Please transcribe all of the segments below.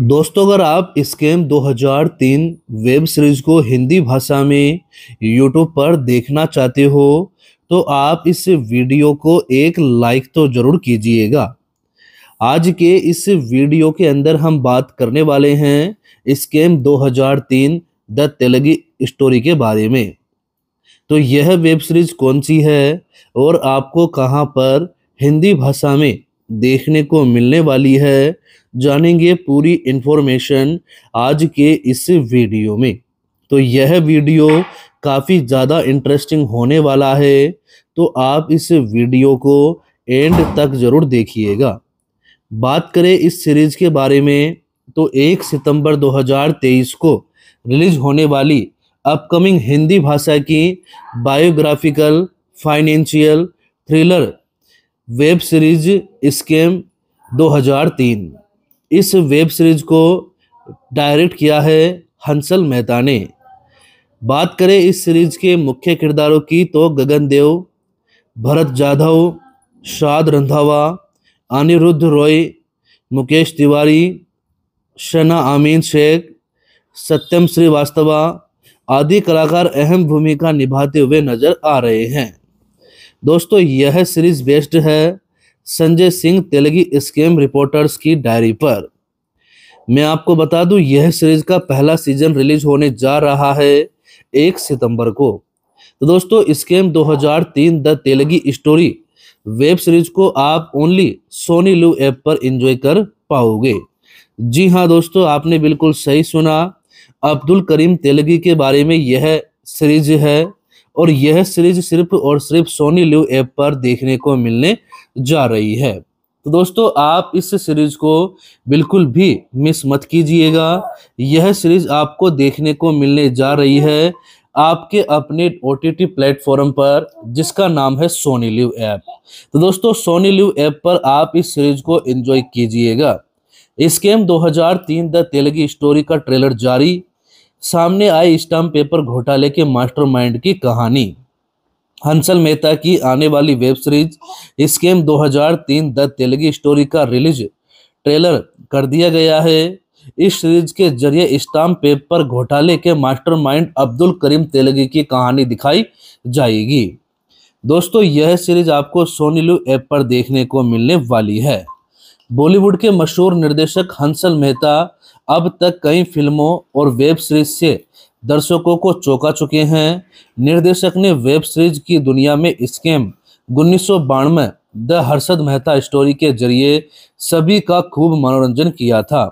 दोस्तों अगर आप स्कैम 2003 वेब सीरीज को हिंदी भाषा में यूट्यूब पर देखना चाहते हो तो आप इस वीडियो को एक लाइक तो ज़रूर कीजिएगा आज के इस वीडियो के अंदर हम बात करने वाले हैं स्कैम 2003 द तेलगी स्टोरी के बारे में तो यह वेब सीरीज कौन सी है और आपको कहां पर हिंदी भाषा में देखने को मिलने वाली है जानेंगे पूरी इन्फॉर्मेशन आज के इस वीडियो में तो यह वीडियो काफ़ी ज़्यादा इंटरेस्टिंग होने वाला है तो आप इस वीडियो को एंड तक ज़रूर देखिएगा बात करें इस सीरीज़ के बारे में तो 1 सितंबर 2023 को रिलीज़ होने वाली अपकमिंग हिंदी भाषा की biographical financial thriller web series scam 2003 इस वेब सीरीज को डायरेक्ट किया है हंसल मेहता ने बात करें इस सीरीज के मुख्य किरदारों की तो गगन देव भरत जाधव शाद रंधावा अनिरुद्ध रॉय मुकेश तिवारी शना आमीन शेख सत्यम श्रीवास्तवा आदि कलाकार अहम भूमिका निभाते हुए नजर आ रहे हैं दोस्तों यह सीरीज बेस्ड है संजय सिंह तेलगी स्केम रिपोर्टर्स की डायरी पर मैं आपको बता दूं यह सीरीज का पहला सीजन रिलीज होने जा रहा है एक सितंबर को तो दोस्तों scam 2003 the Telgi story web series को आप ओनली सोनी लू ऐप पर एंजॉय कर पाओगे जी हाँ दोस्तों आपने बिल्कुल सही सुना अब्दुल करीम तेलगी के बारे में यह सीरीज है और यह सीरीज सिर्फ और सिर्फ सोनी लिव ऐप पर देखने को मिलने जा रही है तो दोस्तों आप इस सीरीज को बिल्कुल भी मिस मत कीजिएगा यह सीरीज आपको देखने को मिलने जा रही है आपके अपने ओ टी टी प्लेटफॉर्म पर जिसका नाम है सोनी लिव ऐप तो दोस्तों सोनी लिव ऐप पर आप इस सीरीज को एंजॉय कीजिएगा हजार 2003 द तेलगी स्टोरी का ट्रेलर जारी सामने आई स्टाम्प पेपर घोटाले के मास्टरमाइंड की कहानी हंसल मेहता की आने वाली web series scam 2003 the Telgi story का रिलीज ट्रेलर कर दिया गया है इस सीरीज के जरिए स्टाम्प पेपर घोटाले के मास्टरमाइंड अब्दुल करीम तेलगी की कहानी दिखाई जाएगी दोस्तों यह सीरीज आपको सोनीलू ऐप पर देखने को मिलने वाली है बॉलीवुड के मशहूर निर्देशक हंसल मेहता अब तक कई फिल्मों और वेब सीरीज से दर्शकों को चौंका चुके हैं निर्देशक ने वेब सीरीज की दुनिया में स्कैम उन्नीस द हर्षद मेहता स्टोरी के जरिए सभी का खूब मनोरंजन किया था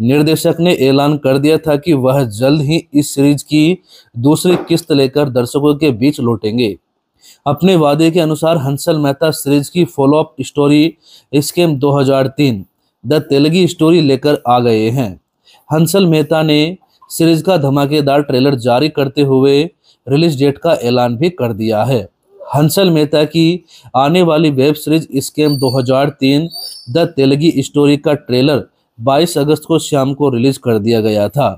निर्देशक ने ऐलान कर दिया था कि वह जल्द ही इस सीरीज की दूसरी किस्त लेकर दर्शकों के बीच लौटेंगे अपने वादे के अनुसार हंसल मेहता सीरीज की follow up story scam 2003 the Telgi story लेकर आ गए हैं हंसल मेहता ने सीरीज का धमाकेदार ट्रेलर जारी करते हुए रिलीज डेट का ऐलान भी कर दिया है हंसल मेहता की आने वाली web series scam 2003 the Telgi story का ट्रेलर 22 अगस्त को शाम को रिलीज कर दिया गया था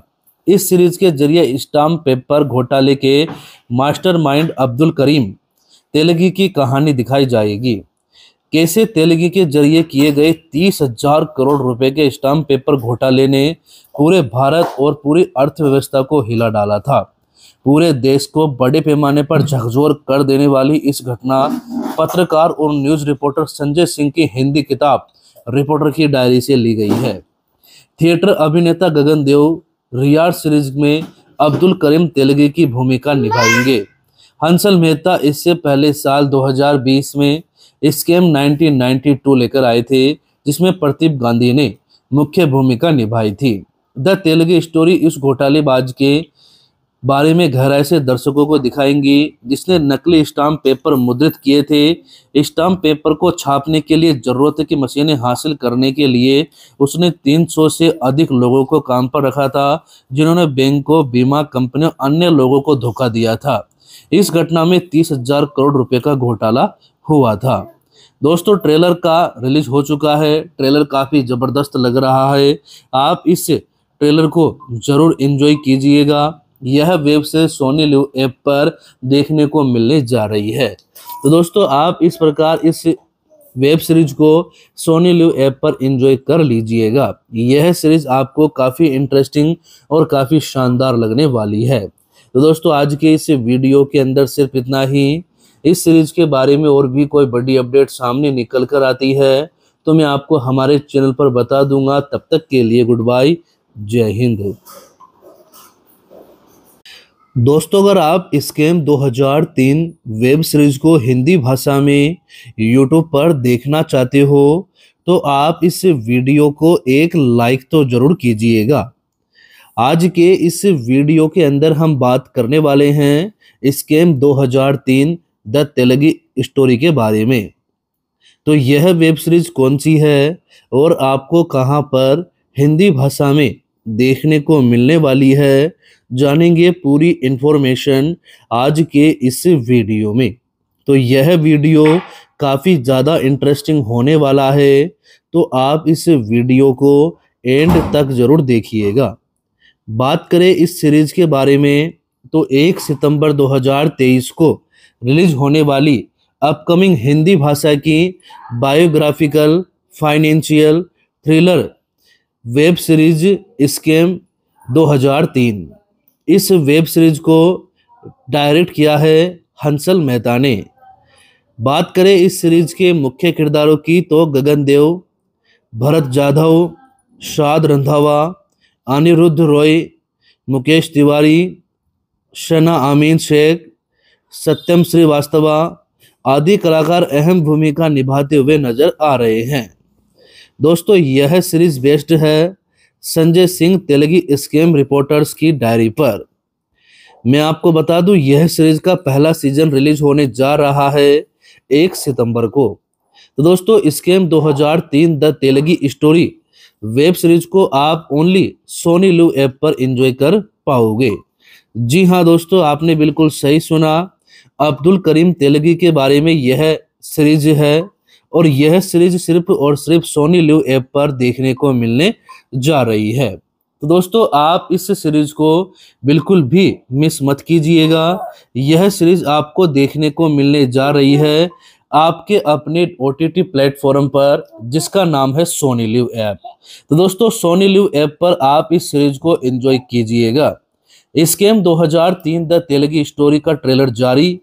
इस सीरीज के जरिए स्टाम पेपर घोटाले के मास्टरमाइंड अब्दुल करीम तेलगी की कहानी दिखाई जाएगी कैसे तेलगी के जरिए किए गए तीस हजार करोड़ रुपए के स्टाम्प पेपर घोटाले ने पूरे भारत और पूरी अर्थव्यवस्था को हिला डाला था पूरे देश को बड़े पैमाने पर झकझोर कर देने वाली इस घटना पत्रकार और न्यूज रिपोर्टर संजय सिंह की हिंदी किताब रिपोर्टर की डायरी से ली गई है थिएटर अभिनेता गगन देव रियाज सीरीज में अब्दुल करीम तेलगी की भूमिका निभाएंगे हंसल मेहता इससे पहले साल 2020 में स्कैम 1992 लेकर आए थे जिसमें प्रदीप गांधी ने मुख्य भूमिका निभाई थी द तेलुगु स्टोरी इस घोटालेबाज के बारे में गहराई से दर्शकों को दिखाएंगी जिसने नकली स्टाम्प पेपर मुद्रित किए थे स्टाम्प पेपर को छापने के लिए ज़रूरत की मशीनें हासिल करने के लिए उसने 300 से अधिक लोगों को काम पर रखा था जिन्होंने बैंकों बीमा कंपनियों अन्य लोगों को धोखा दिया था इस घटना में 30,000 करोड़ रुपए का घोटाला हुआ था दोस्तों ट्रेलर का रिलीज हो चुका है ट्रेलर काफ़ी ज़बरदस्त लग रहा है आप इस ट्रेलर को ज़रूर इन्जॉय कीजिएगा यह वेब से सोनी लिव ऐप पर देखने को मिलने जा रही है तो दोस्तों आप इस प्रकार इस वेब सीरीज को सोनी लिव ऐप पर एंजॉय कर लीजिएगा यह सीरीज आपको काफ़ी इंटरेस्टिंग और काफ़ी शानदार लगने वाली है तो दोस्तों आज के इस वीडियो के अंदर सिर्फ इतना ही इस सीरीज के बारे में और भी कोई बड़ी अपडेट सामने निकल कर आती है तो मैं आपको हमारे चैनल पर बता दूंगा तब तक के लिए गुड बाय जय हिंद दोस्तों अगर आप स्कैम 2003 वेब सीरीज को हिंदी भाषा में यूट्यूब पर देखना चाहते हो तो आप इस वीडियो को एक लाइक तो ज़रूर कीजिएगा आज के इस वीडियो के अंदर हम बात करने वाले हैं स्कैम 2003 द तेलगी स्टोरी के बारे में तो यह वेब सीरीज कौन सी है और आपको कहाँ पर हिंदी भाषा में देखने को मिलने वाली है जानेंगे पूरी इन्फॉर्मेशन आज के इस वीडियो में तो यह वीडियो काफ़ी ज़्यादा इंटरेस्टिंग होने वाला है तो आप इस वीडियो को एंड तक ज़रूर देखिएगा बात करें इस सीरीज़ के बारे में तो 1 सितंबर 2023 को रिलीज होने वाली अपकमिंग हिंदी भाषा की biographical financial thriller web series scam 2003 इस वेब सीरीज को डायरेक्ट किया है हंसल मेहता ने बात करें इस सीरीज के मुख्य किरदारों की तो गगन देव भरत जाधव शाद रंधावा अनिरुद्ध रॉय मुकेश तिवारी शना आमीन शेख सत्यम श्रीवास्तवा आदि कलाकार अहम भूमिका निभाते हुए नजर आ रहे हैं दोस्तों यह सीरीज बेस्ड है संजय सिंह तेलगी स्केम रिपोर्टर्स की डायरी पर मैं आपको बता दूं यह सीरीज का पहला सीजन रिलीज होने जा रहा है एक सितंबर को तो दोस्तों scam 2003 the Telgi story web series को आप ओनली सोनी लू ऐप पर एंजॉय कर पाओगे जी हाँ दोस्तों आपने बिल्कुल सही सुना अब्दुल करीम तेलगी के बारे में यह सीरीज है और यह सीरीज सिर्फ और सिर्फ सोनी लिव ऐप पर देखने को मिलने जा रही है तो दोस्तों आप इस सीरीज को बिल्कुल भी मिस मत कीजिएगा यह सीरीज आपको देखने को मिलने जा रही है आपके अपने ओ टी टी प्लेटफॉर्म पर जिसका नाम है सोनी लिव ऐप तो दोस्तों सोनी लिव ऐप पर आप इस सीरीज को एंजॉय कीजिएगा हजार तीन द तेलगी स्टोरी का ट्रेलर जारी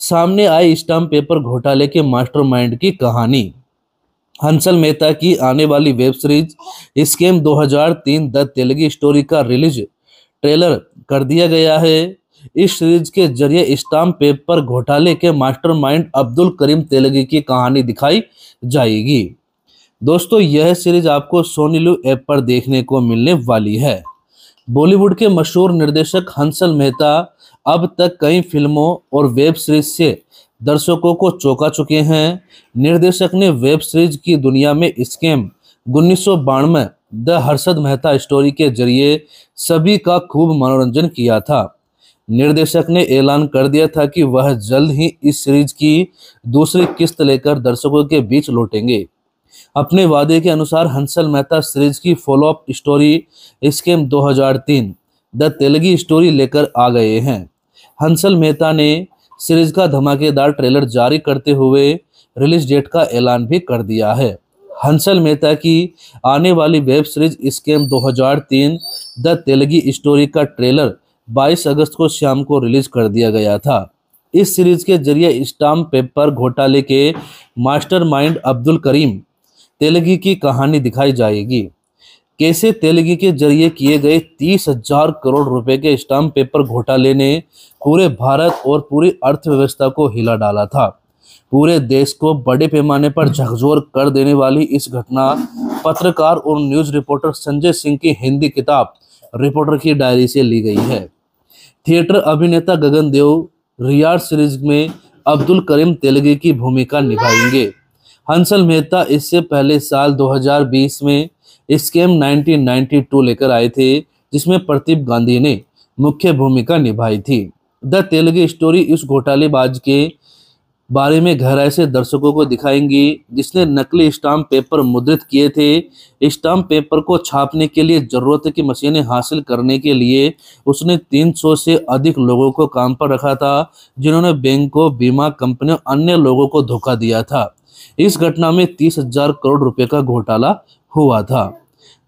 सामने आई स्टाम्प पेपर घोटाले के मास्टरमाइंड की कहानी हंसल मेहता की आने वाली web series scam 2003 the Telgi story का रिलीज ट्रेलर कर दिया गया है इस सीरीज के जरिए स्टाम्प पेपर घोटाले के मास्टरमाइंड अब्दुल करीम तेलगी की कहानी दिखाई जाएगी दोस्तों यह सीरीज आपको सोनीलू ऐप पर देखने को मिलने वाली है बॉलीवुड के मशहूर निर्देशक हंसल मेहता अब तक कई फिल्मों और वेब सीरीज से दर्शकों को चौंका चुके हैं निर्देशक ने वेब सीरीज की दुनिया में स्कैम उन्नीस सौ द हर्षद मेहता स्टोरी के जरिए सभी का खूब मनोरंजन किया था निर्देशक ने ऐलान कर दिया था कि वह जल्द ही इस सीरीज की दूसरी किस्त लेकर दर्शकों के बीच लौटेंगे अपने वादे के अनुसार हंसल मेहता सीरीज की follow up story scam 2003 the Telgi story लेकर आ गए हैं हंसल मेहता ने सीरीज का धमाकेदार ट्रेलर जारी करते हुए रिलीज डेट का ऐलान भी कर दिया है हंसल मेहता की आने वाली web series scam 2003 the Telgi story का ट्रेलर 22 अगस्त को शाम को रिलीज कर दिया गया था इस सीरीज के जरिए स्टाम्प पेपर घोटाले के मास्टरमाइंड अब्दुल करीम तेलगी की कहानी दिखाई जाएगी कैसे तेलगी के जरिए किए गए तीस हजार करोड़ रुपए के स्टाम्प पेपर घोटाले ने पूरे भारत और पूरी अर्थव्यवस्था को हिला डाला था पूरे देश को बड़े पैमाने पर झकझोर कर देने वाली इस घटना पत्रकार और न्यूज रिपोर्टर संजय सिंह की हिंदी किताब रिपोर्टर की डायरी से ली गई है थिएटर अभिनेता गगन देव रियाज सीरीज में अब्दुल करीम तेलगी की भूमिका निभाएंगे हंसल मेहता इससे पहले साल 2020 में स्केम 1992 लेकर आए थे जिसमें प्रदीप गांधी ने मुख्य भूमिका निभाई थी द तेलुगु स्टोरी इस घोटालेबाज के बारे में गहराई से दर्शकों को दिखाएंगी जिसने नकली स्टाम्प पेपर मुद्रित किए थे स्टाम्प पेपर को छापने के लिए ज़रूरत की मशीनें हासिल करने के लिए उसने 300 से अधिक लोगों को काम पर रखा था जिन्होंने बैंकों बीमा कंपनियों अन्य लोगों को धोखा दिया था इस घटना में तीस हजार करोड़ रुपए का घोटाला हुआ था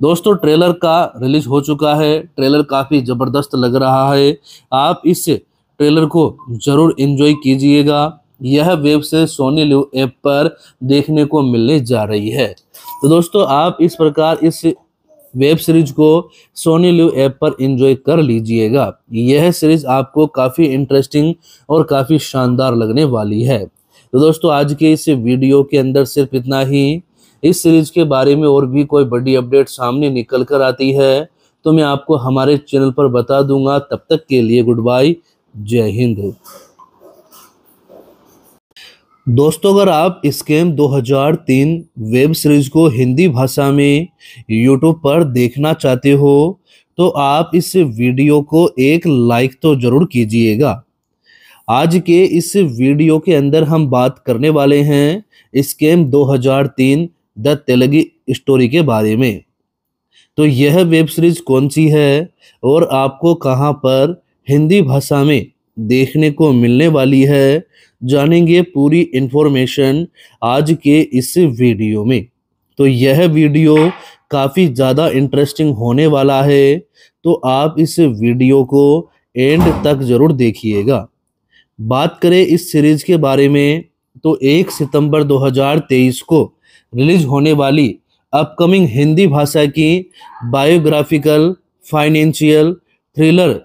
दोस्तों ट्रेलर का रिलीज हो चुका है ट्रेलर काफ़ी ज़बरदस्त लग रहा है आप इस ट्रेलर को ज़रूर इंजॉय कीजिएगा यह वेब से सोनी लिव ऐप पर देखने को मिलने जा रही है तो दोस्तों आप इस प्रकार इस वेब सीरीज को सोनी लिव ऐप पर एंजॉय कर लीजिएगा यह सीरीज आपको काफ़ी इंटरेस्टिंग और काफ़ी शानदार लगने वाली है तो दोस्तों आज के इस वीडियो के अंदर सिर्फ इतना ही इस सीरीज के बारे में और भी कोई बड़ी अपडेट सामने निकल कर आती है तो मैं आपको हमारे चैनल पर बता दूंगा तब तक के लिए गुड बाय जय हिंद दोस्तों अगर आप स्कैम 2003 वेब सीरीज को हिंदी भाषा में यूट्यूब पर देखना चाहते हो तो आप इस वीडियो को एक लाइक तो जरूर कीजिएगा आज के इस वीडियो के अंदर हम बात करने वाले हैं स्केम 2003 द तेलगी स्टोरी के बारे में तो यह वेब सीरीज कौन सी है और आपको कहां पर हिंदी भाषा में देखने को मिलने वाली है जानेंगे पूरी इन्फॉर्मेशन आज के इस वीडियो में तो यह वीडियो काफ़ी ज़्यादा इंटरेस्टिंग होने वाला है तो आप इस वीडियो को एंड तक ज़रूर देखिएगा बात करें इस सीरीज़ के बारे में तो 1 सितंबर 2023 को रिलीज होने वाली अपकमिंग हिंदी भाषा की biographical financial thriller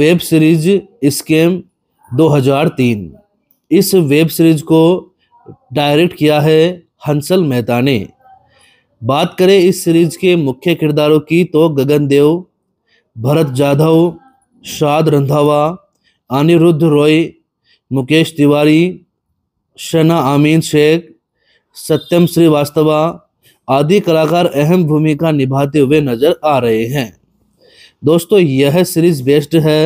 web series scam 2003 इस वेब सीरीज को डायरेक्ट किया है हंसल मेहता ने बात करें इस सीरीज के मुख्य किरदारों की तो गगन देव भरत जाधव शाद रंधावा अनिरुद्ध रॉय मुकेश तिवारी शना आमीन शेख सत्यम श्रीवास्तवा आदि कलाकार अहम भूमिका निभाते हुए नजर आ रहे हैं दोस्तों यह सीरीज बेस्ड है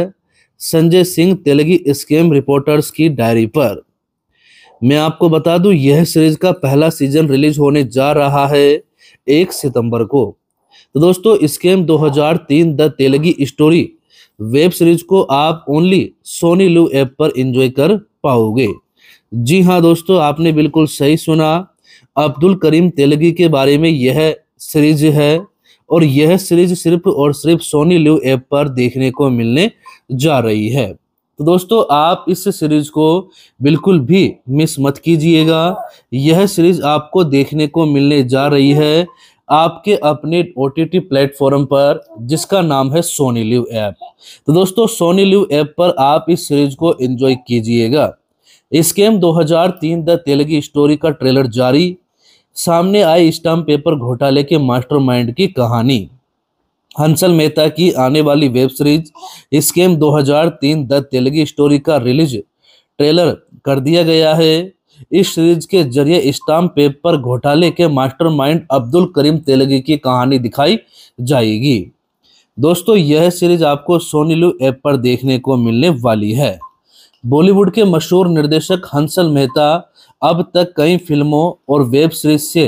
संजय सिंह तेलगी स्केम रिपोर्टर्स की डायरी पर मैं आपको बता दूं यह सीरीज का पहला सीजन रिलीज होने जा रहा है एक सितंबर को तो दोस्तों scam 2003 the Telgi story web series को आप ओनली सोनी लू ऐप पर एंजॉय कर पाओगे जी हाँ दोस्तों आपने बिल्कुल सही सुना अब्दुल करीम तेलगी के बारे में यह सीरीज है और यह सीरीज सिर्फ और सिर्फ सोनी लिव ऐप पर देखने को मिलने जा रही है तो दोस्तों आप इस सीरीज को बिल्कुल भी मिस मत कीजिएगा यह सीरीज आपको देखने को मिलने जा रही है आपके अपने ओ टी प्लेटफॉर्म पर जिसका नाम है सोनी लिव ऐप तो दोस्तों सोनी लिव ऐप पर आप इस सीरीज को एंजॉय कीजिएगा हजार 2003 द तेलगी स्टोरी का ट्रेलर जारी सामने आए स्टाम्प पेपर घोटाले के मास्टरमाइंड की कहानी हंसल मेहता की आने वाली web series scam 2003 the Telgi story का रिलीज ट्रेलर कर दिया गया है इस सीरीज के जरिए स्टाम्प पेपर घोटाले के मास्टरमाइंड अब्दुल करीम तेलगी की कहानी दिखाई जाएगी दोस्तों यह सीरीज आपको सोनीलू ऐप पर देखने को मिलने वाली है बॉलीवुड के मशहूर निर्देशक हंसल मेहता अब तक कई फिल्मों और वेब सीरीज से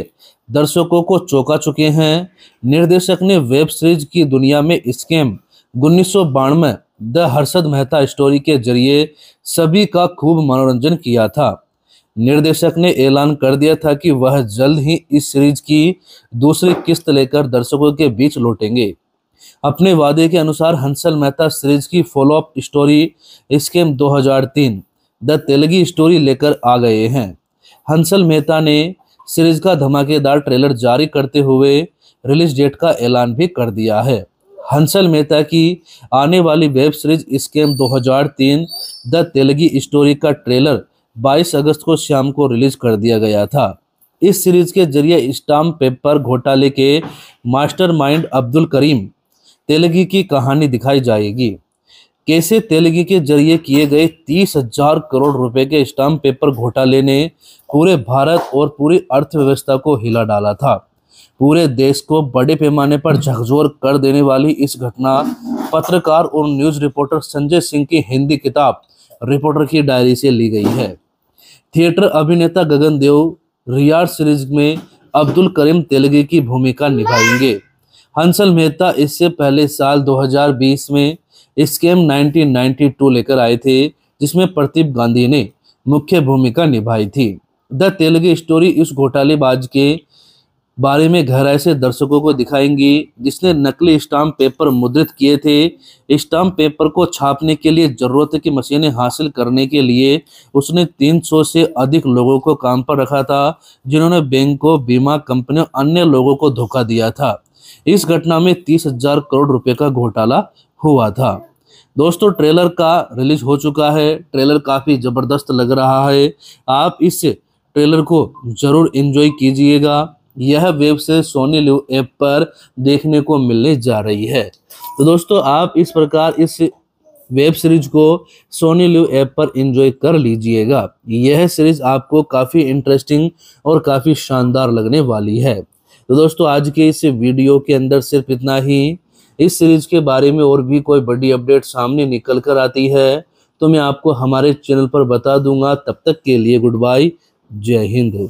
दर्शकों को चौंका चुके हैं निर्देशक ने वेब सीरीज की दुनिया में स्कैम उन्नीस सौ द हर्षद मेहता स्टोरी के जरिए सभी का खूब मनोरंजन किया था निर्देशक ने ऐलान कर दिया था कि वह जल्द ही इस सीरीज की दूसरी किस्त लेकर दर्शकों के बीच लौटेंगे अपने वादे के अनुसार हंसल मेहता सीरीज की follow up story scam 2003 the Telgi story लेकर आ गए हैं हंसल मेहता ने सीरीज का धमाकेदार ट्रेलर जारी करते हुए रिलीज डेट का ऐलान भी कर दिया है हंसल मेहता की आने वाली web series scam 2003 the Telgi story का ट्रेलर 22 अगस्त को शाम को रिलीज कर दिया गया था इस सीरीज के जरिए स्टाम्प पेपर घोटाले के मास्टरमाइंड अब्दुल करीम तेलगी की कहानी दिखाई जाएगी कैसे तेलगी के जरिए किए गए तीस हजार करोड़ रुपए के स्टाम्प पेपर घोटाले ने पूरे भारत और पूरी अर्थव्यवस्था को हिला डाला था पूरे देश को बड़े पैमाने पर झकझोर कर देने वाली इस घटना पत्रकार और न्यूज रिपोर्टर संजय सिंह की हिंदी किताब रिपोर्टर की डायरी से ली गई है थिएटर अभिनेता गगन देव रियार सीरीज में अब्दुल करीम तेलगी की भूमिका निभाएंगे हंसल मेहता इससे पहले साल 2020 में स्केम 1992 लेकर आए थे जिसमें प्रदीप गांधी ने मुख्य भूमिका निभाई थी द तेलगी स्टोरी इस घोटालेबाज के बारे में घर ऐसे दर्शकों को दिखाएंगी जिसने नकली स्टाम्प पेपर मुद्रित किए थे स्टाम्प पेपर को छापने के लिए ज़रूरत की मशीनें हासिल करने के लिए उसने 300 से अधिक लोगों को काम पर रखा था जिन्होंने बैंकों बीमा कंपनियों अन्य लोगों को धोखा दिया था इस घटना में तीस हजार करोड़ रुपए का घोटाला हुआ था दोस्तों ट्रेलर का रिलीज हो चुका है ट्रेलर काफ़ी ज़बरदस्त लग रहा है आप इस ट्रेलर को ज़रूर इन्जॉय कीजिएगा यह वेब से सोनी लिव ऐप पर देखने को मिलने जा रही है तो दोस्तों आप इस प्रकार इस वेब सीरीज को सोनी लिव ऐप पर एंजॉय कर लीजिएगा यह सीरीज आपको काफ़ी इंटरेस्टिंग और काफ़ी शानदार लगने वाली है तो दोस्तों आज के इस वीडियो के अंदर सिर्फ इतना ही इस सीरीज के बारे में और भी कोई बड़ी अपडेट सामने निकल कर आती है तो मैं आपको हमारे चैनल पर बता दूंगा तब तक के लिए गुड बाय जय हिंद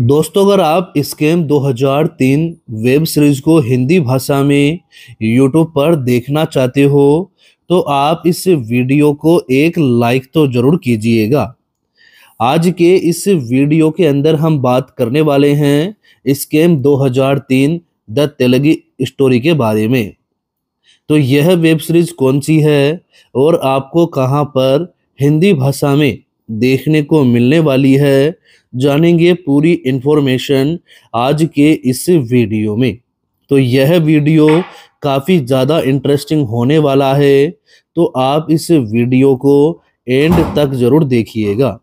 दोस्तों अगर आप स्कैम 2003 वेब सीरीज को हिंदी भाषा में यूट्यूब पर देखना चाहते हो तो आप इस वीडियो को एक लाइक तो ज़रूर कीजिएगा आज के इस वीडियो के अंदर हम बात करने वाले हैं स्कैम 2003 द तेलगी स्टोरी के बारे में तो यह वेब सीरीज कौन सी है और आपको कहाँ पर हिंदी भाषा में देखने को मिलने वाली है जानेंगे पूरी इन्फॉर्मेशन आज के इस वीडियो में तो यह वीडियो काफ़ी ज़्यादा इंटरेस्टिंग होने वाला है तो आप इस वीडियो को एंड तक ज़रूर देखिएगा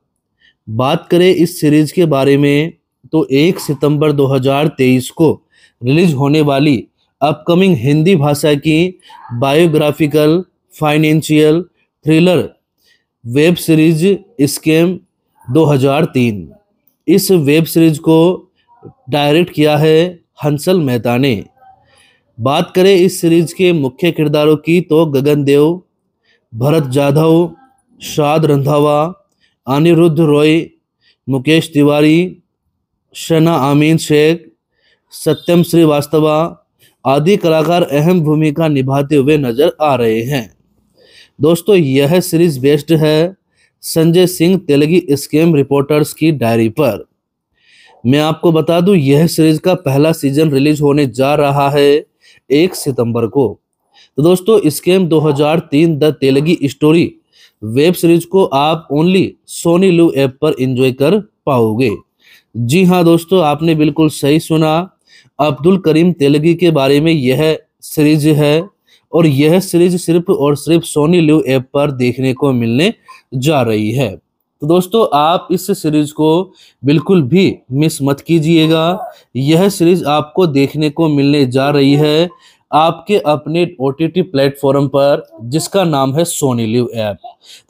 बात करें इस सीरीज़ के बारे में तो 1 सितंबर 2023 को रिलीज़ होने वाली अपकमिंग हिंदी भाषा की biographical financial thriller web series scam 2003 इस वेब सीरीज को डायरेक्ट किया है हंसल मेहता ने बात करें इस सीरीज के मुख्य किरदारों की तो गगन देव भरत जाधव शाद रंधावा अनिरुद्ध रॉय मुकेश तिवारी शना आमीन शेख सत्यम श्रीवास्तवा आदि कलाकार अहम भूमिका निभाते हुए नजर आ रहे हैं दोस्तों यह सीरीज बेस्ड है संजय सिंह तेलगी स्केम रिपोर्टर्स की डायरी पर मैं आपको बता दूं यह सीरीज का पहला सीजन रिलीज होने जा रहा है एक सितंबर को तो दोस्तों scam 2003 the Telgi story web series को आप ओनली सोनी लू ऐप पर एंजॉय कर पाओगे जी हाँ दोस्तों आपने बिल्कुल सही सुना अब्दुल करीम तेलगी के बारे में यह सीरीज है और यह सीरीज सिर्फ और सिर्फ सोनी लू ऐप पर देखने को मिलने जा रही है तो दोस्तों आप इस सीरीज को बिल्कुल भी मिस मत कीजिएगा यह सीरीज आपको देखने को मिलने जा रही है आपके अपने ओ टी टी प्लेटफॉर्म पर जिसका नाम है सोनी लिव ऐप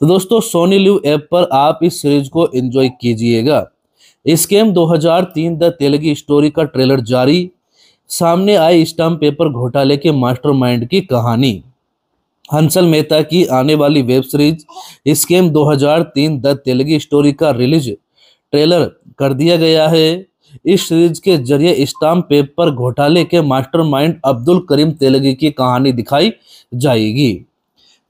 तो दोस्तों सोनी लिव ऐप पर आप इस सीरीज को एंजॉय कीजिएगा हजार 2003 द तेलगी स्टोरी का ट्रेलर जारी सामने आई स्टाम्प पेपर घोटाले के मास्टरमाइंड की कहानी हंसल मेहता की आने वाली web series scam 2003 the Telgi story का रिलीज ट्रेलर कर दिया गया है इस सीरीज के जरिए स्टाम्प पेपर घोटाले के मास्टरमाइंड अब्दुल करीम तेलगी की कहानी दिखाई जाएगी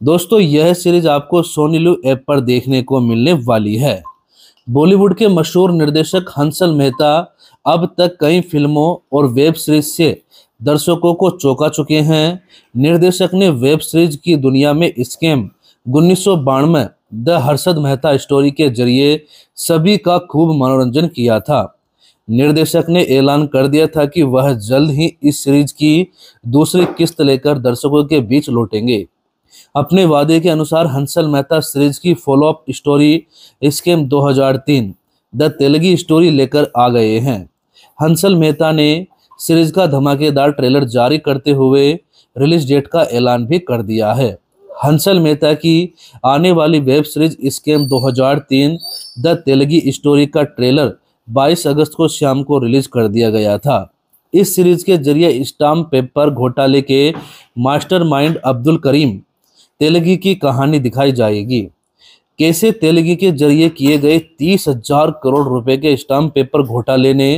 दोस्तों यह सीरीज आपको सोनीलू ऐप पर देखने को मिलने वाली है बॉलीवुड के मशहूर निर्देशक हंसल मेहता अब तक कई फिल्मों और वेब सीरीज से दर्शकों को चौंका चुके हैं निर्देशक ने वेब सीरीज की दुनिया में स्कैम उन्नीस द हर्षद मेहता स्टोरी के जरिए सभी का खूब मनोरंजन किया था निर्देशक ने ऐलान कर दिया था कि वह जल्द ही इस सीरीज की दूसरी किस्त लेकर दर्शकों के बीच लौटेंगे अपने वादे के अनुसार हंसल मेहता सीरीज की follow up story scam 2003 the Telgi story लेकर आ गए हैं हंसल मेहता ने सीरीज का धमाकेदार ट्रेलर जारी करते हुए रिलीज डेट का ऐलान भी कर दिया है हंसल मेहता की आने वाली web series scam 2003 the Telgi story का ट्रेलर 22 अगस्त को शाम को रिलीज कर दिया गया था इस सीरीज के जरिए स्टाम्प पेपर घोटाले के मास्टरमाइंड अब्दुल करीम तेलगी की कहानी दिखाई जाएगी कैसे तेलगी के जरिए किए गए तीस हजार करोड़ रुपए के स्टाम्प पेपर घोटाले ने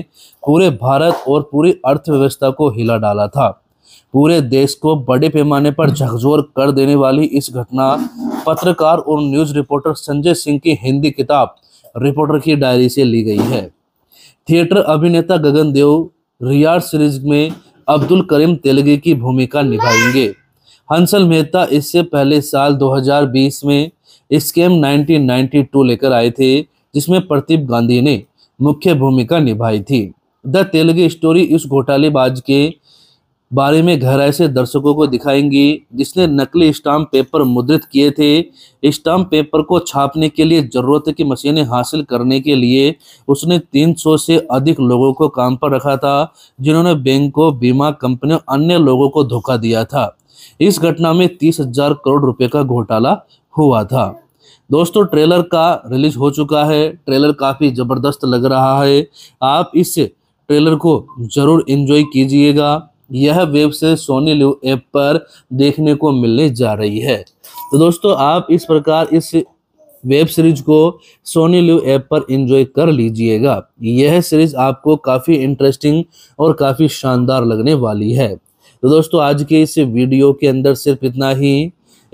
पूरे भारत और पूरी अर्थव्यवस्था को हिला डाला था पूरे देश को बड़े पैमाने पर झकझोर कर देने वाली इस घटना पत्रकार और न्यूज रिपोर्टर संजय सिंह की हिंदी किताब रिपोर्टर की डायरी से ली गई है थिएटर अभिनेता गगन देव रियाज सीरीज में अब्दुल करीम तेलगी की भूमिका निभाएंगे हंसल मेहता इससे पहले साल 2020 में स्कैम 1992 लेकर आए थे जिसमें प्रदीप गांधी ने मुख्य भूमिका निभाई थी द तेलुगु स्टोरी इस घोटालेबाज के बारे में गहराई से दर्शकों को दिखाएंगी जिसने नकली स्टाम्प पेपर मुद्रित किए थे स्टाम्प पेपर को छापने के लिए ज़रूरत की मशीनें हासिल करने के लिए उसने 300 से अधिक लोगों को काम पर रखा था जिन्होंने बैंकों बीमा कंपनियों अन्य लोगों को धोखा दिया था इस घटना में 30,000 करोड़ रुपए का घोटाला हुआ था दोस्तों ट्रेलर का रिलीज हो चुका है ट्रेलर काफ़ी ज़बरदस्त लग रहा है आप इस ट्रेलर को ज़रूर इन्जॉय कीजिएगा यह वेब से सोनी लिव ऐप पर देखने को मिलने जा रही है तो दोस्तों आप इस प्रकार इस वेब सीरीज को सोनी लिव ऐप पर एंजॉय कर लीजिएगा यह सीरीज आपको काफ़ी इंटरेस्टिंग और काफ़ी शानदार लगने वाली है तो दोस्तों आज के इस वीडियो के अंदर सिर्फ इतना ही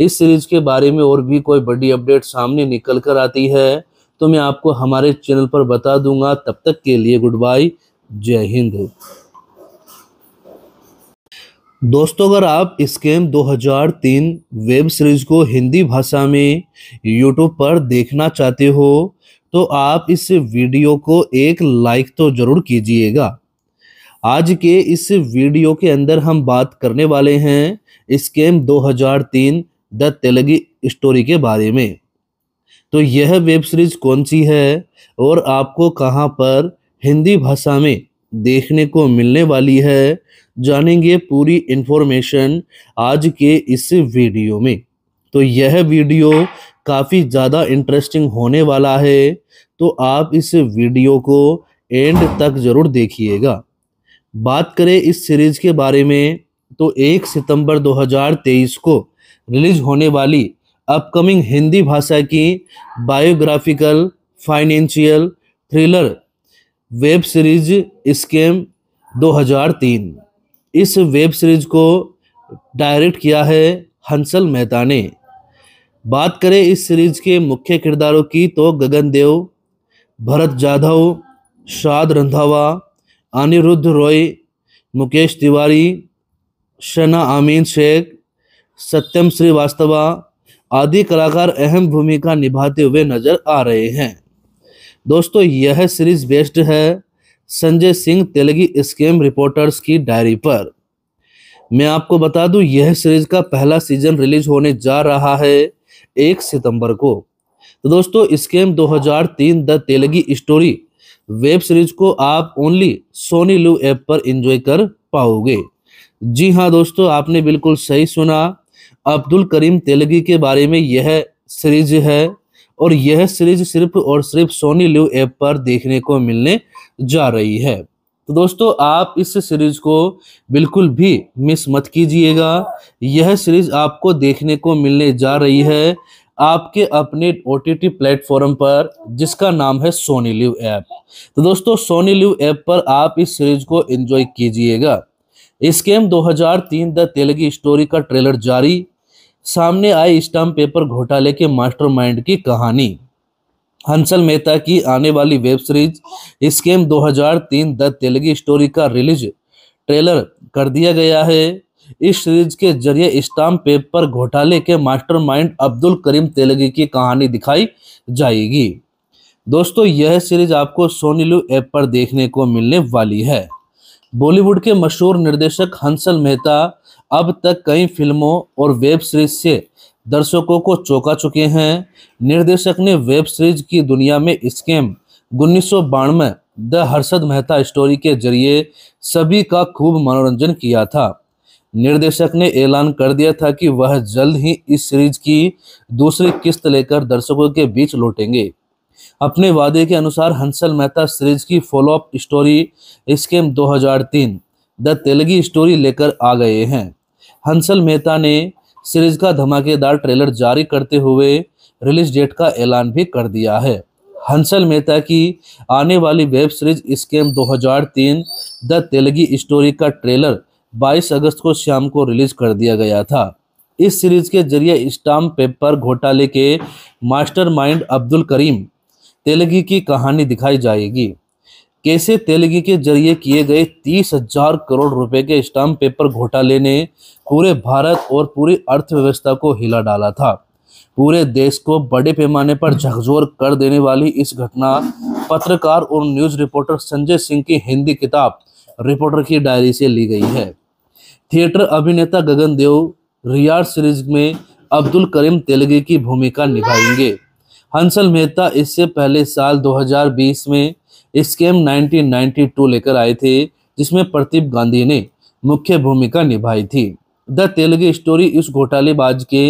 इस सीरीज के बारे में और भी कोई बड़ी अपडेट सामने निकल कर आती है तो मैं आपको हमारे चैनल पर बता दूंगा तब तक के लिए गुड बाय जय हिंद दोस्तों अगर आप स्कैम 2003 वेब सीरीज को हिंदी भाषा में यूट्यूब पर देखना चाहते हो तो आप इस वीडियो को एक लाइक तो ज़रूर कीजिएगा आज के इस वीडियो के अंदर हम बात करने वाले हैं स्कैम 2003 द तेलगी स्टोरी के बारे में तो यह वेब सीरीज कौन सी है और आपको कहाँ पर हिंदी भाषा में देखने को मिलने वाली है जानेंगे पूरी इन्फॉर्मेशन आज के इस वीडियो में तो यह वीडियो काफ़ी ज़्यादा इंटरेस्टिंग होने वाला है तो आप इस वीडियो को एंड तक ज़रूर देखिएगा बात करें इस सीरीज़ के बारे में तो 1 सितंबर 2023 को रिलीज होने वाली अपकमिंग हिंदी भाषा की biographical financial thriller web series scam 2003 इस वेब सीरीज को डायरेक्ट किया है हंसल मेहता ने बात करें इस सीरीज के मुख्य किरदारों की तो गगन देव भरत जाधव शाद रंधावा अनिरुद्ध रॉय मुकेश तिवारी शना आमीन शेख सत्यम श्रीवास्तवा आदि कलाकार अहम भूमिका निभाते हुए नजर आ रहे हैं दोस्तों यह सीरीज बेस्ड है संजय सिंह तेलगी स्केम रिपोर्टर्स की डायरी पर मैं आपको बता दूं यह सीरीज का पहला सीजन रिलीज होने जा रहा है एक सितंबर को तो दोस्तों scam 2003 the Telgi story web series को आप ओनली सोनी लू ऐप पर एंजॉय कर पाओगे जी हाँ दोस्तों आपने बिल्कुल सही सुना अब्दुल करीम तेलगी के बारे में यह सीरीज है और यह सीरीज सिर्फ और सिर्फ सोनी लिव ऐप पर देखने को मिलने जा रही है तो दोस्तों आप इस सीरीज को बिल्कुल भी मिस मत कीजिएगा यह सीरीज आपको देखने को मिलने जा रही है आपके अपने ओ टी प्लेटफॉर्म पर जिसका नाम है सोनी लिव ऐप तो दोस्तों सोनी लिव ऐप पर आप इस सीरीज को एंजॉय कीजिएगा दो हजार तीन द तेलगी स्टोरी का ट्रेलर जारी सामने आई स्टाम्प पेपर घोटाले के मास्टरमाइंड की कहानी हंसल मेहता की आने वाली web series scam 2003 the Telgi story का रिलीज ट्रेलर कर दिया गया है इस सीरीज के जरिए स्टाम्प पेपर घोटाले के मास्टरमाइंड अब्दुल करीम तेलगी की कहानी दिखाई जाएगी दोस्तों यह सीरीज आपको सोनीलू ऐप पर देखने को मिलने वाली है बॉलीवुड के मशहूर निर्देशक हंसल मेहता अब तक कई फिल्मों और वेब सीरीज से दर्शकों को चौंका चुके हैं निर्देशक ने वेब सीरीज की दुनिया में स्कैम उन्नीस सौ द हर्षद मेहता स्टोरी के जरिए सभी का खूब मनोरंजन किया था निर्देशक ने ऐलान कर दिया था कि वह जल्द ही इस सीरीज की दूसरी किस्त लेकर दर्शकों के बीच लौटेंगे अपने वादे के अनुसार हंसल मेहता सीरीज की follow up story scam 2003 the Telgi story लेकर आ गए हैं हंसल मेहता ने सीरीज का धमाकेदार ट्रेलर जारी करते हुए रिलीज डेट का ऐलान भी कर दिया है हंसल मेहता की आने वाली web series scam 2003 the Telgi story का ट्रेलर 22 अगस्त को शाम को रिलीज कर दिया गया था इस सीरीज के जरिए स्टाम्प पेपर घोटाले के मास्टरमाइंड अब्दुल करीम तेलगी की कहानी दिखाई जाएगी कैसे तेलगी के जरिए किए गए तीस हजार करोड़ रुपए के स्टाम्प पेपर घोटाले ने पूरे भारत और पूरी अर्थव्यवस्था को हिला डाला था पूरे देश को बड़े पैमाने पर झकझोर कर देने वाली इस घटना पत्रकार और न्यूज रिपोर्टर संजय सिंह की हिंदी किताब रिपोर्टर की डायरी से ली गई है थिएटर अभिनेता गगन देव रियाज सीरीज में अब्दुल करीम तेलगी की भूमिका निभाएंगे हंसल मेहता इससे पहले साल 2020 में स्कैम 1992 लेकर आए थे जिसमें प्रदीप गांधी ने मुख्य भूमिका निभाई थी द तेलुगु स्टोरी इस घोटालेबाज के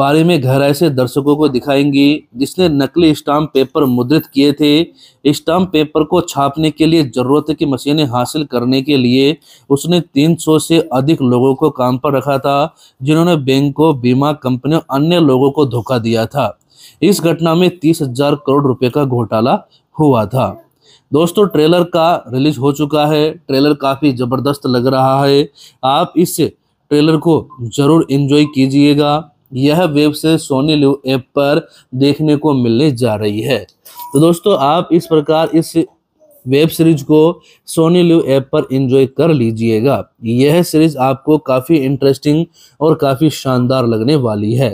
बारे में गहराई से दर्शकों को दिखाएंगी जिसने नकली स्टाम्प पेपर मुद्रित किए थे स्टाम्प पेपर को छापने के लिए ज़रूरत की मशीनें हासिल करने के लिए उसने 300 से अधिक लोगों को काम पर रखा था जिन्होंने बैंकों बीमा कंपनियों अन्य लोगों को धोखा दिया था इस घटना में तीस करोड़ रुपए का घोटाला हुआ था दोस्तों ट्रेलर का रिलीज हो चुका है ट्रेलर काफ़ी ज़बरदस्त लग रहा है आप इस ट्रेलर को ज़रूर इन्जॉय कीजिएगा यह वेब से सोनी लिव ऐप पर देखने को मिलने जा रही है तो दोस्तों आप इस प्रकार इस वेब सीरीज को सोनी लिव ऐप पर एंजॉय कर लीजिएगा यह सीरीज आपको काफ़ी इंटरेस्टिंग और काफ़ी शानदार लगने वाली है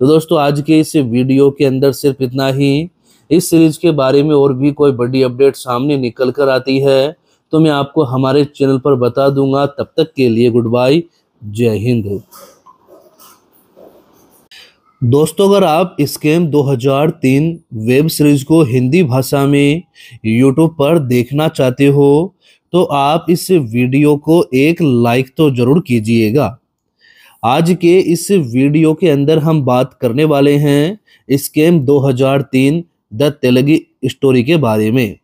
तो दोस्तों आज के इस वीडियो के अंदर सिर्फ इतना ही इस सीरीज के बारे में और भी कोई बड़ी अपडेट सामने निकल कर आती है तो मैं आपको हमारे चैनल पर बता दूंगा तब तक के लिए गुड बाय जय हिंद दोस्तों अगर आप स्कैम 2003 वेब सीरीज को हिंदी भाषा में यूट्यूब पर देखना चाहते हो तो आप इस वीडियो को एक लाइक तो जरूर कीजिएगा आज के इस वीडियो के अंदर हम बात करने वाले हैं स्कैम 2003 द तेलगी स्टोरी के बारे में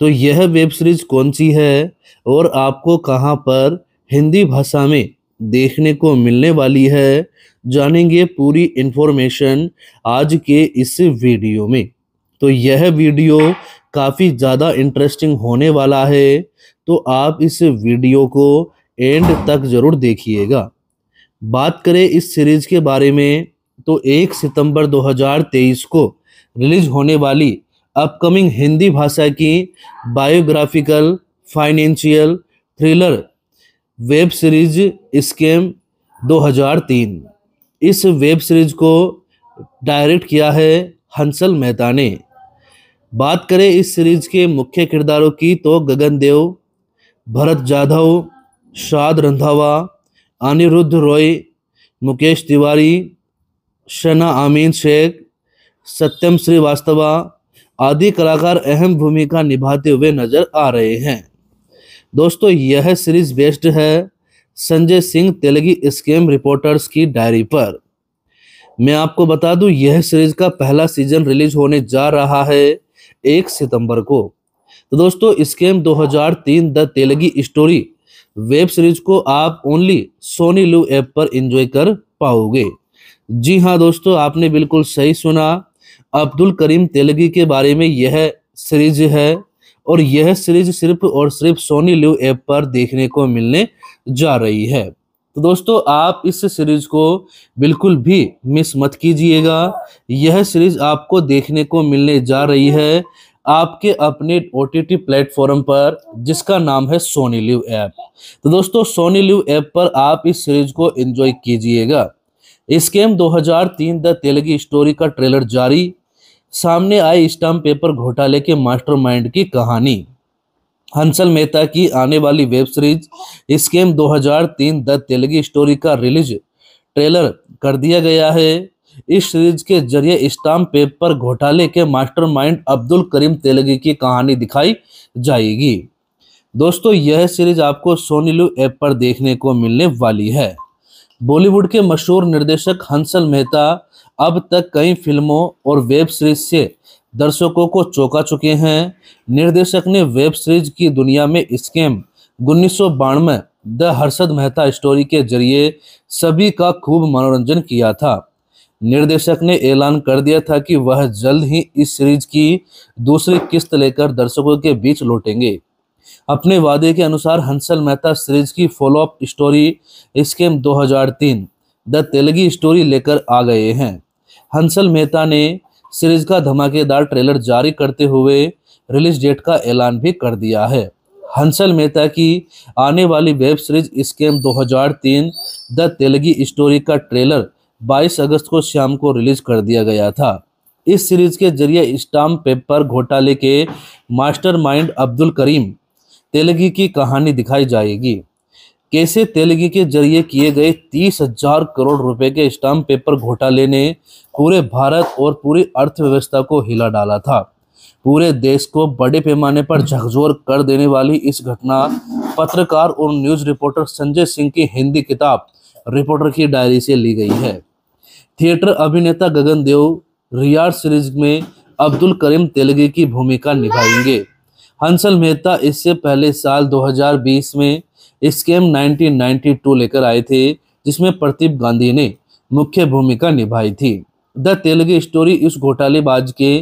तो यह वेब सीरीज कौन सी है और आपको कहाँ पर हिंदी भाषा में देखने को मिलने वाली है जानेंगे पूरी इन्फॉर्मेशन आज के इस वीडियो में तो यह वीडियो काफ़ी ज़्यादा इंटरेस्टिंग होने वाला है तो आप इस वीडियो को एंड तक ज़रूर देखिएगा बात करें इस सीरीज़ के बारे में तो 1 सितंबर 2023 को रिलीज होने वाली अपकमिंग हिंदी भाषा की biographical financial thriller web series scam 2003 इस वेब सीरीज को डायरेक्ट किया है हंसल मेहता ने बात करें इस सीरीज के मुख्य किरदारों की तो गगन देव भरत जाधव शाद रंधावा अनिरुद्ध रॉय मुकेश तिवारी शना आमीन शेख सत्यम श्रीवास्तवा आदि कलाकार अहम भूमिका निभाते हुए नजर आ रहे हैं दोस्तों यह सीरीज बेस्ड है संजय सिंह तेलगी स्केम रिपोर्टर्स की डायरी पर मैं आपको बता दूं यह सीरीज का पहला सीजन रिलीज होने जा रहा है एक सितंबर को तो दोस्तों scam 2003 the Telgi story web series को आप ओनली सोनी लू ऐप पर एंजॉय कर पाओगे जी हाँ दोस्तों आपने बिल्कुल सही सुना अब्दुल करीम तेलगी के बारे में यह सीरीज है और यह सीरीज सिर्फ और सिर्फ सोनी लिव ऐप पर देखने को मिलने जा रही है तो दोस्तों आप इस सीरीज को बिल्कुल भी मिस मत कीजिएगा यह सीरीज आपको देखने को मिलने जा रही है आपके अपने ओ टी टी प्लेटफॉर्म पर जिसका नाम है सोनी लिव ऐप तो दोस्तों सोनी लिव ऐप पर आप इस सीरीज को एंजॉय कीजिएगा हजार 2003 द तेलगी स्टोरी का ट्रेलर जारी सामने आई स्टाम्प पेपर घोटाले के मास्टरमाइंड की कहानी हंसल मेहता की आने वाली web series scam 2003 the Telgi story का रिलीज ट्रेलर कर दिया गया है इस सीरीज के जरिए स्टाम्प पेपर घोटाले के मास्टरमाइंड अब्दुल करीम तेलगी की कहानी दिखाई जाएगी दोस्तों यह सीरीज आपको सोनीलू ऐप पर देखने को मिलने वाली है बॉलीवुड के मशहूर निर्देशक हंसल मेहता अब तक कई फिल्मों और वेब सीरीज से दर्शकों को चौंका चुके हैं निर्देशक ने वेब सीरीज की दुनिया में स्कैम उन्नीस सौ द हर्षद मेहता स्टोरी के जरिए सभी का खूब मनोरंजन किया था निर्देशक ने ऐलान कर दिया था कि वह जल्द ही इस सीरीज की दूसरी किस्त लेकर दर्शकों के बीच लौटेंगे अपने वादे के अनुसार हंसल मेहता सीरीज की follow up story scam 2003 the Telgi story लेकर आ गए हैं हंसल मेहता ने सीरीज का धमाकेदार ट्रेलर जारी करते हुए रिलीज डेट का ऐलान भी कर दिया है हंसल मेहता की आने वाली web series scam 2003 the Telgi story का ट्रेलर 22 अगस्त को शाम को रिलीज कर दिया गया था इस सीरीज के जरिए स्टाम्प पेपर घोटाले के मास्टरमाइंड अब्दुल करीम तेलगी की कहानी दिखाई जाएगी कैसे तेलगी के जरिए किए गए तीस हजार करोड़ रुपए के स्टाम्प पेपर घोटाले ने पूरे भारत और पूरी अर्थव्यवस्था को हिला डाला था पूरे देश को बड़े पैमाने पर झकझोर कर देने वाली इस घटना पत्रकार और न्यूज रिपोर्टर संजय सिंह की हिंदी किताब रिपोर्टर की डायरी से ली गई है थिएटर अभिनेता गगन देव रियार सीरीज में अब्दुल करीम तेलगी की भूमिका निभाएंगे हंसल मेहता इससे पहले साल 2020 में स्केम 1992 लेकर आए थे जिसमें प्रदीप गांधी ने मुख्य भूमिका निभाई थी द तेलगी स्टोरी इस घोटालेबाज के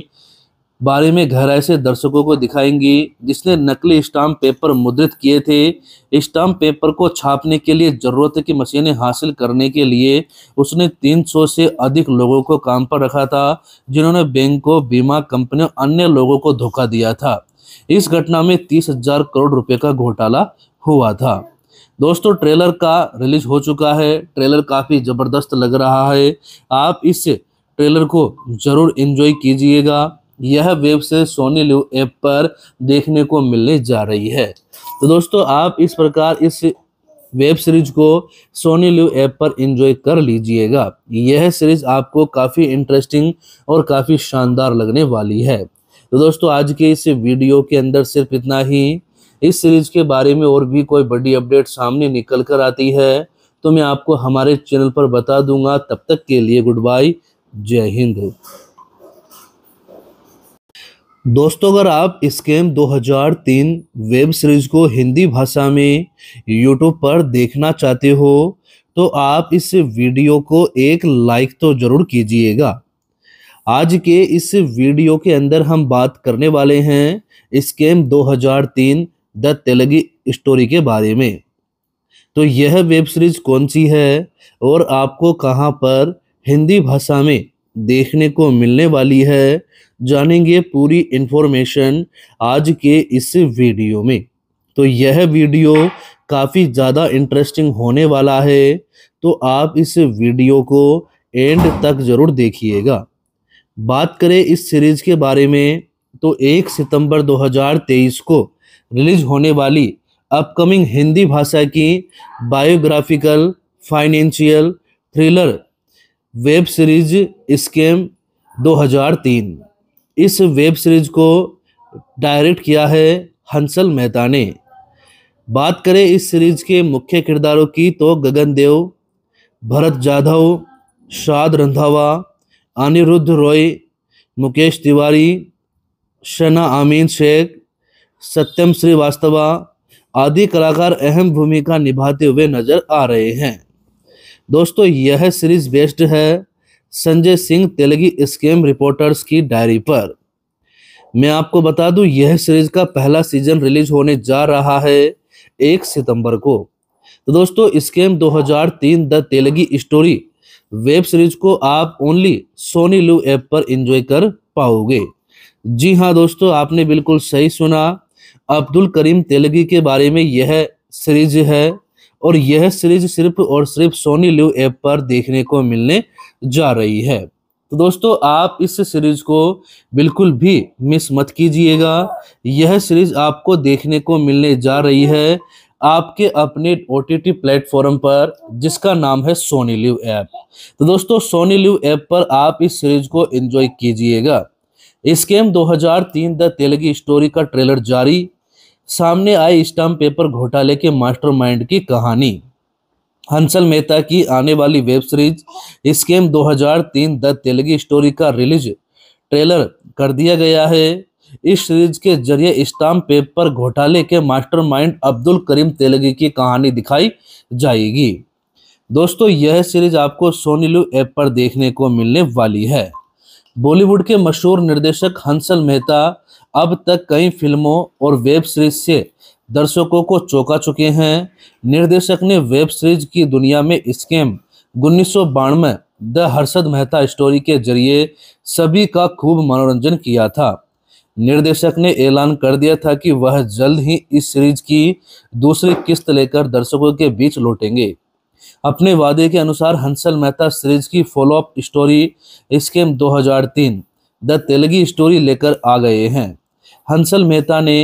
बारे में गहराई से दर्शकों को दिखाएंगी जिसने नकली स्टाम्प पेपर मुद्रित किए थे स्टाम्प पेपर को छापने के लिए ज़रूरत की मशीनें हासिल करने के लिए उसने 300 से अधिक लोगों को काम पर रखा था जिन्होंने बैंकों बीमा कंपनियों अन्य लोगों को धोखा दिया था इस घटना में तीस हजार करोड़ रुपए का घोटाला हुआ था दोस्तों ट्रेलर का रिलीज हो चुका है ट्रेलर काफ़ी ज़बरदस्त लग रहा है आप इस ट्रेलर को ज़रूर इन्जॉय कीजिएगा यह वेब से सोनी लिव ऐप पर देखने को मिलने जा रही है तो दोस्तों आप इस प्रकार इस वेब सीरीज को सोनी लिव ऐप पर एंजॉय कर लीजिएगा यह सीरीज आपको काफ़ी इंटरेस्टिंग और काफ़ी शानदार लगने वाली है तो दोस्तों आज के इस वीडियो के अंदर सिर्फ इतना ही इस सीरीज के बारे में और भी कोई बड़ी अपडेट सामने निकल कर आती है तो मैं आपको हमारे चैनल पर बता दूंगा तब तक के लिए गुड बाय जय हिंद दोस्तों अगर आप स्कैम 2003 वेब सीरीज को हिंदी भाषा में यूट्यूब पर देखना चाहते हो तो आप इस वीडियो को एक लाइक तो जरूर कीजिएगा आज के इस वीडियो के अंदर हम बात करने वाले हैं स्कैम 2003 द तेलगी स्टोरी के बारे में तो यह वेब सीरीज कौन सी है और आपको कहाँ पर हिंदी भाषा में देखने को मिलने वाली है जानेंगे पूरी इन्फॉर्मेशन आज के इस वीडियो में तो यह वीडियो काफ़ी ज़्यादा इंटरेस्टिंग होने वाला है तो आप इस वीडियो को एंड तक ज़रूर देखिएगा बात करें इस सीरीज़ के बारे में तो 1 सितंबर 2023 को रिलीज होने वाली अपकमिंग हिंदी भाषा की biographical financial thriller web series scam 2003 इस वेब सीरीज को डायरेक्ट किया है हंसल मेहता ने बात करें इस सीरीज के मुख्य किरदारों की तो गगन देव भरत जाधव शाद रंधावा अनिरुद्ध रॉय मुकेश तिवारी शना आमीन शेख सत्यम श्रीवास्तवा आदि कलाकार अहम भूमिका निभाते हुए नजर आ रहे हैं दोस्तों यह सीरीज बेस्ड है संजय सिंह तेलगी स्केम रिपोर्टर्स की डायरी पर मैं आपको बता दूं यह सीरीज का पहला सीजन रिलीज होने जा रहा है एक सितंबर को तो दोस्तों scam 2003 the Telgi story web series को आप ओनली सोनी लू ऐप पर एंजॉय कर पाओगे जी हाँ दोस्तों आपने बिल्कुल सही सुना अब्दुल करीम तेलगी के बारे में यह सीरीज है और यह सीरीज सिर्फ और सिर्फ सोनी लिव ऐप पर देखने को मिलने जा रही है तो दोस्तों आप इस सीरीज को बिल्कुल भी मिस मत कीजिएगा यह सीरीज आपको देखने को मिलने जा रही है आपके अपने ओ टी टी प्लेटफॉर्म पर जिसका नाम है सोनी लिव ऐप तो दोस्तों सोनी लिव ऐप पर आप इस सीरीज को एंजॉय कीजिएगा हजार 2003 द तेलगी स्टोरी का ट्रेलर जारी सामने आई स्टाम्प पेपर घोटाले के मास्टरमाइंड की कहानी हंसल मेहता की आने वाली web series scam 2003 the Telgi story का रिलीज ट्रेलर कर दिया गया है इस सीरीज के जरिए स्टाम्प पेपर घोटाले के मास्टरमाइंड अब्दुल करीम तेलगी की कहानी दिखाई जाएगी दोस्तों यह सीरीज आपको सोनीलू ऐप पर देखने को मिलने वाली है बॉलीवुड के मशहूर निर्देशक हंसल मेहता अब तक कई फिल्मों और वेब सीरीज से दर्शकों को चौंका चुके हैं निर्देशक ने वेब सीरीज की दुनिया में स्कैम उन्नीस द हर्षद मेहता स्टोरी के जरिए सभी का खूब मनोरंजन किया था निर्देशक ने ऐलान कर दिया था कि वह जल्द ही इस सीरीज की दूसरी किस्त लेकर दर्शकों के बीच लौटेंगे अपने वादे के अनुसार हंसल मेहता सीरीज की follow up story scam 2003 the Telgi story लेकर आ गए हैं हंसल मेहता ने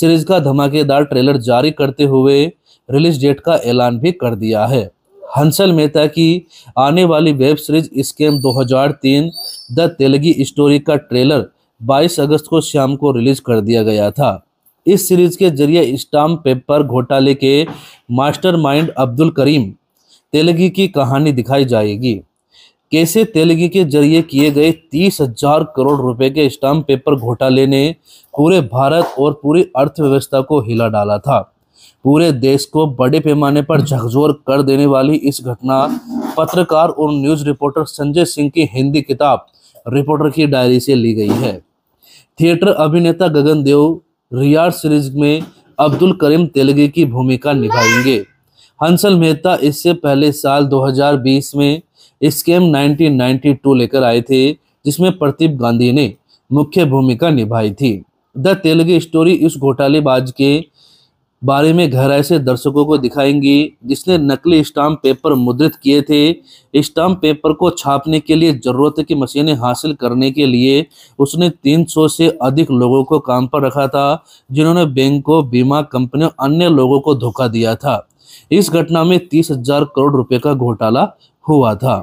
सीरीज का धमाकेदार ट्रेलर जारी करते हुए रिलीज डेट का ऐलान भी कर दिया है हंसल मेहता की आने वाली web series scam 2003 the Telgi story का ट्रेलर 22 अगस्त को शाम को रिलीज कर दिया गया था इस सीरीज के जरिए स्टाम्प पेपर घोटाले के मास्टरमाइंड अब्दुल करीम तेलगी की कहानी दिखाई जाएगी कैसे तेलगी के जरिए किए गए तीस हजार करोड़ रुपए के स्टाम्प पेपर घोटाले ने पूरे भारत और पूरी अर्थव्यवस्था को हिला डाला था पूरे देश को बड़े पैमाने पर झकझोर कर देने वाली इस घटना पत्रकार और न्यूज रिपोर्टर संजय सिंह की हिंदी किताब रिपोर्टर की डायरी से ली गई है थिएटर अभिनेता गगन देव रियाज सीरीज में अब्दुल करीम तेलगी की भूमिका निभाएंगे हंसल मेहता इससे पहले साल 2020 में स्कैम 1992 लेकर आए थे जिसमें प्रदीप गांधी ने मुख्य भूमिका निभाई थी द तेलुगु स्टोरी इस घोटालेबाज के बारे में गहराई से दर्शकों को दिखाएंगी जिसने नकली स्टाम्प पेपर मुद्रित किए थे स्टाम्प पेपर को छापने के लिए ज़रूरत की मशीनें हासिल करने के लिए उसने 300 से अधिक लोगों को काम पर रखा था जिन्होंने बैंकों बीमा कंपनियों अन्य लोगों को धोखा दिया था इस घटना में 30,000 करोड़ रुपए का घोटाला हुआ था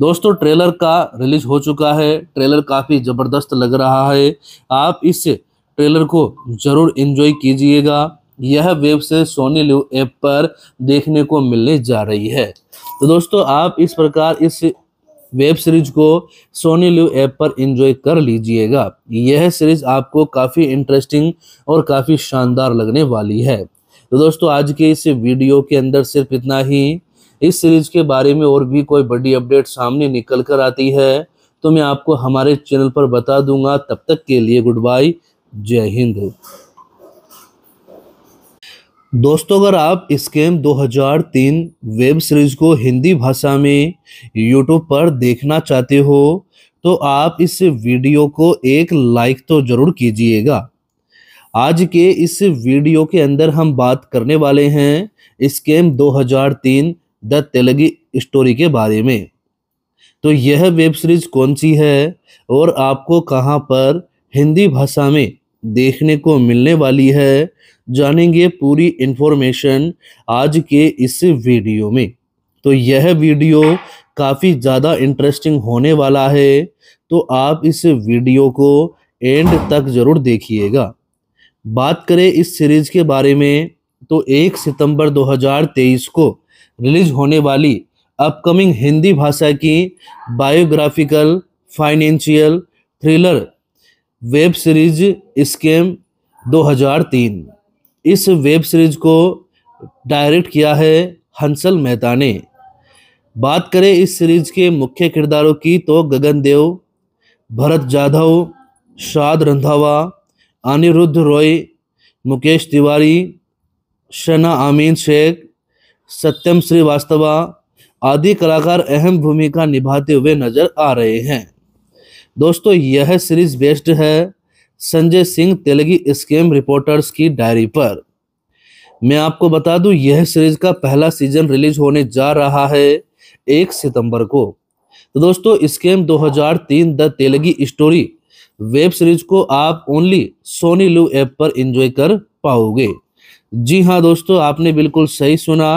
दोस्तों ट्रेलर का रिलीज हो चुका है ट्रेलर काफ़ी ज़बरदस्त लग रहा है आप इस ट्रेलर को ज़रूर इन्जॉय कीजिएगा यह वेब से सोनी लिव ऐप पर देखने को मिलने जा रही है तो दोस्तों आप इस प्रकार इस वेब सीरीज को सोनी लिव ऐप पर एंजॉय कर लीजिएगा यह सीरीज आपको काफ़ी इंटरेस्टिंग और काफ़ी शानदार लगने वाली है तो दोस्तों आज के इस वीडियो के अंदर सिर्फ इतना ही इस सीरीज के बारे में और भी कोई बड़ी अपडेट सामने निकल कर आती है तो मैं आपको हमारे चैनल पर बता दूंगा तब तक के लिए गुड बाय जय हिंद दोस्तों अगर आप स्कैम 2003 वेब सीरीज को हिंदी भाषा में यूट्यूब पर देखना चाहते हो तो आप इस वीडियो को एक लाइक तो ज़रूर कीजिएगा आज के इस वीडियो के अंदर हम बात करने वाले हैं स्कैम 2003 द तेलगी स्टोरी के बारे में तो यह वेब सीरीज कौन सी है और आपको कहाँ पर हिंदी भाषा में देखने को मिलने वाली है जानेंगे पूरी इन्फॉर्मेशन आज के इस वीडियो में तो यह वीडियो काफ़ी ज़्यादा इंटरेस्टिंग होने वाला है तो आप इस वीडियो को एंड तक ज़रूर देखिएगा बात करें इस सीरीज़ के बारे में तो 1 सितंबर 2023 को रिलीज होने वाली अपकमिंग हिंदी भाषा की biographical financial thriller web series scam 2003 इस वेब सीरीज को डायरेक्ट किया है हंसल मेहता ने बात करें इस सीरीज के मुख्य किरदारों की तो गगन देव भरत जाधव शाद रंधावा अनिरुद्ध रॉय मुकेश तिवारी शना आमीन शेख सत्यम श्रीवास्तवा आदि कलाकार अहम भूमिका निभाते हुए नजर आ रहे हैं दोस्तों यह सीरीज बेस्ड है संजय सिंह तेलगी स्केम रिपोर्टर्स की डायरी पर मैं आपको बता दूं यह सीरीज का पहला सीजन रिलीज होने जा रहा है एक सितंबर को तो दोस्तों scam 2003 the Telgi story web series को आप ओनली सोनी लू ऐप पर एंजॉय कर पाओगे जी हाँ दोस्तों आपने बिल्कुल सही सुना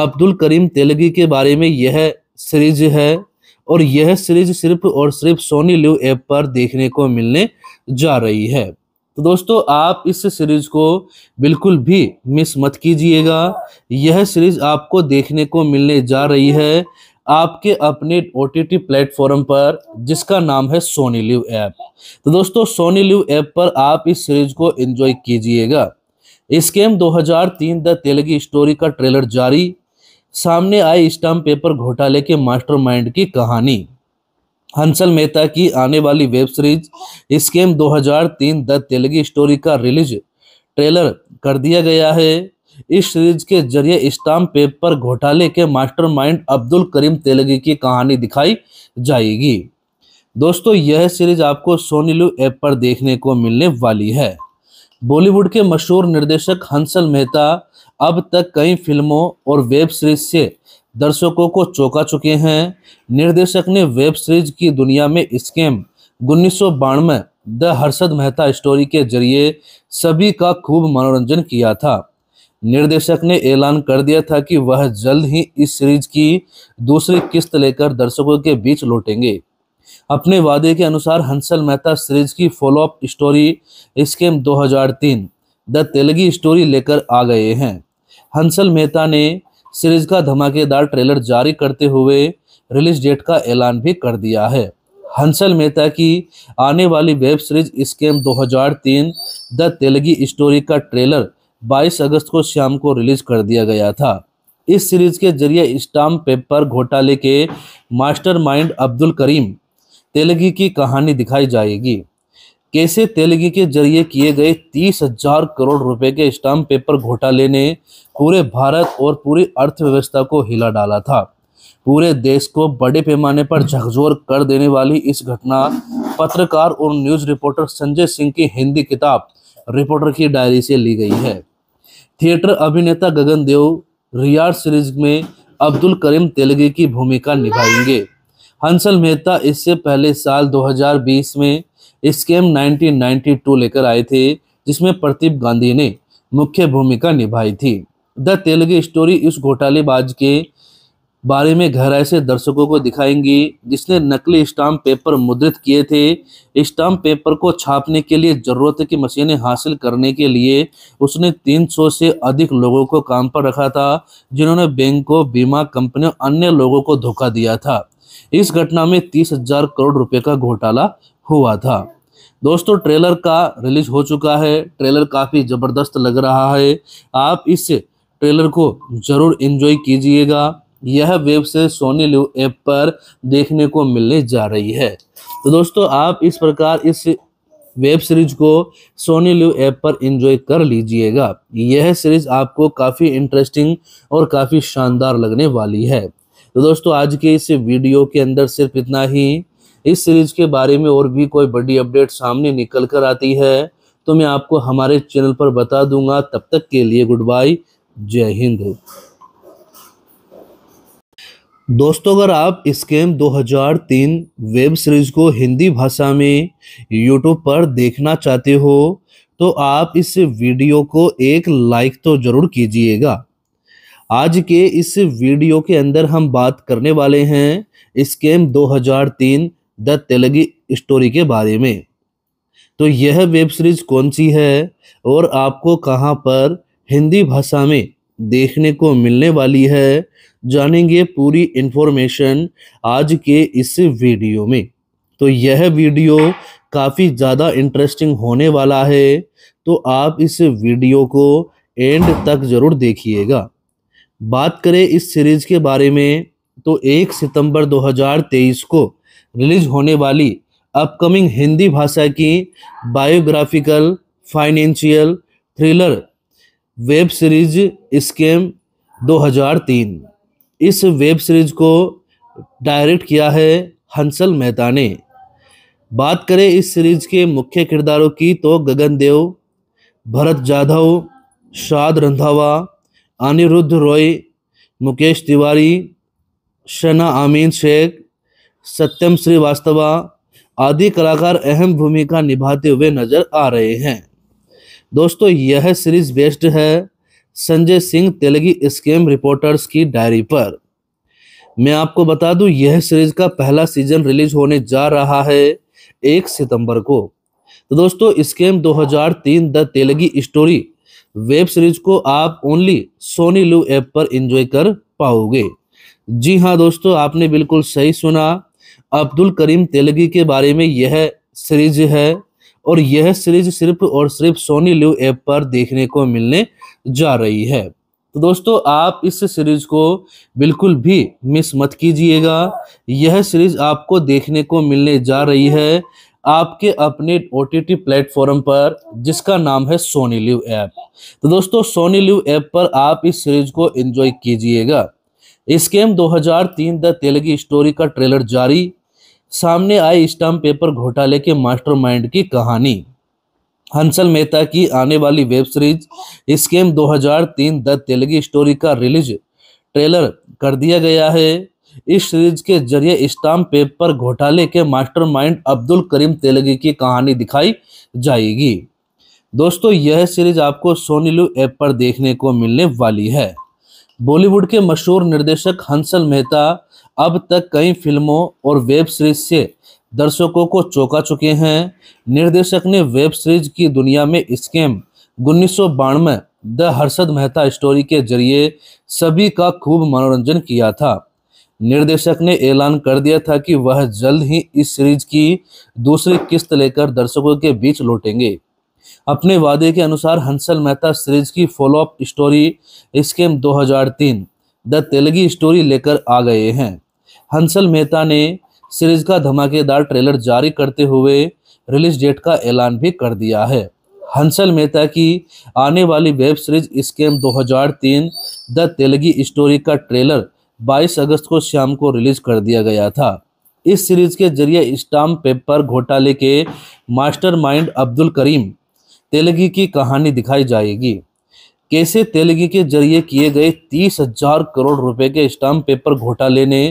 अब्दुल करीम तेलगी के बारे में यह सीरीज है और यह सीरीज सिर्फ और सिर्फ सोनी लिव ऐप पर देखने को मिलने जा रही है तो दोस्तों आप इस सीरीज को बिल्कुल भी मिस मत कीजिएगा यह सीरीज आपको देखने को मिलने जा रही है आपके अपने ओ टी टी प्लेटफॉर्म पर जिसका नाम है सोनी लिव ऐप तो दोस्तों सोनी लिव ऐप पर आप इस सीरीज को एंजॉय कीजिएगा दो हजार तीन द तेलगी स्टोरी का ट्रेलर जारी सामने आई स्टाम्प पेपर घोटाले के मास्टरमाइंड की कहानी हंसल मेहता की आने वाली web series scam 2003 the Telgi story का रिलीज ट्रेलर कर दिया गया है इस सीरीज के जरिए स्टाम्प पेपर घोटाले के मास्टरमाइंड अब्दुल करीम तेलगी की कहानी दिखाई जाएगी दोस्तों यह सीरीज आपको सोनीलू ऐप पर देखने को मिलने वाली है बॉलीवुड के मशहूर निर्देशक हंसल मेहता अब तक कई फिल्मों और वेब सीरीज से दर्शकों को चौंका चुके हैं निर्देशक ने वेब सीरीज की दुनिया में स्कैम उन्नीस सौ द हर्षद मेहता स्टोरी के जरिए सभी का खूब मनोरंजन किया था निर्देशक ने ऐलान कर दिया था कि वह जल्द ही इस सीरीज की दूसरी किस्त लेकर दर्शकों के बीच लौटेंगे अपने वादे के अनुसार हंसल मेहता सीरीज की follow up story scam 2003 the Telgi story लेकर आ गए हैं हंसल मेहता ने सीरीज का धमाकेदार ट्रेलर जारी करते हुए रिलीज डेट का ऐलान भी कर दिया है हंसल मेहता की आने वाली web series scam 2003 the Telgi story का ट्रेलर 22 अगस्त को शाम को रिलीज कर दिया गया था इस सीरीज के जरिए स्टाम्प पेपर घोटाले के मास्टरमाइंड अब्दुल करीम तेलगी की कहानी दिखाई जाएगी कैसे तेलगी के जरिए किए गए तीस हजार करोड़ रुपए के स्टाम्प पेपर घोटाले ने पूरे भारत और पूरी अर्थव्यवस्था को हिला डाला था पूरे देश को बड़े पैमाने पर झकझोर कर देने वाली इस घटना पत्रकार और न्यूज रिपोर्टर संजय सिंह की हिंदी किताब रिपोर्टर की डायरी से ली गई है थिएटर अभिनेता गगन देव रियाज सीरीज में अब्दुल करीम तेलगी की भूमिका निभाएंगे हंसल मेहता इससे पहले साल 2020 में स्केम 1992 लेकर आए थे जिसमें प्रदीप गांधी ने मुख्य भूमिका निभाई थी द तेलुगु स्टोरी इस घोटालेबाज के बारे में गहराई से दर्शकों को दिखाएंगी जिसने नकली स्टाम्प पेपर मुद्रित किए थे स्टाम्प पेपर को छापने के लिए ज़रूरत की मशीनें हासिल करने के लिए उसने 300 से अधिक लोगों को काम पर रखा था जिन्होंने बैंकों बीमा कंपनियों अन्य लोगों को धोखा दिया था इस घटना में तीस हजार करोड़ रुपए का घोटाला हुआ था दोस्तों ट्रेलर का रिलीज हो चुका है ट्रेलर काफ़ी ज़बरदस्त लग रहा है आप इस ट्रेलर को ज़रूर इन्जॉय कीजिएगा यह वेब से सोनी लिव ऐप पर देखने को मिलने जा रही है तो दोस्तों आप इस प्रकार इस वेब सीरीज को सोनी लिव ऐप पर एंजॉय कर लीजिएगा यह सीरीज आपको काफ़ी इंटरेस्टिंग और काफ़ी शानदार लगने वाली है तो दोस्तों आज के इस वीडियो के अंदर सिर्फ इतना ही इस सीरीज के बारे में और भी कोई बड़ी अपडेट सामने निकल कर आती है तो मैं आपको हमारे चैनल पर बता दूंगा तब तक के लिए गुड बाय जय हिंद दोस्तों अगर आप स्कैम 2003 वेब सीरीज को हिंदी भाषा में यूट्यूब पर देखना चाहते हो तो आप इस वीडियो को एक लाइक तो जरूर कीजिएगा आज के इस वीडियो के अंदर हम बात करने वाले हैं स्केम 2003 द तेलगी स्टोरी के बारे में तो यह वेब सीरीज कौन सी है और आपको कहां पर हिंदी भाषा में देखने को मिलने वाली है जानेंगे पूरी इन्फॉर्मेशन आज के इस वीडियो में तो यह वीडियो काफ़ी ज़्यादा इंटरेस्टिंग होने वाला है तो आप इस वीडियो को एंड तक ज़रूर देखिएगा बात करें इस सीरीज़ के बारे में तो 1 सितंबर 2023 को रिलीज होने वाली अपकमिंग हिंदी भाषा की biographical financial thriller web series scam 2003 इस वेब सीरीज को डायरेक्ट किया है हंसल मेहता ने बात करें इस सीरीज के मुख्य किरदारों की तो गगन देव भरत जाधव शाद रंधावा अनिरुद्ध रॉय मुकेश तिवारी शना आमीन शेख सत्यम श्रीवास्तवा आदि कलाकार अहम भूमिका निभाते हुए नजर आ रहे हैं दोस्तों यह सीरीज बेस्ड है संजय सिंह तेलगी स्केम रिपोर्टर्स की डायरी पर मैं आपको बता दूं यह सीरीज का पहला सीजन रिलीज होने जा रहा है एक सितंबर को तो दोस्तों scam 2003 the Telgi story web series को आप ओनली सोनी लू ऐप पर एंजॉय कर पाओगे जी हाँ दोस्तों आपने बिल्कुल सही सुना अब्दुल करीम तेलगी के बारे में यह सीरीज है और यह सीरीज सिर्फ और सिर्फ सोनी लिव ऐप पर देखने को मिलने जा रही है तो दोस्तों आप इस सीरीज को बिल्कुल भी मिस मत कीजिएगा यह सीरीज आपको देखने को मिलने जा रही है आपके अपने ओ टी प्लेटफॉर्म पर जिसका नाम है सोनी लिव ऐप तो दोस्तों सोनी लिव ऐप पर आप इस सीरीज को एंजॉय कीजिएगा हजार 2003 द तेलगी स्टोरी का ट्रेलर जारी सामने आए स्टाम्प पेपर घोटाले के मास्टरमाइंड की कहानी हंसल मेहता की आने वाली web series scam 2003 the Telgi story का रिलीज ट्रेलर कर दिया गया है इस सीरीज के जरिए स्टाम्प पेपर घोटाले के मास्टरमाइंड अब्दुल करीम तेलगी की कहानी दिखाई जाएगी दोस्तों यह सीरीज आपको सोनीलू ऐप पर देखने को मिलने वाली है बॉलीवुड के मशहूर निर्देशक हंसल मेहता अब तक कई फिल्मों और वेब सीरीज से दर्शकों को चौंका चुके हैं निर्देशक ने वेब सीरीज की दुनिया में स्कैम उन्नीस सौ द हर्षद मेहता स्टोरी के जरिए सभी का खूब मनोरंजन किया था निर्देशक ने ऐलान कर दिया था कि वह जल्द ही इस सीरीज की दूसरी किस्त लेकर दर्शकों के बीच लौटेंगे अपने वादे के अनुसार हंसल मेहता सीरीज की follow up story scam 2003 the Telgi story लेकर आ गए हैं हंसल मेहता ने सीरीज का धमाकेदार ट्रेलर जारी करते हुए रिलीज डेट का ऐलान भी कर दिया है हंसल मेहता की आने वाली web series scam 2003 the Telgi story का ट्रेलर 22 अगस्त को शाम को रिलीज कर दिया गया था इस सीरीज के जरिए स्टाम्प पेपर घोटाले के मास्टरमाइंड अब्दुल करीम तेलगी की कहानी दिखाई जाएगी कैसे तेलगी के जरिए किए गए तीस हजार करोड़ रुपए के स्टाम्प पेपर घोटाले ने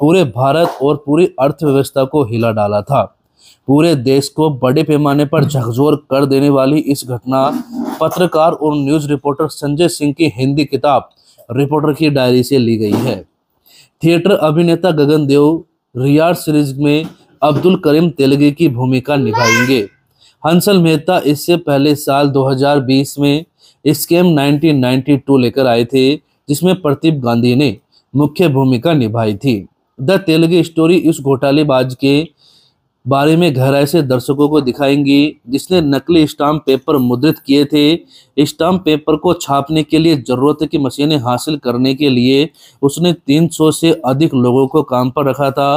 पूरे भारत और पूरी अर्थव्यवस्था को हिला डाला था पूरे देश को बड़े पैमाने पर झकझोर कर देने वाली इस घटना पत्रकार और न्यूज रिपोर्टर संजय सिंह की हिंदी किताब रिपोर्टर की डायरी से ली गई है थिएटर अभिनेता गगन देव रियार सीरीज में अब्दुल करीम तेलगी की भूमिका निभाएंगे हंसल मेहता इससे पहले साल 2020 में स्केम 1992 लेकर आए थे जिसमें प्रदीप गांधी ने मुख्य भूमिका निभाई थी द तेलगी स्टोरी इस घोटालेबाज के बारे में घर ऐसे दर्शकों को दिखाएंगी जिसने नकली स्टाम्प पेपर मुद्रित किए थे स्टाम्प पेपर को छापने के लिए ज़रूरत की मशीनें हासिल करने के लिए उसने 300 से अधिक लोगों को काम पर रखा था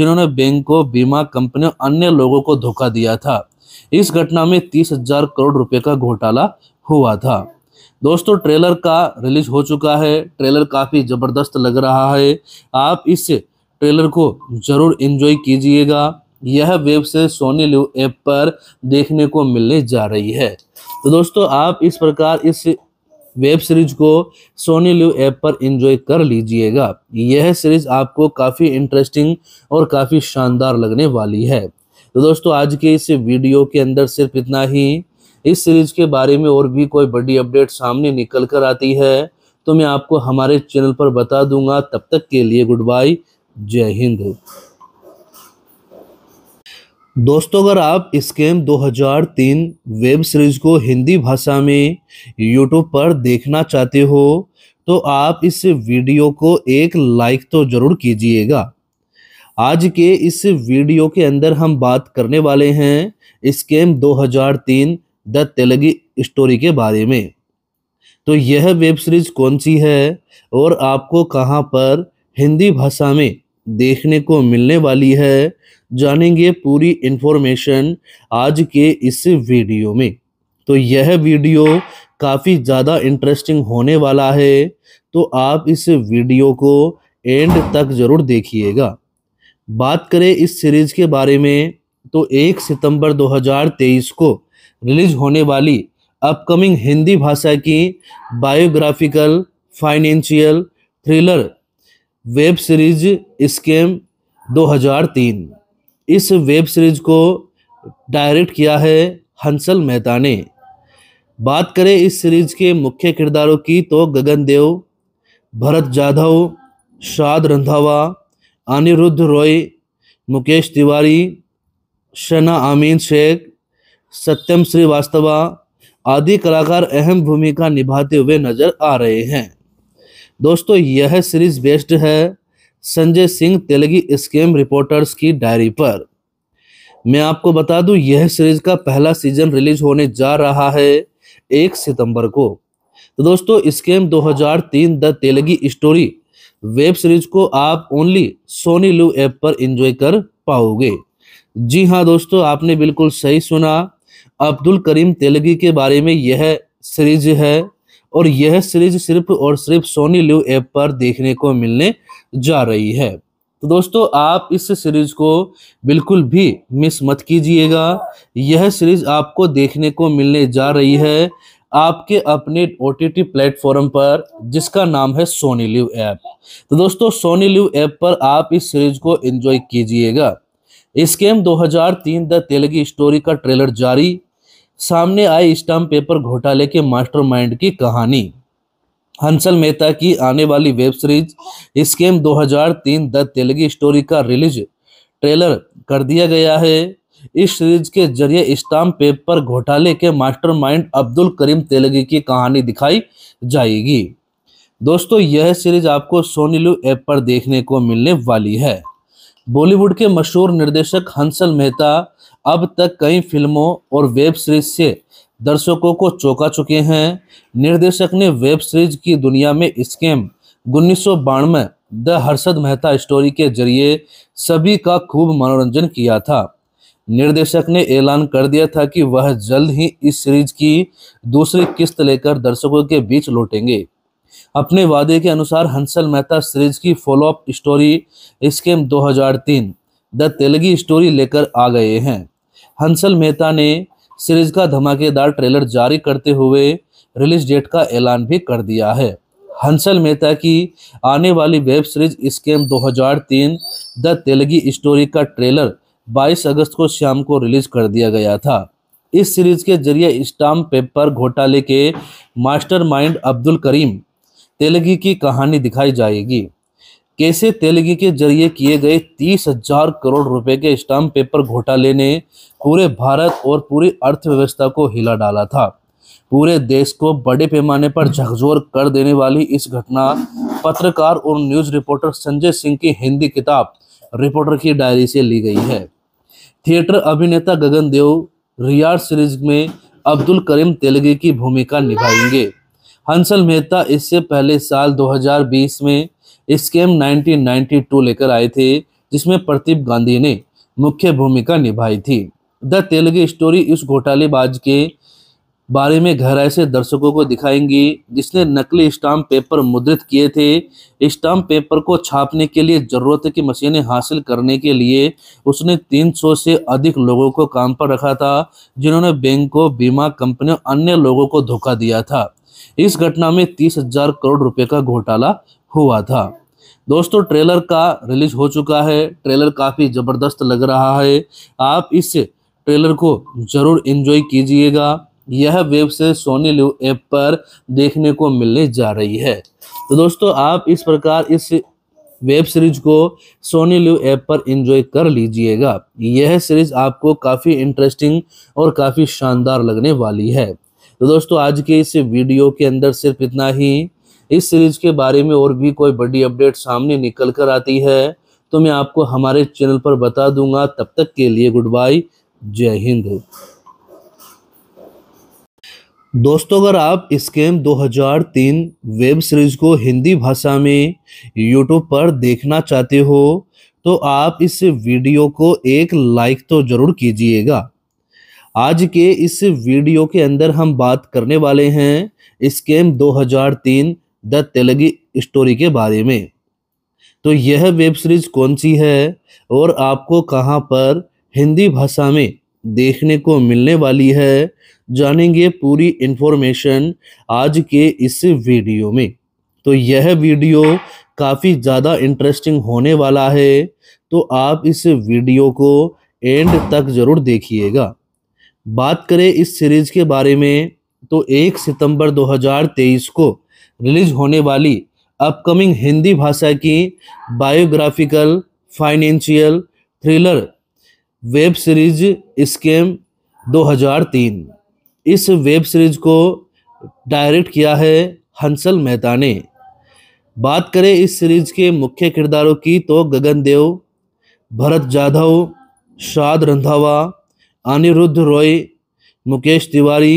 जिन्होंने बैंकों बीमा कंपनियों अन्य लोगों को धोखा दिया था इस घटना में तीस हजार करोड़ रुपए का घोटाला हुआ था दोस्तों ट्रेलर का रिलीज हो चुका है ट्रेलर काफ़ी ज़बरदस्त लग रहा है आप इस ट्रेलर को ज़रूर इन्जॉय कीजिएगा यह वेब से सोनी लिव ऐप पर देखने को मिलने जा रही है तो दोस्तों आप इस प्रकार इस वेब सीरीज को सोनी लिव ऐप पर एंजॉय कर लीजिएगा यह सीरीज आपको काफ़ी इंटरेस्टिंग और काफ़ी शानदार लगने वाली है तो दोस्तों आज के इस वीडियो के अंदर सिर्फ इतना ही इस सीरीज के बारे में और भी कोई बड़ी अपडेट सामने निकल कर आती है तो मैं आपको हमारे चैनल पर बता दूंगा तब तक के लिए गुड बाय जय हिंद दोस्तों अगर आप स्कैम 2003 वेब सीरीज को हिंदी भाषा में यूट्यूब पर देखना चाहते हो तो आप इस वीडियो को एक लाइक तो ज़रूर कीजिएगा आज के इस वीडियो के अंदर हम बात करने वाले हैं स्कैम 2003 द तेलगी स्टोरी के बारे में तो यह वेब सीरीज कौन सी है और आपको कहाँ पर हिंदी भाषा में देखने को मिलने वाली है जानेंगे पूरी इन्फॉर्मेशन आज के इस वीडियो में तो यह वीडियो काफ़ी ज़्यादा इंटरेस्टिंग होने वाला है तो आप इस वीडियो को एंड तक ज़रूर देखिएगा बात करें इस सीरीज़ के बारे में तो 1 सितंबर 2023 को रिलीज़ होने वाली अपकमिंग हिंदी भाषा की biographical financial thriller web series scam 2003 इस वेब सीरीज को डायरेक्ट किया है हंसल मेहता ने बात करें इस सीरीज के मुख्य किरदारों की तो गगन देव भरत जाधव शाद रंधावा अनिरुद्ध रॉय मुकेश तिवारी शना आमीन शेख सत्यम श्रीवास्तवा आदि कलाकार अहम भूमिका निभाते हुए नजर आ रहे हैं दोस्तों यह सीरीज बेस्ट है संजय सिंह तेलगी स्केम रिपोर्टर्स की डायरी पर मैं आपको बता दूं यह सीरीज का पहला सीजन रिलीज होने जा रहा है एक सितंबर को तो दोस्तों scam 2003 the Telgi story web series को आप ओनली सोनी लू ऐप पर एंजॉय कर पाओगे जी हाँ दोस्तों आपने बिल्कुल सही सुना अब्दुल करीम तेलगी के बारे में यह सीरीज है और यह सीरीज सिर्फ और सिर्फ सोनी लू ऐप पर देखने को मिलने जा रही है तो दोस्तों आप इस सीरीज को बिल्कुल भी मिस मत कीजिएगा यह सीरीज आपको देखने को मिलने जा रही है आपके अपने ओ टी टी प्लेटफॉर्म पर जिसका नाम है सोनी लिव ऐप तो दोस्तों सोनी लिव ऐप पर आप इस सीरीज को एंजॉय कीजिएगा हजार 2003 द तेलगी स्टोरी का ट्रेलर जारी सामने आई स्टाम्प पेपर घोटाले के मास्टरमाइंड की कहानी हंसल मेहता की आने वाली web series scam 2003 the Telgi story का रिलीज ट्रेलर कर दिया गया है इस सीरीज के जरिए स्टाम्प पेपर घोटाले के मास्टरमाइंड अब्दुल करीम तेलगी की कहानी दिखाई जाएगी दोस्तों यह सीरीज आपको सोनीलू ऐप पर देखने को मिलने वाली है बॉलीवुड के मशहूर निर्देशक हंसल मेहता अब तक कई फिल्मों और वेब सीरीज से दर्शकों को चौंका चुके हैं निर्देशक ने वेब सीरीज की दुनिया में स्कैम उन्नीस द हर्षद मेहता स्टोरी के जरिए सभी का खूब मनोरंजन किया था निर्देशक ने ऐलान कर दिया था कि वह जल्द ही इस सीरीज की दूसरी किस्त लेकर दर्शकों के बीच लौटेंगे अपने वादे के अनुसार हंसल मेहता सीरीज की follow up story scam 2003 the Telgi story लेकर आ गए हैं हंसल मेहता ने सीरीज का धमाकेदार ट्रेलर जारी करते हुए रिलीज डेट का ऐलान भी कर दिया है हंसल मेहता की आने वाली web series scam 2003 the Telgi story का ट्रेलर 22 अगस्त को शाम को रिलीज कर दिया गया था इस सीरीज के जरिए स्टाम्प पेपर घोटाले के मास्टरमाइंड अब्दुल करीम तेलगी की कहानी दिखाई जाएगी कैसे तेलगी के जरिए किए गए तीस हजार करोड़ रुपए के स्टाम्प पेपर घोटाले ने पूरे भारत और पूरी अर्थव्यवस्था को हिला डाला था पूरे देश को बड़े पैमाने पर झकझोर कर देने वाली इस घटना पत्रकार और न्यूज रिपोर्टर संजय सिंह की हिंदी किताब रिपोर्टर की डायरी से ली गई है थिएटर अभिनेता गगन देव रियार सीरीज में अब्दुल करीम तेलगी की भूमिका निभाएंगे हंसल मेहता इससे पहले साल 2020 में स्कैम 1992 लेकर आए थे जिसमें प्रदीप गांधी ने मुख्य भूमिका निभाई थी द तेलुगु स्टोरी इस घोटालेबाज के बारे में गहराई से दर्शकों को दिखाएंगी जिसने नकली स्टाम्प पेपर मुद्रित किए थे स्टाम्प पेपर को छापने के लिए ज़रूरत की मशीनें हासिल करने के लिए उसने 300 से अधिक लोगों को काम पर रखा था जिन्होंने बैंकों बीमा कंपनियों अन्य लोगों को धोखा दिया था इस घटना में 30,000 करोड़ रुपए का घोटाला हुआ था दोस्तों ट्रेलर का रिलीज हो चुका है ट्रेलर काफ़ी ज़बरदस्त लग रहा है आप इस ट्रेलर को ज़रूर इन्जॉय कीजिएगा यह वेब से सोनी लिव ऐप पर देखने को मिलने जा रही है तो दोस्तों आप इस प्रकार इस वेब सीरीज को सोनी लिव ऐप पर एंजॉय कर लीजिएगा यह सीरीज आपको काफ़ी इंटरेस्टिंग और काफ़ी शानदार लगने वाली है तो दोस्तों आज के इस वीडियो के अंदर सिर्फ इतना ही इस सीरीज के बारे में और भी कोई बड़ी अपडेट सामने निकल कर आती है तो मैं आपको हमारे चैनल पर बता दूंगा तब तक के लिए गुड बाय जय हिंद दोस्तों अगर आप स्कैम 2003 वेब सीरीज को हिंदी भाषा में यूट्यूब पर देखना चाहते हो तो आप इस वीडियो को एक लाइक तो ज़रूर कीजिएगा आज के इस वीडियो के अंदर हम बात करने वाले हैं स्कैम 2003 द तेलगी स्टोरी के बारे में तो यह वेब सीरीज कौन सी है और आपको कहाँ पर हिंदी भाषा में देखने को मिलने वाली है जानेंगे पूरी इन्फॉर्मेशन आज के इस वीडियो में तो यह वीडियो काफ़ी ज़्यादा इंटरेस्टिंग होने वाला है तो आप इस वीडियो को एंड तक ज़रूर देखिएगा बात करें इस सीरीज़ के बारे में तो 1 सितंबर 2023 को रिलीज होने वाली अपकमिंग हिंदी भाषा की biographical financial thriller web series scam 2003 इस वेब सीरीज को डायरेक्ट किया है हंसल मेहता ने बात करें इस सीरीज के मुख्य किरदारों की तो गगन देव भरत जाधव शाद रंधावा अनिरुद्ध रॉय मुकेश तिवारी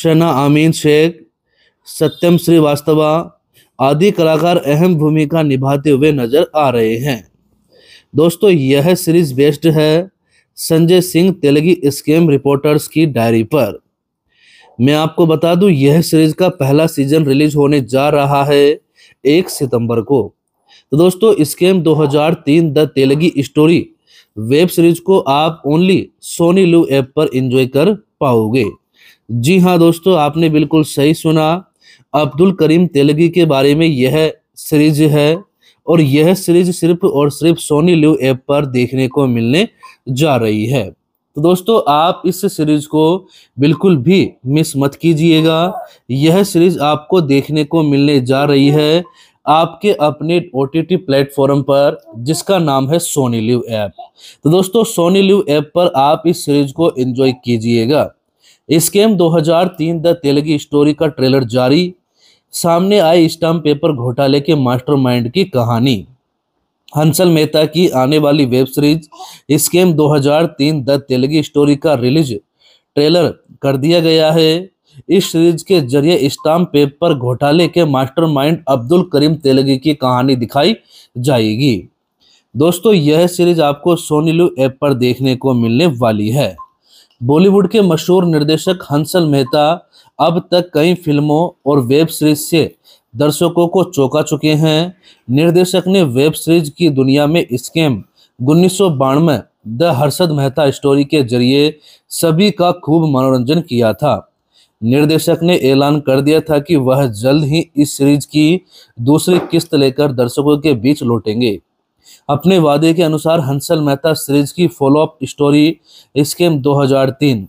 शना आमीन शेख सत्यम श्रीवास्तवा आदि कलाकार अहम भूमिका निभाते हुए नजर आ रहे हैं दोस्तों यह सीरीज बेस्ड है संजय सिंह तेलगी स्केम रिपोर्टर्स की डायरी पर मैं आपको बता दूं यह सीरीज का पहला सीजन रिलीज होने जा रहा है एक सितंबर को तो दोस्तों scam 2003 the Telgi story web series को आप ओनली सोनी लू ऐप पर एंजॉय कर पाओगे जी हाँ दोस्तों आपने बिल्कुल सही सुना अब्दुल करीम तेलगी के बारे में यह सीरीज है और यह सीरीज सिर्फ और सिर्फ सोनी लिव ऐप पर देखने को मिलने जा रही है तो दोस्तों आप इस सीरीज को बिल्कुल भी मिस मत कीजिएगा यह सीरीज आपको देखने को मिलने जा रही है आपके अपने ओ टी प्लेटफॉर्म पर जिसका नाम है सोनी लिव ऐप तो दोस्तों सोनी लिव ऐप पर आप इस सीरीज को एंजॉय कीजिएगा स्केम तीन द तेलगी स्टोरी का ट्रेलर जारी सामने आई स्टाम्प पेपर घोटाले के मास्टरमाइंड की कहानी हंसल मेहता की आने वाली web series scam 2003 the Telgi story का रिलीज ट्रेलर कर दिया गया है इस सीरीज के जरिए स्टाम्प पेपर घोटाले के मास्टरमाइंड अब्दुल करीम तेलगी की कहानी दिखाई जाएगी दोस्तों यह सीरीज आपको सोनीलू ऐप पर देखने को मिलने वाली है बॉलीवुड के मशहूर निर्देशक हंसल मेहता अब तक कई फिल्मों और वेब सीरीज से दर्शकों को चौंका चुके हैं निर्देशक ने वेब सीरीज की दुनिया में स्कैम उन्नीस सौ द हर्षद मेहता स्टोरी के जरिए सभी का खूब मनोरंजन किया था निर्देशक ने ऐलान कर दिया था कि वह जल्द ही इस सीरीज की दूसरी किस्त लेकर दर्शकों के बीच लौटेंगे अपने वादे के अनुसार हंसल मेहता सीरीज की follow up story scam 2003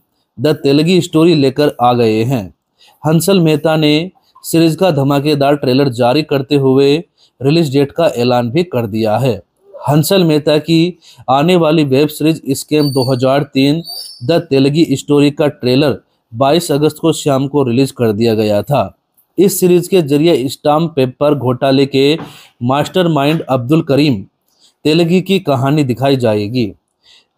the Telgi story लेकर आ गए हैं हंसल मेहता ने सीरीज का धमाकेदार ट्रेलर जारी करते हुए रिलीज डेट का ऐलान भी कर दिया है हंसल मेहता की आने वाली web series scam 2003 the Telgi story का ट्रेलर 22 अगस्त को शाम को रिलीज कर दिया गया था इस सीरीज के जरिए स्टाम्प पेपर घोटाले के मास्टरमाइंड अब्दुल करीम तेलगी की कहानी दिखाई जाएगी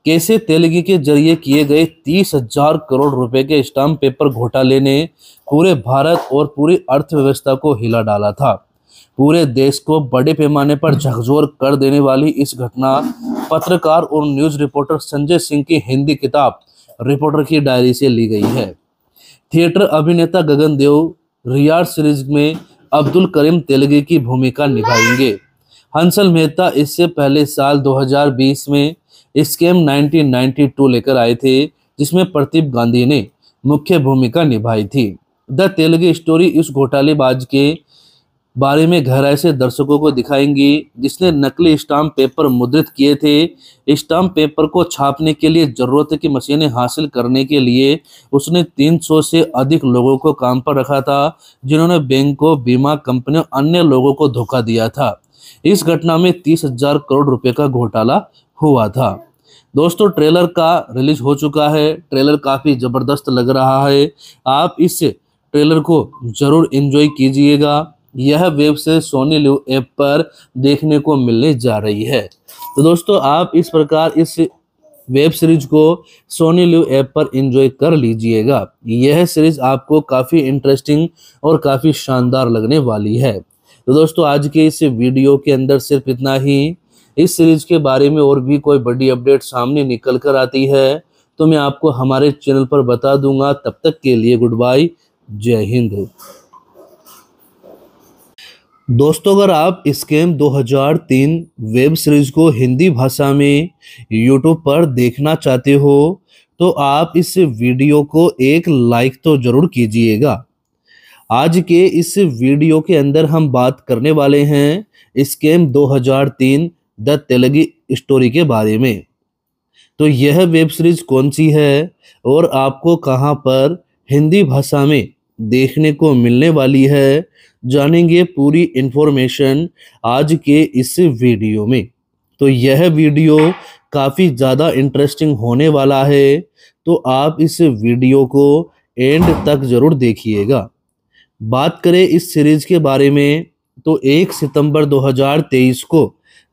कैसे तेलगी के जरिए किए गए तीस हजार करोड़ रुपए के स्टाम्प पेपर घोटाले ने पूरे भारत और पूरी अर्थव्यवस्था को हिला डाला था पूरे देश को बड़े पैमाने पर झकझोर कर देने वाली इस घटना पत्रकार और न्यूज रिपोर्टर संजय सिंह की हिंदी किताब रिपोर्टर की डायरी से ली गई है थिएटर अभिनेता गगन देव रियाज सीरीज में अब्दुल करीम तेलगी की भूमिका निभाएंगे हंसल मेहता इससे पहले साल 2020 में स्केम 1992 लेकर आए थे जिसमें प्रदीप गांधी ने मुख्य भूमिका निभाई थी द तेलुगु स्टोरी इस घोटालेबाज के बारे में गहराई से दर्शकों को दिखाएंगी जिसने नकली स्टाम्प पेपर मुद्रित किए थे स्टाम्प पेपर को छापने के लिए ज़रूरत की मशीनें हासिल करने के लिए उसने 300 से अधिक लोगों को काम पर रखा था जिन्होंने बैंकों बीमा कंपनियों अन्य लोगों को धोखा दिया था इस घटना में तीस हजार करोड़ रुपए का घोटाला हुआ था दोस्तों ट्रेलर का रिलीज हो चुका है ट्रेलर काफ़ी ज़बरदस्त लग रहा है आप इस ट्रेलर को ज़रूर इंजॉय कीजिएगा यह वेब से सोनी लिव ऐप पर देखने को मिलने जा रही है तो दोस्तों आप इस प्रकार इस वेब सीरीज को सोनी लिव ऐप पर एंजॉय कर लीजिएगा यह सीरीज आपको काफ़ी इंटरेस्टिंग और काफ़ी शानदार लगने वाली है तो दोस्तों आज के इस वीडियो के अंदर सिर्फ इतना ही इस सीरीज के बारे में और भी कोई बड़ी अपडेट सामने निकल कर आती है तो मैं आपको हमारे चैनल पर बता दूंगा तब तक के लिए गुड बाय जय हिंद दोस्तों अगर आप स्कैम 2003 वेब सीरीज को हिंदी भाषा में यूट्यूब पर देखना चाहते हो तो आप इस वीडियो को एक लाइक तो जरूर कीजिएगा आज के इस वीडियो के अंदर हम बात करने वाले हैं स्कैम 2003 द तेलगी स्टोरी के बारे में तो यह वेब सीरीज कौन सी है और आपको कहां पर हिंदी भाषा में देखने को मिलने वाली है जानेंगे पूरी इन्फॉर्मेशन आज के इस वीडियो में तो यह वीडियो काफ़ी ज़्यादा इंटरेस्टिंग होने वाला है तो आप इस वीडियो को एंड तक ज़रूर देखिएगा बात करें इस सीरीज़ के बारे में तो एक सितंबर 2023 को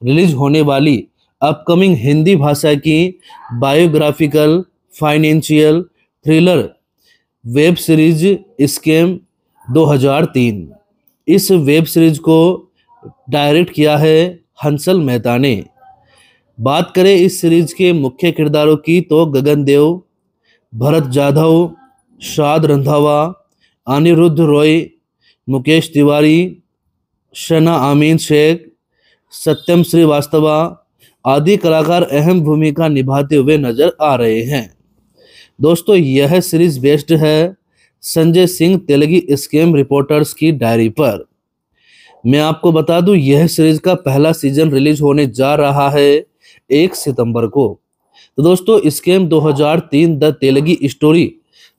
रिलीज होने वाली अपकमिंग हिंदी भाषा की biographical financial thriller web series scam 2003 इस वेब सीरीज को डायरेक्ट किया है हंसल मेहता ने बात करें इस सीरीज के मुख्य किरदारों की तो गगन देव भरत जाधव शाद रंधावा अनिरुद्ध रॉय मुकेश तिवारी शना आमीन शेख सत्यम श्रीवास्तवा आदि कलाकार अहम भूमिका निभाते हुए नजर आ रहे हैं दोस्तों यह सीरीज बेस्ड है संजय सिंह तेलगी स्केम रिपोर्टर्स की डायरी पर मैं आपको बता दूं यह सीरीज का पहला सीजन रिलीज होने जा रहा है एक सितंबर को तो दोस्तों scam 2003 the Telgi story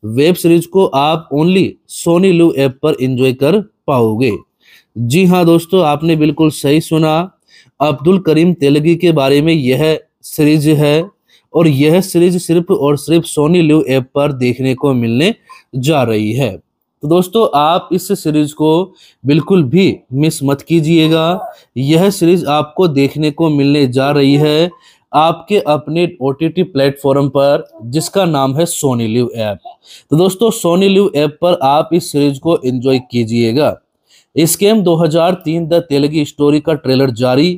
web series को आप ओनली सोनी लू ऐप पर एंजॉय कर पाओगे जी हाँ दोस्तों आपने बिल्कुल सही सुना अब्दुल करीम तेलगी के बारे में यह सीरीज है और यह सीरीज सिर्फ और सिर्फ सोनी लू ऐप पर देखने को मिलने जा रही है तो दोस्तों आप इस सीरीज को बिल्कुल भी मिस मत कीजिएगा यह सीरीज आपको देखने को मिलने जा रही है आपके अपने ओ टी प्लेटफॉर्म पर जिसका नाम है सोनी लिव ऐप तो दोस्तों सोनी लिव ऐप पर आप इस सीरीज को एंजॉय कीजिएगा हजार 2003 द तेलगी स्टोरी का ट्रेलर जारी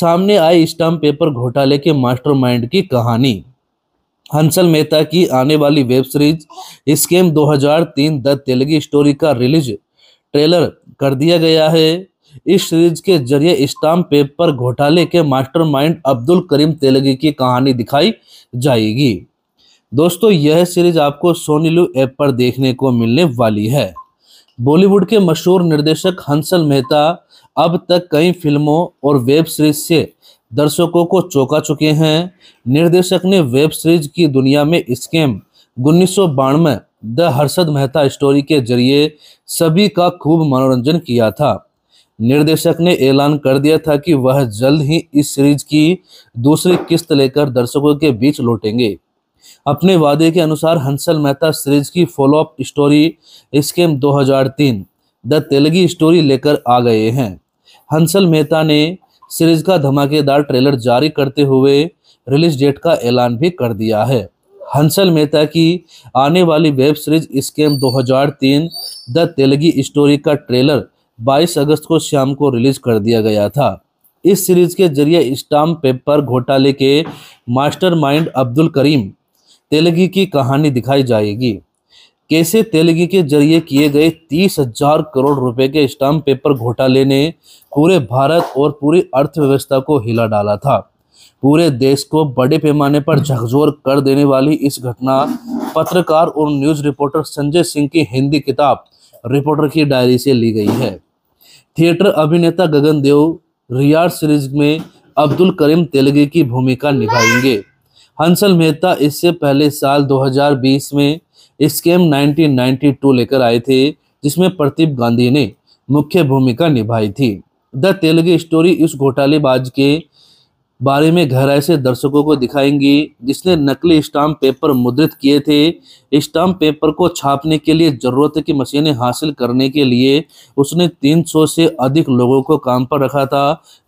सामने आई स्टाम पेपर घोटाले के मास्टरमाइंड की कहानी हंसल मेहता की आने वाली web series scam 2003 the Telgi story का रिलीज ट्रेलर कर दिया गया है इस सीरीज के जरिए स्टाम्प पेपर घोटाले के मास्टरमाइंड अब्दुल करीम तेलगी की कहानी दिखाई जाएगी दोस्तों यह सीरीज आपको सोनी लू ऐप पर देखने को मिलने वाली है बॉलीवुड के मशहूर निर्देशक हंसल मेहता अब तक कई फिल्मों और वेब सीरीज से दर्शकों को चौंका चुके हैं निर्देशक ने वेब सीरीज की दुनिया में स्कैम उन्नीस द हर्षद मेहता स्टोरी के जरिए सभी का खूब मनोरंजन किया था निर्देशक ने ऐलान कर दिया था कि वह जल्द ही इस सीरीज की दूसरी किस्त लेकर दर्शकों के बीच लौटेंगे अपने वादे के अनुसार हंसल मेहता सीरीज की follow up story scam 2003 the Telgi story लेकर आ गए हैं हंसल मेहता ने सीरीज का धमाकेदार ट्रेलर जारी करते हुए रिलीज डेट का ऐलान भी कर दिया है हंसल मेहता की आने वाली web series scam 2003 the Telgi story का ट्रेलर 22 अगस्त को शाम को रिलीज कर दिया गया था इस सीरीज के जरिए स्टाम्प पेपर घोटाले के मास्टरमाइंड अब्दुल करीम तेलगी की कहानी दिखाई जाएगी कैसे तेलगी के जरिए किए गए तीस हजार करोड़ रुपए के स्टाम्प पेपर घोटाले ने पूरे भारत और पूरी अर्थव्यवस्था को हिला डाला था पूरे देश को बड़े पैमाने पर झकझोर कर देने वाली इस घटना पत्रकार और न्यूज रिपोर्टर संजय सिंह की हिंदी किताब रिपोर्टर की डायरी से ली गई है थिएटर अभिनेता गगन देव रियाड सीरीज में अब्दुल करीम तेलगी की भूमिका निभाएंगे हंसल मेहता इससे पहले साल 2020 में स्केम 1992 लेकर आए थे जिसमें प्रदीप गांधी ने मुख्य भूमिका निभाई थी द तेलगी स्टोरी इस घोटालेबाज के बारे में घर ऐसे दर्शकों को दिखाएंगी जिसने नकली स्टाम्प पेपर मुद्रित किए थे स्टाम्प पेपर को छापने के लिए ज़रूरत की मशीनें हासिल करने के लिए उसने 300 से अधिक लोगों को काम पर रखा था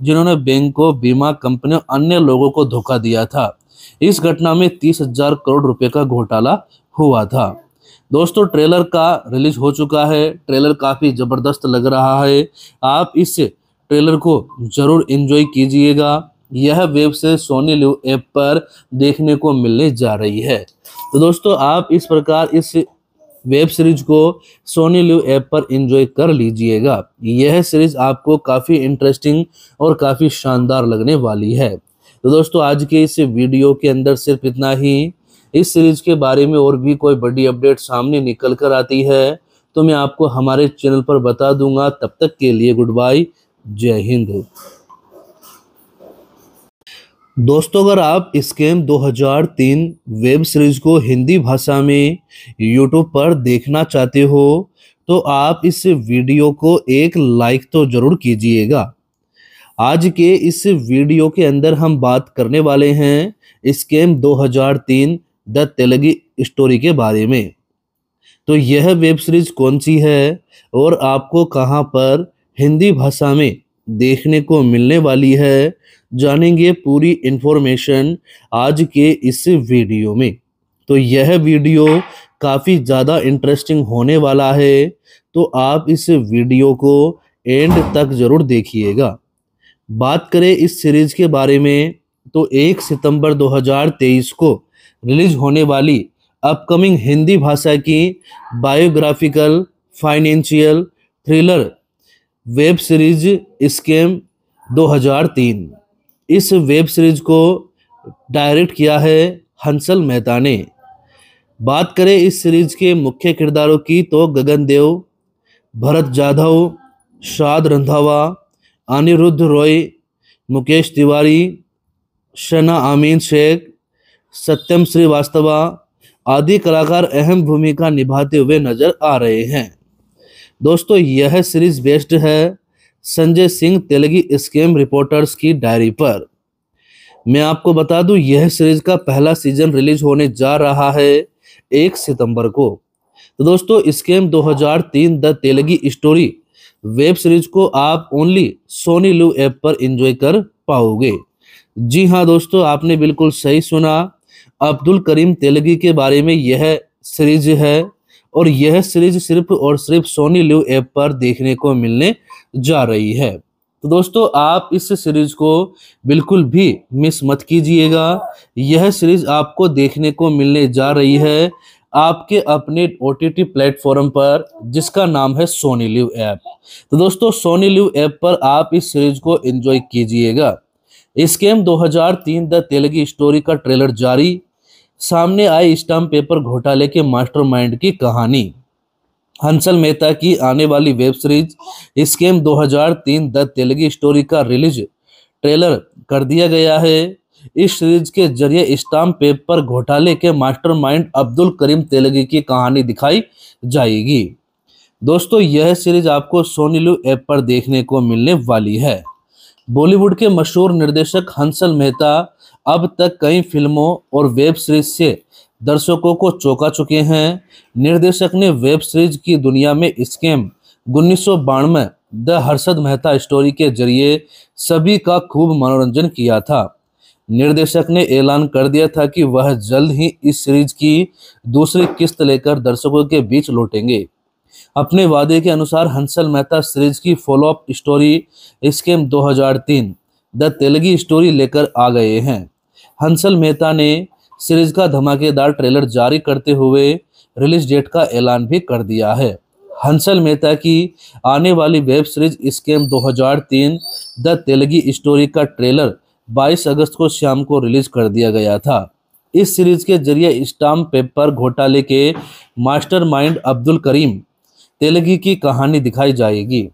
जिन्होंने बैंकों बीमा कंपनियों अन्य लोगों को धोखा दिया था इस घटना में तीस हजार करोड़ रुपए का घोटाला हुआ था दोस्तों ट्रेलर का रिलीज हो चुका है ट्रेलर काफ़ी ज़बरदस्त लग रहा है आप इस ट्रेलर को ज़रूर इन्जॉय कीजिएगा यह वेब से सोनी लिव ऐप पर देखने को मिलने जा रही है तो दोस्तों आप इस प्रकार इस वेब सीरीज को सोनी लिव ऐप पर एंजॉय कर लीजिएगा यह सीरीज आपको काफ़ी इंटरेस्टिंग और काफ़ी शानदार लगने वाली है तो दोस्तों आज के इस वीडियो के अंदर सिर्फ इतना ही इस सीरीज के बारे में और भी कोई बड़ी अपडेट सामने निकल कर आती है तो मैं आपको हमारे चैनल पर बता दूंगा तब तक के लिए गुड बाय जय हिंद दोस्तों अगर आप स्कैम 2003 वेब सीरीज को हिंदी भाषा में यूट्यूब पर देखना चाहते हो तो आप इस वीडियो को एक लाइक तो ज़रूर कीजिएगा आज के इस वीडियो के अंदर हम बात करने वाले हैं स्कैम 2003 द तेलगी स्टोरी के बारे में तो यह वेब सीरीज कौन सी है और आपको कहाँ पर हिंदी भाषा में देखने को मिलने वाली है जानेंगे पूरी इन्फॉर्मेशन आज के इस वीडियो में तो यह वीडियो काफ़ी ज़्यादा इंटरेस्टिंग होने वाला है तो आप इस वीडियो को एंड तक ज़रूर देखिएगा बात करें इस सीरीज़ के बारे में तो 1 सितंबर 2023 को रिलीज होने वाली अपकमिंग हिंदी भाषा की biographical financial thriller web series scam 2003 इस वेब सीरीज को डायरेक्ट किया है हंसल मेहता ने बात करें इस सीरीज के मुख्य किरदारों की तो गगन देव भरत जाधव शाद रंधावा अनिरुद्ध रॉय मुकेश तिवारी शना आमीन शेख सत्यम श्रीवास्तवा आदि कलाकार अहम भूमिका निभाते हुए नजर आ रहे हैं दोस्तों यह सीरीज बेस्ड है संजय सिंह तेलगी स्केम रिपोर्टर्स की डायरी पर मैं आपको बता दूं यह सीरीज का पहला सीजन रिलीज होने जा रहा है एक सितंबर को तो दोस्तों scam 2003 the Telgi story web series को आप ओनली सोनी लू ऐप पर एंजॉय कर पाओगे जी हाँ दोस्तों आपने बिल्कुल सही सुना अब्दुल करीम तेलगी के बारे में यह सीरीज है और यह सीरीज सिर्फ और सिर्फ सोनी लिव ऐप पर देखने को मिलने जा रही है तो दोस्तों आप इस सीरीज को बिल्कुल भी मिस मत कीजिएगा यह सीरीज आपको देखने को मिलने जा रही है आपके अपने ओ टी टी प्लेटफॉर्म पर जिसका नाम है सोनी लिव ऐप तो दोस्तों सोनी लिव ऐप पर आप इस सीरीज को एंजॉय कीजिएगा हजार 2003 द तेलगी स्टोरी का ट्रेलर जारी सामने आई स्टाम्प पेपर घोटाले के मास्टरमाइंड की कहानी हंसल मेहता की आने वाली web series scam 2003 the Telgi story का रिलीज ट्रेलर कर दिया गया है इस सीरीज के जरिए स्टाम्प पेपर घोटाले के मास्टरमाइंड अब्दुल करीम तेलगी की कहानी दिखाई जाएगी दोस्तों यह सीरीज आपको सोनीलू ऐप पर देखने को मिलने वाली है बॉलीवुड के मशहूर निर्देशक हंसल मेहता अब तक कई फिल्मों और वेब सीरीज से दर्शकों को चौंका चुके हैं निर्देशक ने वेब सीरीज की दुनिया में स्कैम उन्नीस द हर्षद मेहता स्टोरी के जरिए सभी का खूब मनोरंजन किया था निर्देशक ने ऐलान कर दिया था कि वह जल्द ही इस सीरीज की दूसरी किस्त लेकर दर्शकों के बीच लौटेंगे अपने वादे के अनुसार हंसल मेहता सीरीज की follow up story scam 2003 the Telgi story लेकर आ गए हैं हंसल मेहता ने सीरीज का धमाकेदार ट्रेलर जारी करते हुए रिलीज डेट का ऐलान भी कर दिया है हंसल मेहता की आने वाली web series scam 2003 the Telgi story का ट्रेलर 22 अगस्त को शाम को रिलीज कर दिया गया था इस सीरीज के जरिए स्टाम पेपर घोटाले के मास्टरमाइंड अब्दुल करीम तेलगी की कहानी दिखाई जाएगी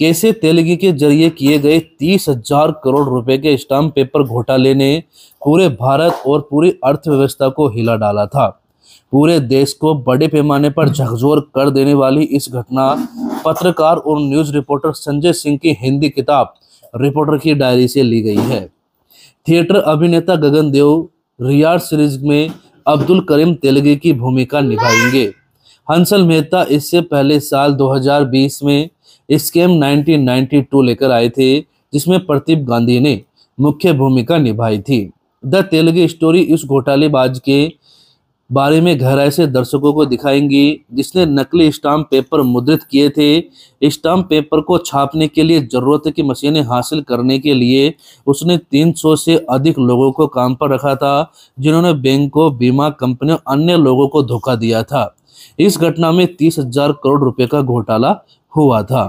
कैसे तेलगी के जरिए किए गए तीस हजार करोड़ रुपए के स्टाम्प पेपर घोटाले ने पूरे भारत और पूरी अर्थव्यवस्था को हिला डाला था पूरे देश को बड़े पैमाने पर झकझोर कर देने वाली इस घटना पत्रकार और न्यूज रिपोर्टर संजय सिंह की हिंदी किताब रिपोर्टर की डायरी से ली गई है थिएटर अभिनेता गगन देव रियार सीरीज में अब्दुल करीम तेलगी की भूमिका निभाएंगे हंसल मेहता इससे पहले साल 2020 में स्कैम 1992 लेकर आए थे जिसमें प्रदीप गांधी ने मुख्य भूमिका निभाई थी द तेलुगु स्टोरी इस घोटालेबाज के बारे में गहराई से दर्शकों को दिखाएंगी जिसने नकली स्टाम्प पेपर मुद्रित किए थे स्टाम्प पेपर को छापने के लिए ज़रूरत की मशीनें हासिल करने के लिए उसने 300 से अधिक लोगों को काम पर रखा था जिन्होंने बैंकों बीमा कंपनियों अन्य लोगों को धोखा दिया था इस घटना में 30,000 करोड़ रुपए का घोटाला हुआ था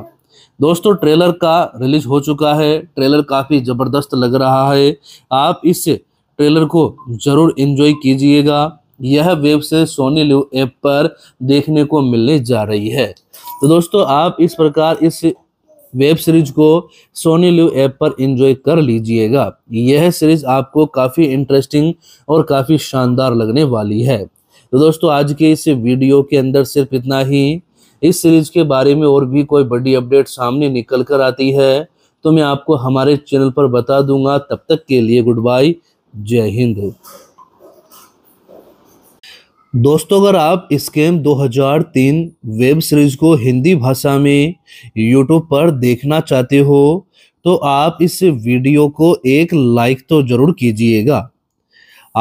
दोस्तों ट्रेलर का रिलीज हो चुका है ट्रेलर काफ़ी ज़बरदस्त लग रहा है आप इस ट्रेलर को ज़रूर इन्जॉय कीजिएगा यह वेब से सोनी लिव ऐप पर देखने को मिलने जा रही है तो दोस्तों आप इस प्रकार इस वेब सीरीज को सोनी लिव ऐप पर एंजॉय कर लीजिएगा यह सीरीज आपको काफ़ी इंटरेस्टिंग और काफ़ी शानदार लगने वाली है तो दोस्तों आज के इस वीडियो के अंदर सिर्फ इतना ही इस सीरीज के बारे में और भी कोई बड़ी अपडेट सामने निकल कर आती है तो मैं आपको हमारे चैनल पर बता दूंगा तब तक के लिए गुड बाय जय हिंद दोस्तों अगर आप स्कैम 2003 वेब सीरीज को हिंदी भाषा में यूट्यूब पर देखना चाहते हो तो आप इस वीडियो को एक लाइक तो ज़रूर कीजिएगा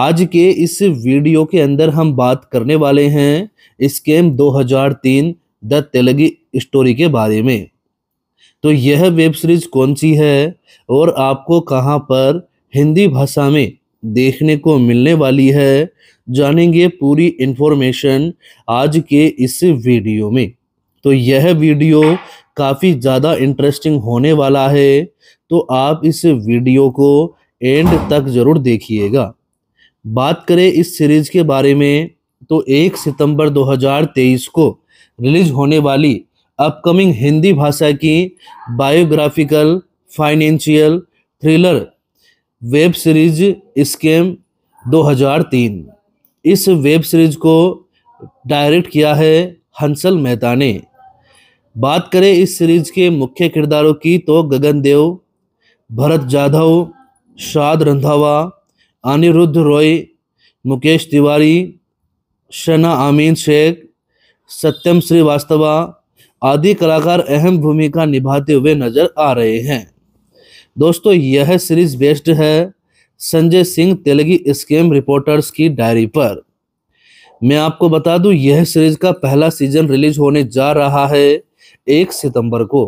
आज के इस वीडियो के अंदर हम बात करने वाले हैं स्कैम 2003 द तेलगी स्टोरी के बारे में तो यह वेब सीरीज कौन सी है और आपको कहाँ पर हिंदी भाषा में देखने को मिलने वाली है जानेंगे पूरी इन्फॉर्मेशन आज के इस वीडियो में तो यह वीडियो काफ़ी ज़्यादा इंटरेस्टिंग होने वाला है तो आप इस वीडियो को एंड तक ज़रूर देखिएगा बात करें इस सीरीज़ के बारे में तो 1 सितंबर 2023 को रिलीज होने वाली अपकमिंग हिंदी भाषा की biographical financial thriller web series scam 2003 इस वेब सीरीज को डायरेक्ट किया है हंसल मेहता ने बात करें इस सीरीज के मुख्य किरदारों की तो गगन देव भरत जाधव शाद रंधावा अनिरुद्ध रॉय मुकेश तिवारी शना आमीन शेख सत्यम श्रीवास्तवा आदि कलाकार अहम भूमिका निभाते हुए नजर आ रहे हैं दोस्तों यह सीरीज बेस्ड है संजय सिंह तेलगी स्केम रिपोर्टर्स की डायरी पर मैं आपको बता दूं यह सीरीज का पहला सीजन रिलीज होने जा रहा है एक सितंबर को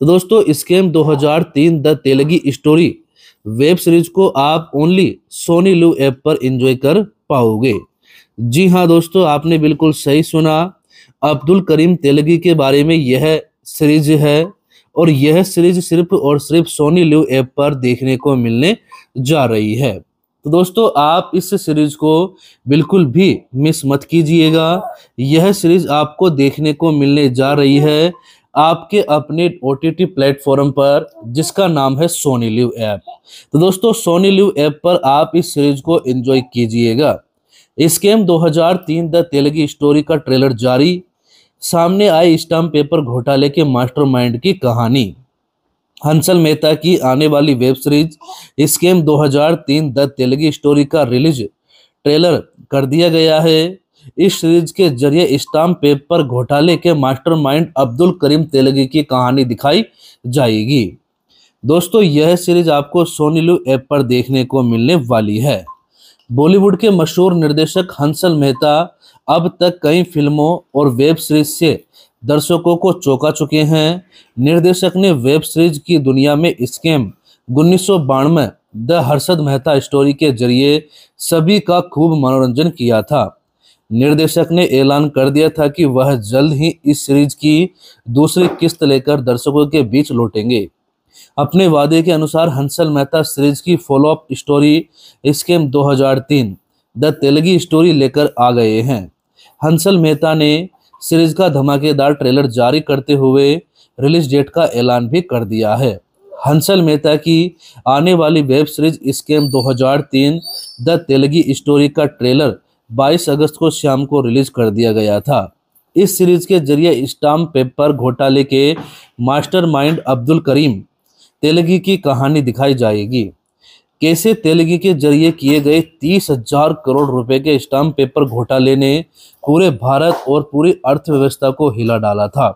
तो दोस्तों scam 2003 the Telgi story web series को आप ओनली सोनी लू ऐप पर एंजॉय कर पाओगे जी हाँ दोस्तों आपने बिल्कुल सही सुना अब्दुल करीम तेलगी के बारे में यह सीरीज है और यह सीरीज सिर्फ और सिर्फ सोनी लिव ऐप पर देखने को मिलने जा रही है तो दोस्तों आप इस सीरीज को बिल्कुल भी मिस मत कीजिएगा यह सीरीज आपको देखने को मिलने जा रही है आपके अपने ओ टी टी प्लेटफॉर्म पर जिसका नाम है सोनी लिव ऐप तो दोस्तों सोनी लिव ऐप पर आप इस सीरीज को एंजॉय कीजिएगा हजार तीन द तेलगी स्टोरी का ट्रेलर जारी सामने आई स्टाम्प पेपर घोटाले के मास्टरमाइंड की कहानी हंसल मेहता की आने वाली web series scam 2003 the Telgi story का रिलीज ट्रेलर कर दिया गया है इस सीरीज के जरिए स्टाम्प पेपर घोटाले के मास्टरमाइंड अब्दुल करीम तेलगी की कहानी दिखाई जाएगी दोस्तों यह सीरीज आपको सोनीलू ऐप पर देखने को मिलने वाली है बॉलीवुड के मशहूर निर्देशक हंसल मेहता अब तक कई फिल्मों और वेब सीरीज से दर्शकों को चौंका चुके हैं निर्देशक ने वेब सीरीज की दुनिया में स्कैम उन्नीस सौ द हर्षद मेहता स्टोरी के जरिए सभी का खूब मनोरंजन किया था निर्देशक ने ऐलान कर दिया था कि वह जल्द ही इस सीरीज की दूसरी किस्त लेकर दर्शकों के बीच लौटेंगे अपने वादे के अनुसार हंसल मेहता सीरीज की follow up story scam 2003 the Telgi story लेकर आ गए हैं हंसल मेहता ने सीरीज का धमाकेदार ट्रेलर जारी करते हुए रिलीज डेट का ऐलान भी कर दिया है हंसल मेहता की आने वाली web series scam 2003 the Telgi story का ट्रेलर 22 अगस्त को शाम को रिलीज कर दिया गया था इस सीरीज के जरिए स्टाम्प पेपर घोटाले के मास्टरमाइंड अब्दुल करीम तेलगी की कहानी दिखाई जाएगी कैसे तेलगी के जरिए किए गए तीस हजार करोड़ रुपए के स्टाम्प पेपर घोटाले ने पूरे भारत और पूरी अर्थव्यवस्था को हिला डाला था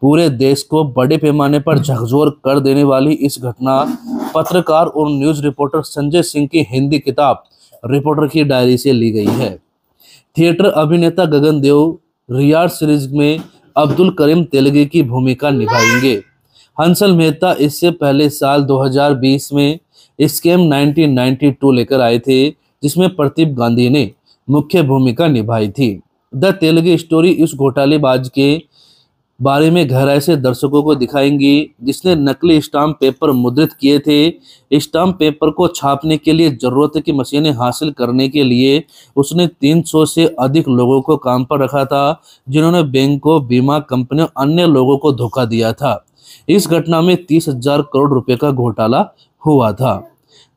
पूरे देश को बड़े पैमाने पर झकझोर कर देने वाली इस घटना पत्रकार और न्यूज रिपोर्टर संजय सिंह की हिंदी किताब रिपोर्टर की डायरी से ली गई है थिएटर अभिनेता गगन देव रियाज सीरीज में अब्दुल करीम तेलगी की भूमिका निभाएंगे हंसल मेहता इससे पहले साल 2020 में स्कीम 1992 लेकर आए थे जिसमें प्रदीप गांधी ने मुख्य भूमिका निभाई थी द तेलगी स्टोरी इस घोटालेबाज के बारे में गहराई से दर्शकों को दिखाएंगी जिसने नकली स्टाम्प पेपर मुद्रित किए थे स्टाम्प पेपर को छापने के लिए ज़रूरत की मशीनें हासिल करने के लिए उसने 300 से अधिक लोगों को काम पर रखा था जिन्होंने बैंकों बीमा कंपनियों अन्य लोगों को धोखा दिया था इस घटना में 30,000 करोड़ रुपए का घोटाला हुआ था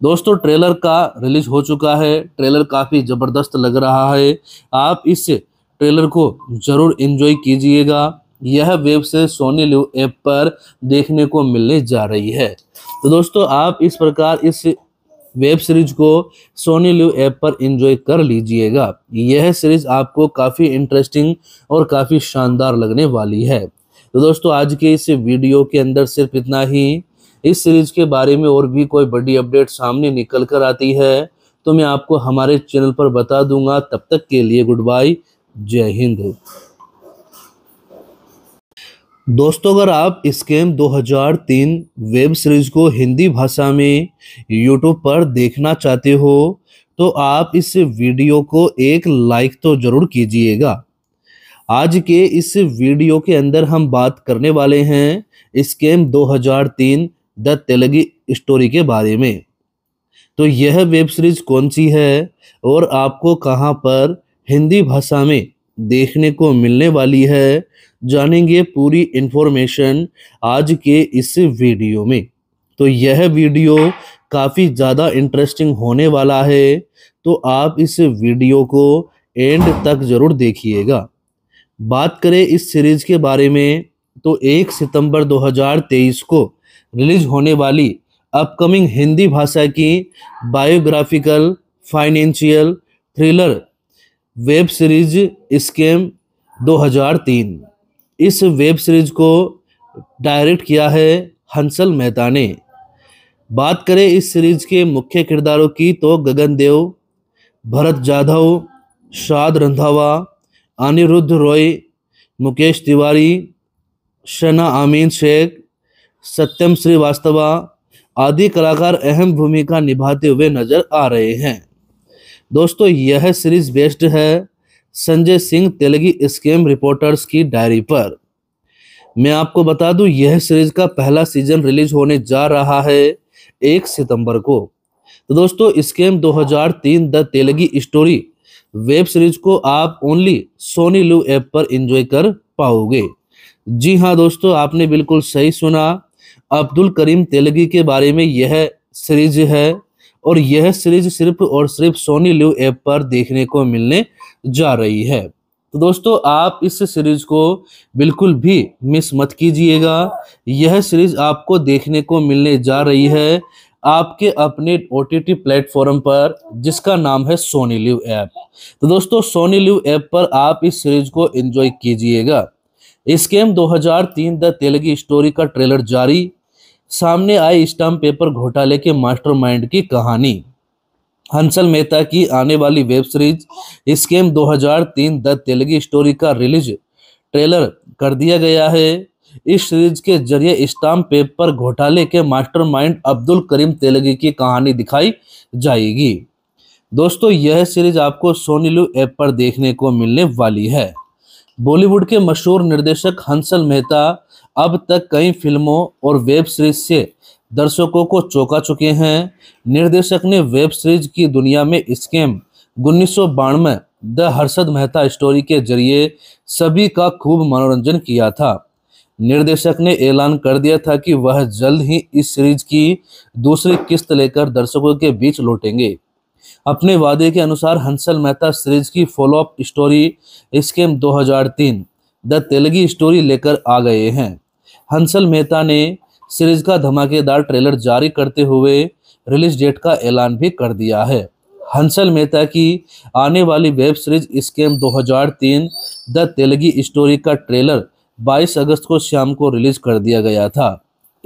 दोस्तों ट्रेलर का रिलीज हो चुका है ट्रेलर काफ़ी ज़बरदस्त लग रहा है आप इस ट्रेलर को ज़रूर इंजॉय कीजिएगा यह वेब से सोनी लिव ऐप पर देखने को मिलने जा रही है तो दोस्तों आप इस प्रकार इस वेब सीरीज को सोनी लिव ऐप पर एंजॉय कर लीजिएगा यह सीरीज आपको काफ़ी इंटरेस्टिंग और काफ़ी शानदार लगने वाली है तो दोस्तों आज के इस वीडियो के अंदर सिर्फ इतना ही इस सीरीज के बारे में और भी कोई बड़ी अपडेट सामने निकल कर आती है तो मैं आपको हमारे चैनल पर बता दूंगा तब तक के लिए गुड बाय जय हिंद दोस्तों अगर आप स्कैम 2003 वेब सीरीज को हिंदी भाषा में यूट्यूब पर देखना चाहते हो तो आप इस वीडियो को एक लाइक तो जरूर कीजिएगा आज के इस वीडियो के अंदर हम बात करने वाले हैं स्कैम 2003 द तेलगी स्टोरी के बारे में तो यह वेब सीरीज कौन सी है और आपको कहाँ पर हिंदी भाषा में देखने को मिलने वाली है जानेंगे पूरी इन्फॉर्मेशन आज के इस वीडियो में तो यह वीडियो काफ़ी ज़्यादा इंटरेस्टिंग होने वाला है तो आप इस वीडियो को एंड तक ज़रूर देखिएगा बात करें इस सीरीज़ के बारे में तो 1 सितंबर 2023 को रिलीज होने वाली अपकमिंग हिंदी भाषा की biographical financial thriller web series scam 2003 इस वेब सीरीज को डायरेक्ट किया है हंसल मेहता ने बात करें इस सीरीज के मुख्य किरदारों की तो गगन देव भरत जाधव शाद रंधावा अनिरुद्ध रॉय मुकेश तिवारी शना आमीन शेख सत्यम श्रीवास्तवा आदि कलाकार अहम भूमिका निभाते हुए नजर आ रहे हैं दोस्तों यह सीरीज बेस्ड है संजय सिंह तेलगी स्केम रिपोर्टर्स की डायरी पर मैं आपको बता दूं यह सीरीज का पहला सीजन रिलीज होने जा रहा है एक सितंबर को तो दोस्तों scam 2003 the Telgi story web series को आप ओनली सोनी लू ऐप पर एंजॉय कर पाओगे जी हाँ दोस्तों आपने बिल्कुल सही सुना अब्दुल करीम तेलगी के बारे में यह सीरीज है और यह सीरीज सिर्फ और सिर्फ सोनी लिव ऐप पर देखने को मिलने जा रही है तो दोस्तों आप इस सीरीज को बिल्कुल भी मिस मत कीजिएगा यह सीरीज आपको देखने को मिलने जा रही है आपके अपने ओ टी टी प्लेटफॉर्म पर जिसका नाम है सोनी लिव ऐप तो दोस्तों सोनी लिव ऐप पर आप इस सीरीज को एंजॉय कीजिएगा हजार 2003 द तेलगी स्टोरी का ट्रेलर जारी सामने आई स्टाम्प पेपर घोटाले के मास्टरमाइंड की कहानी हंसल मेहता की आने वाली web series scam 2003 the Telgi story का रिलीज ट्रेलर कर दिया गया है इस सीरीज के जरिए स्टाम्प पेपर घोटाले के मास्टरमाइंड अब्दुल करीम तेलगी की कहानी दिखाई जाएगी दोस्तों यह सीरीज आपको सोनी लू ऐप पर देखने को मिलने वाली है बॉलीवुड के मशहूर निर्देशक हंसल मेहता अब तक कई फिल्मों और वेब सीरीज से दर्शकों को चौंका चुके हैं निर्देशक ने वेब सीरीज की दुनिया में स्कैम उन्नीस सौ द हर्षद मेहता स्टोरी के जरिए सभी का खूब मनोरंजन किया था निर्देशक ने ऐलान कर दिया था कि वह जल्द ही इस सीरीज की दूसरी किस्त लेकर दर्शकों के बीच लौटेंगे अपने वादे के अनुसार हंसल मेहता सीरीज की follow up story scam 2003 the Telgi story लेकर आ गए हैं हंसल मेहता ने सीरीज का धमाकेदार ट्रेलर जारी करते हुए रिलीज डेट का ऐलान भी कर दिया है हंसल मेहता की आने वाली web series scam 2003 the Telgi story का ट्रेलर 22 अगस्त को शाम को रिलीज कर दिया गया था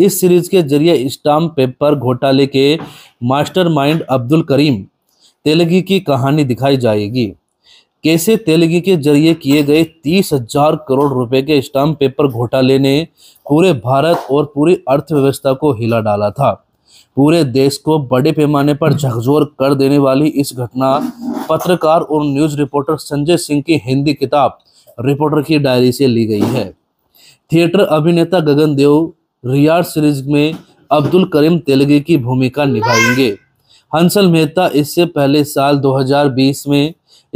इस सीरीज के जरिए स्टाम्प पेपर घोटाले के मास्टरमाइंड अब्दुल करीम तेलगी की कहानी दिखाई जाएगी कैसे तेलगी के जरिए किए गए तीस हजार करोड़ रुपए के स्टाम्प पेपर घोटाले ने पूरे भारत और पूरी अर्थव्यवस्था को हिला डाला था पूरे देश को बड़े पैमाने पर झकझोर कर देने वाली इस घटना पत्रकार और न्यूज रिपोर्टर संजय सिंह की हिंदी किताब रिपोर्टर की डायरी से ली गई है थिएटर अभिनेता गगन देव रियार सीरीज में अब्दुल करीम तेलगी की भूमिका निभाएंगे हंसल मेहता इससे पहले साल 2020 में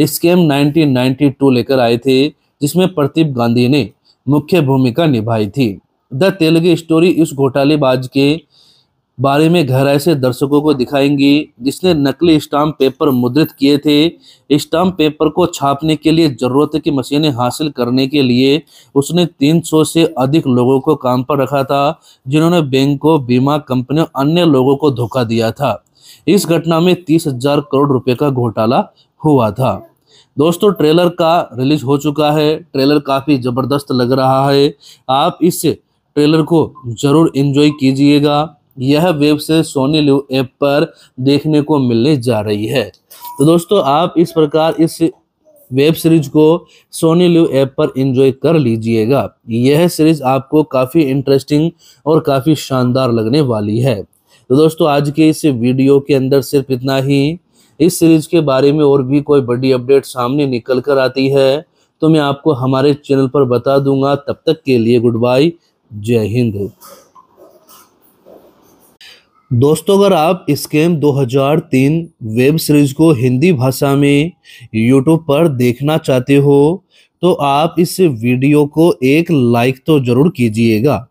स्कीम 1992 लेकर आए थे जिसमें प्रदीप गांधी ने मुख्य भूमिका निभाई थी द तेलगी स्टोरी इस घोटालेबाज के बारे में गहराई से दर्शकों को दिखाएंगी जिसने नकली स्टाम्प पेपर मुद्रित किए थे स्टाम्प पेपर को छापने के लिए ज़रूरत की मशीनें हासिल करने के लिए उसने 300 से अधिक लोगों को काम पर रखा था जिन्होंने बैंकों बीमा कंपनियों अन्य लोगों को धोखा दिया था इस घटना में तीस हजार करोड़ रुपए का घोटाला हुआ था दोस्तों ट्रेलर का रिलीज हो चुका है ट्रेलर काफ़ी ज़बरदस्त लग रहा है आप इस ट्रेलर को ज़रूर इंजॉय कीजिएगा यह वेब से सोनी लिव ऐप पर देखने को मिलने जा रही है तो दोस्तों आप इस प्रकार इस वेब सीरीज को सोनी लिव ऐप पर एंजॉय कर लीजिएगा यह सीरीज आपको काफ़ी इंटरेस्टिंग और काफ़ी शानदार लगने वाली है तो दोस्तों आज के इस वीडियो के अंदर सिर्फ इतना ही इस सीरीज के बारे में और भी कोई बड़ी अपडेट सामने निकल कर आती है तो मैं आपको हमारे चैनल पर बता दूंगा तब तक के लिए गुड बाय जय हिंद दोस्तों अगर आप स्कैम 2003 वेब सीरीज को हिंदी भाषा में यूट्यूब पर देखना चाहते हो तो आप इस वीडियो को एक लाइक तो ज़रूर कीजिएगा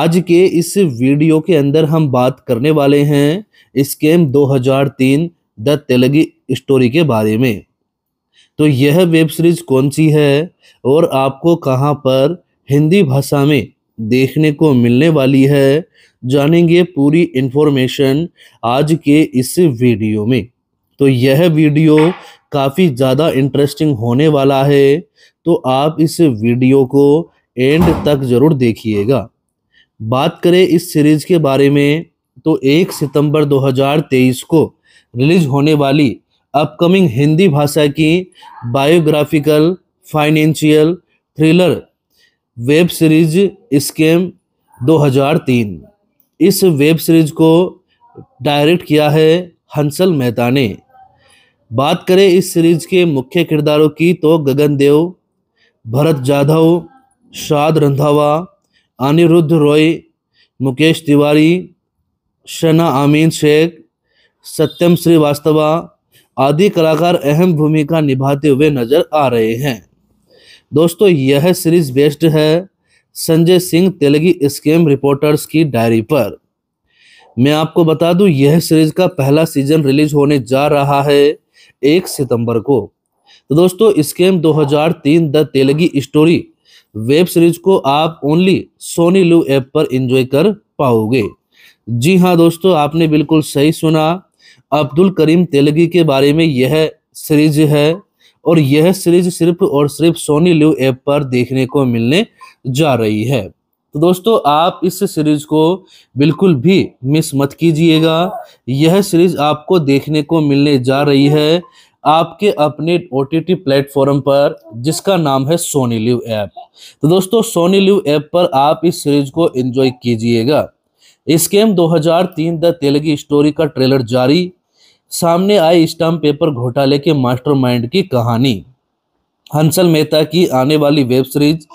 आज के इस वीडियो के अंदर हम बात करने वाले हैं स्कैम 2003 द तेलगी स्टोरी के बारे में तो यह वेब सीरीज कौन सी है और आपको कहाँ पर हिंदी भाषा में देखने को मिलने वाली है जानेंगे पूरी इन्फॉर्मेशन आज के इस वीडियो में तो यह वीडियो काफ़ी ज़्यादा इंटरेस्टिंग होने वाला है तो आप इस वीडियो को एंड तक ज़रूर देखिएगा बात करें इस सीरीज़ के बारे में तो 1 सितंबर 2023 को रिलीज होने वाली अपकमिंग हिंदी भाषा की biographical financial thriller web series scam 2003 इस वेब सीरीज को डायरेक्ट किया है हंसल मेहता ने बात करें इस सीरीज के मुख्य किरदारों की तो गगन देव भरत जाधव शाद रंधावा अनिरुद्ध रॉय मुकेश तिवारी शना आमीन शेख सत्यम श्रीवास्तवा आदि कलाकार अहम भूमिका निभाते हुए नजर आ रहे हैं दोस्तों यह सीरीज बेस्ड है संजय सिंह तेलगी स्केम रिपोर्टर्स की डायरी पर मैं आपको बता दूं यह सीरीज का पहला सीजन रिलीज होने जा रहा है एक सितंबर को तो दोस्तों scam 2003 the Telgi story web series को आप ओनली सोनी लू ऐप पर एंजॉय कर पाओगे जी हाँ दोस्तों आपने बिल्कुल सही सुना अब्दुल करीम तेलगी के बारे में यह सीरीज है और यह सीरीज सिर्फ और सिर्फ सोनी लिव ऐप पर देखने को मिलने जा रही है तो दोस्तों आप इस सीरीज को बिल्कुल भी मिस मत कीजिएगा यह सीरीज आपको देखने को मिलने जा रही है आपके अपने ओ टी टी प्लेटफॉर्म पर जिसका नाम है सोनी लिव ऐप तो दोस्तों सोनी लिव ऐप पर आप इस सीरीज को एंजॉय कीजिएगा हजार 2003 द तेलगी स्टोरी का ट्रेलर जारी सामने आई स्टाम्प पेपर घोटाले के मास्टरमाइंड की कहानी हंसल मेहता की आने वाली web series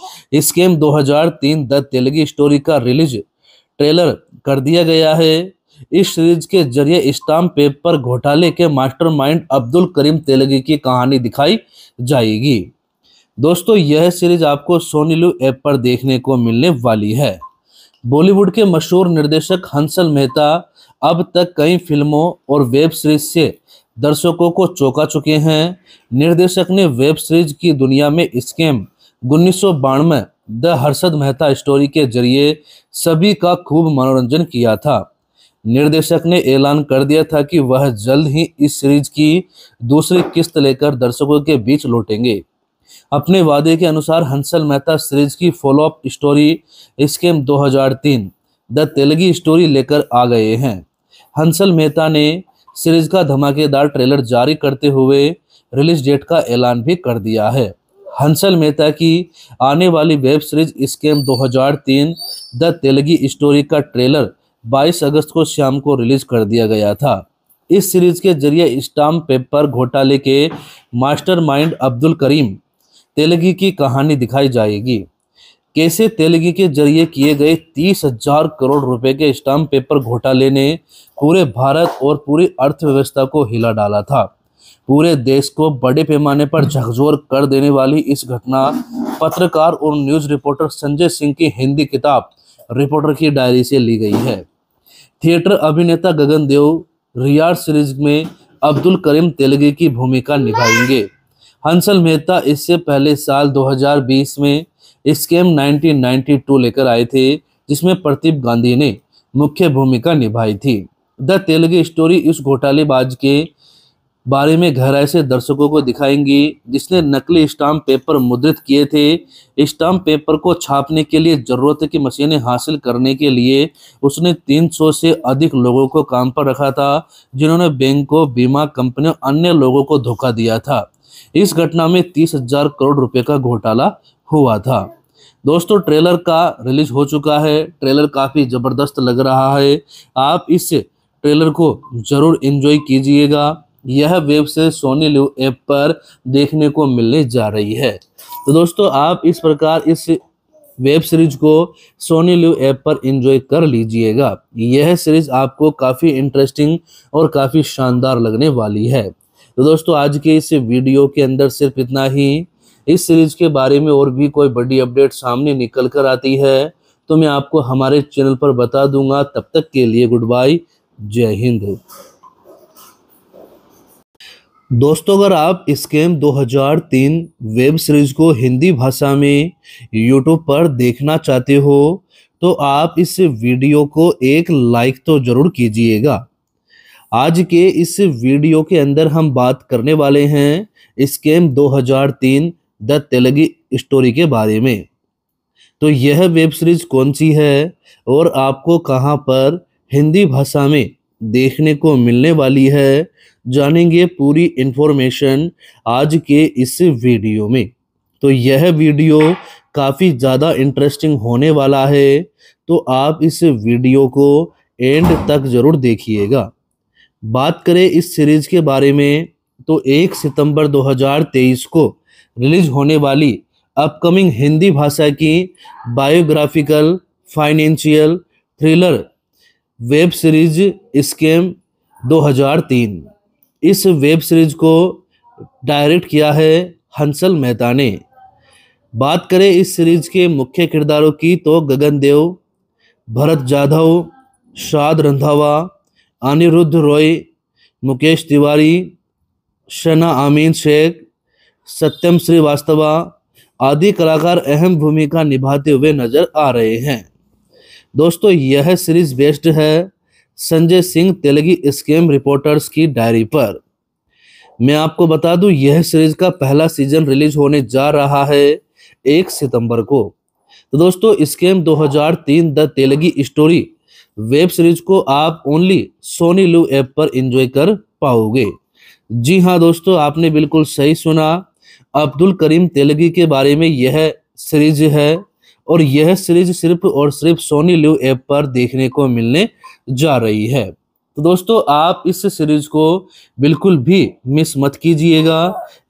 scam 2003 the Telgi story का रिलीज ट्रेलर कर दिया गया है इस सीरीज के जरिए स्टाम्प पेपर घोटाले के मास्टरमाइंड अब्दुल करीम तेलगी की कहानी दिखाई जाएगी दोस्तों यह सीरीज आपको सोनीलू ऐप पर देखने को मिलने वाली है बॉलीवुड के मशहूर निर्देशक हंसल मेहता अब तक कई फिल्मों और वेब सीरीज से दर्शकों को चौंका चुके हैं निर्देशक ने वेब सीरीज की दुनिया में स्कैम उन्नीस द हर्षद मेहता स्टोरी के जरिए सभी का खूब मनोरंजन किया था निर्देशक ने ऐलान कर दिया था कि वह जल्द ही इस सीरीज की दूसरी किस्त लेकर दर्शकों के बीच लौटेंगे अपने वादे के अनुसार हंसल मेहता सीरीज की follow up story scam 2003 the Telgi story लेकर आ गए हैं हंसल मेहता ने सीरीज का धमाकेदार ट्रेलर जारी करते हुए रिलीज डेट का ऐलान भी कर दिया है हंसल मेहता की आने वाली web series scam 2003 the Telgi story का ट्रेलर 22 अगस्त को शाम को रिलीज कर दिया गया था इस सीरीज के जरिए स्टाम्प पेपर घोटाले के मास्टरमाइंड अब्दुल करीम तेलगी की कहानी दिखाई जाएगी कैसे तेलगी के जरिए किए गए तीस हजार करोड़ रुपए के स्टाम्प पेपर घोटाले ने पूरे भारत और पूरी अर्थव्यवस्था को हिला डाला था पूरे देश को बड़े पैमाने पर झकझोर कर देने वाली इस घटना पत्रकार और न्यूज रिपोर्टर संजय सिंह की हिंदी किताब रिपोर्टर की डायरी से ली गई है थिएटर अभिनेता गगन देव रियाज सीरीज में अब्दुल करीम तेलगी की भूमिका निभाएंगे हंसल मेहता इससे पहले साल 2020 में स्केम 1992 लेकर आए थे जिसमें प्रदीप गांधी ने मुख्य भूमिका निभाई थी द तेलुगु स्टोरी इस घोटालेबाज के बारे में गहराई से दर्शकों को दिखाएंगी जिसने नकली स्टाम्प पेपर मुद्रित किए थे स्टाम्प पेपर को छापने के लिए ज़रूरत की मशीनें हासिल करने के लिए उसने 300 से अधिक लोगों को काम पर रखा था जिन्होंने बैंकों बीमा कंपनियों अन्य लोगों को धोखा दिया था इस घटना में तीस हजार करोड़ रुपए का घोटाला हुआ था दोस्तों ट्रेलर का रिलीज हो चुका है ट्रेलर काफ़ी ज़बरदस्त लग रहा है आप इस ट्रेलर को ज़रूर इंजॉय कीजिएगा यह वेब से सोनी लिव ऐप पर देखने को मिलने जा रही है तो दोस्तों आप इस प्रकार इस वेब सीरीज को सोनी लिव ऐप पर एंजॉय कर लीजिएगा यह सीरीज आपको काफ़ी इंटरेस्टिंग और काफ़ी शानदार लगने वाली है तो दोस्तों आज के इस वीडियो के अंदर सिर्फ इतना ही इस सीरीज के बारे में और भी कोई बड़ी अपडेट सामने निकल कर आती है तो मैं आपको हमारे चैनल पर बता दूंगा तब तक के लिए गुड बाय जय हिंद दोस्तों अगर आप स्कैम 2003 वेब सीरीज को हिंदी भाषा में यूट्यूब पर देखना चाहते हो तो आप इस वीडियो को एक लाइक तो जरूर कीजिएगा आज के इस वीडियो के अंदर हम बात करने वाले हैं स्केम 2003 द तेलगी स्टोरी के बारे में तो यह वेब सीरीज कौन सी है और आपको कहां पर हिंदी भाषा में देखने को मिलने वाली है जानेंगे पूरी इन्फॉर्मेशन आज के इस वीडियो में तो यह वीडियो काफ़ी ज़्यादा इंटरेस्टिंग होने वाला है तो आप इस वीडियो को एंड तक ज़रूर देखिएगा बात करें इस सीरीज़ के बारे में तो 1 सितंबर 2023 को रिलीज होने वाली अपकमिंग हिंदी भाषा की biographical financial thriller web series scam 2003 इस वेब सीरीज को डायरेक्ट किया है हंसल मेहता ने बात करें इस सीरीज के मुख्य किरदारों की तो गगन देव भरत जाधव शाद रंधावा अनिरुद्ध रॉय मुकेश तिवारी शना आमीन शेख सत्यम श्रीवास्तवा आदि कलाकार अहम भूमिका निभाते हुए नजर आ रहे हैं दोस्तों यह सीरीज बेस्ड है संजय सिंह तेलगी स्केम रिपोर्टर्स की डायरी पर मैं आपको बता दूं यह सीरीज का पहला सीजन रिलीज होने जा रहा है एक सितंबर को तो दोस्तों scam 2003 the Telgi story web series को आप ओनली सोनी लू ऐप पर एंजॉय कर पाओगे जी हाँ दोस्तों आपने बिल्कुल सही सुना अब्दुल करीम तेलगी के बारे में यह सीरीज है और यह सीरीज सिर्फ और सिर्फ सोनी लिव ऐप पर देखने को मिलने जा रही है तो दोस्तों आप इस सीरीज को बिल्कुल भी मिस मत कीजिएगा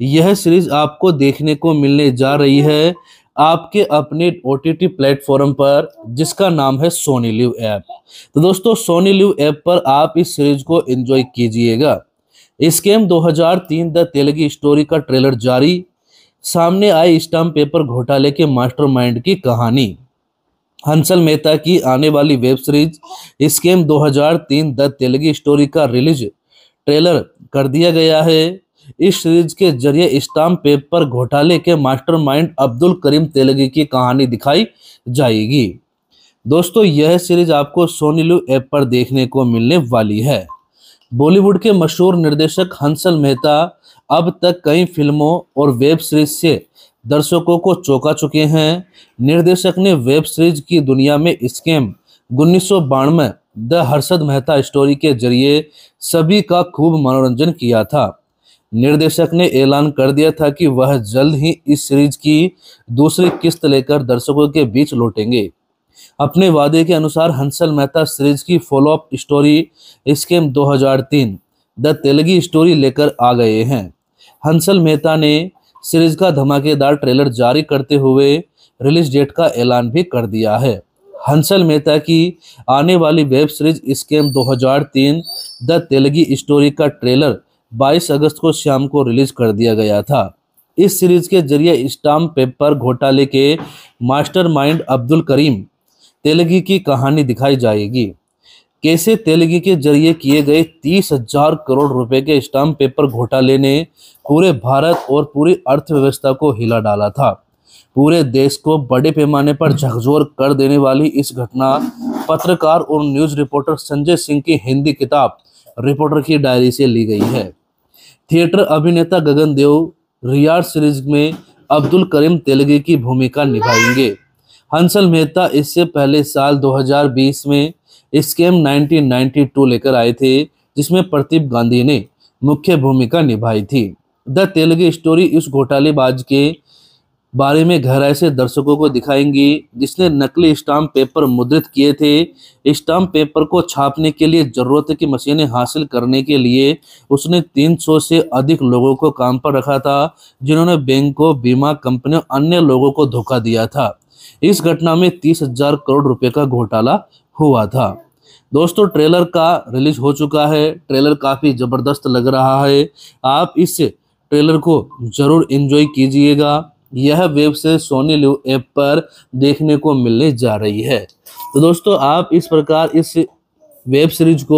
यह सीरीज आपको देखने को मिलने जा रही है आपके अपने ओ टी प्लेटफॉर्म पर जिसका नाम है सोनी लिव ऐप तो दोस्तों सोनी लिव ऐप पर आप इस सीरीज को एंजॉय कीजिएगा स्कैम 2003 द तेलगी स्टोरी का ट्रेलर जारी सामने आई स्टाम्प पेपर घोटाले के मास्टरमाइंड की कहानी हंसल मेहता की आने वाली वेब सीरीज हजार तीन द तेलगी स्टोरी का रिलीज ट्रेलर कर दिया गया है इस सीरीज के जरिए स्टाम्प पेपर घोटाले के मास्टरमाइंड अब्दुल करीम तेलगी की कहानी दिखाई जाएगी दोस्तों यह सीरीज आपको सोनीलू ऐप पर देखने को मिलने वाली है बॉलीवुड के मशहूर निर्देशक हंसल मेहता अब तक कई फिल्मों और वेब सीरीज से दर्शकों को चौंका चुके हैं निर्देशक ने वेब सीरीज की दुनिया में स्कैम उन्नीस सौ द हर्षद मेहता स्टोरी के जरिए सभी का खूब मनोरंजन किया था निर्देशक ने ऐलान कर दिया था कि वह जल्द ही इस सीरीज की दूसरी किस्त लेकर दर्शकों के बीच लौटेंगे अपने वादे के अनुसार हंसल मेहता सीरीज की follow up story scam 2003 the Telgi story लेकर आ गए हैं हंसल मेहता ने सीरीज का धमाकेदार ट्रेलर जारी करते हुए रिलीज डेट का ऐलान भी कर दिया है हंसल मेहता की आने वाली web series scam 2003 the Telgi story का ट्रेलर 22 अगस्त को शाम को रिलीज कर दिया गया था इस सीरीज के जरिए स्टाम्प पेपर घोटाले के मास्टरमाइंड अब्दुल करीम तेलगी की कहानी दिखाई जाएगी कैसे तेलगी के जरिए किए गए तीस हजार करोड़ रुपए के स्टाम्प पेपर घोटाले ने पूरे भारत और पूरी अर्थव्यवस्था को हिला डाला था पूरे देश को बड़े पैमाने पर झकझोर कर देने वाली इस घटना पत्रकार और न्यूज रिपोर्टर संजय सिंह की हिंदी किताब रिपोर्टर की डायरी से ली गई है थिएटर अभिनेता गगन देव रियाज सीरीज में अब्दुल करीम तेलगी की भूमिका निभाएंगे हंसल मेहता इससे पहले साल 2020 में स्केम 1992 लेकर आए थे जिसमें प्रदीप गांधी ने मुख्य भूमिका निभाई थी द तेलगी स्टोरी इस घोटालेबाज के बारे में घर ऐसे दर्शकों को दिखाएंगी जिसने नकली स्टाम्प पेपर मुद्रित किए थे स्टाम्प पेपर को छापने के लिए ज़रूरत की मशीनें हासिल करने के लिए उसने 300 से अधिक लोगों को काम पर रखा था जिन्होंने बैंकों बीमा कंपनियों अन्य लोगों को धोखा दिया था इस घटना में तीस हजार करोड़ रुपए का घोटाला हुआ था दोस्तों ट्रेलर का रिलीज हो चुका है ट्रेलर काफ़ी ज़बरदस्त लग रहा है आप इस ट्रेलर को ज़रूर इंजॉय कीजिएगा यह वेब से सोनी लिव ऐप पर देखने को मिलने जा रही है तो दोस्तों आप इस प्रकार इस वेब सीरीज को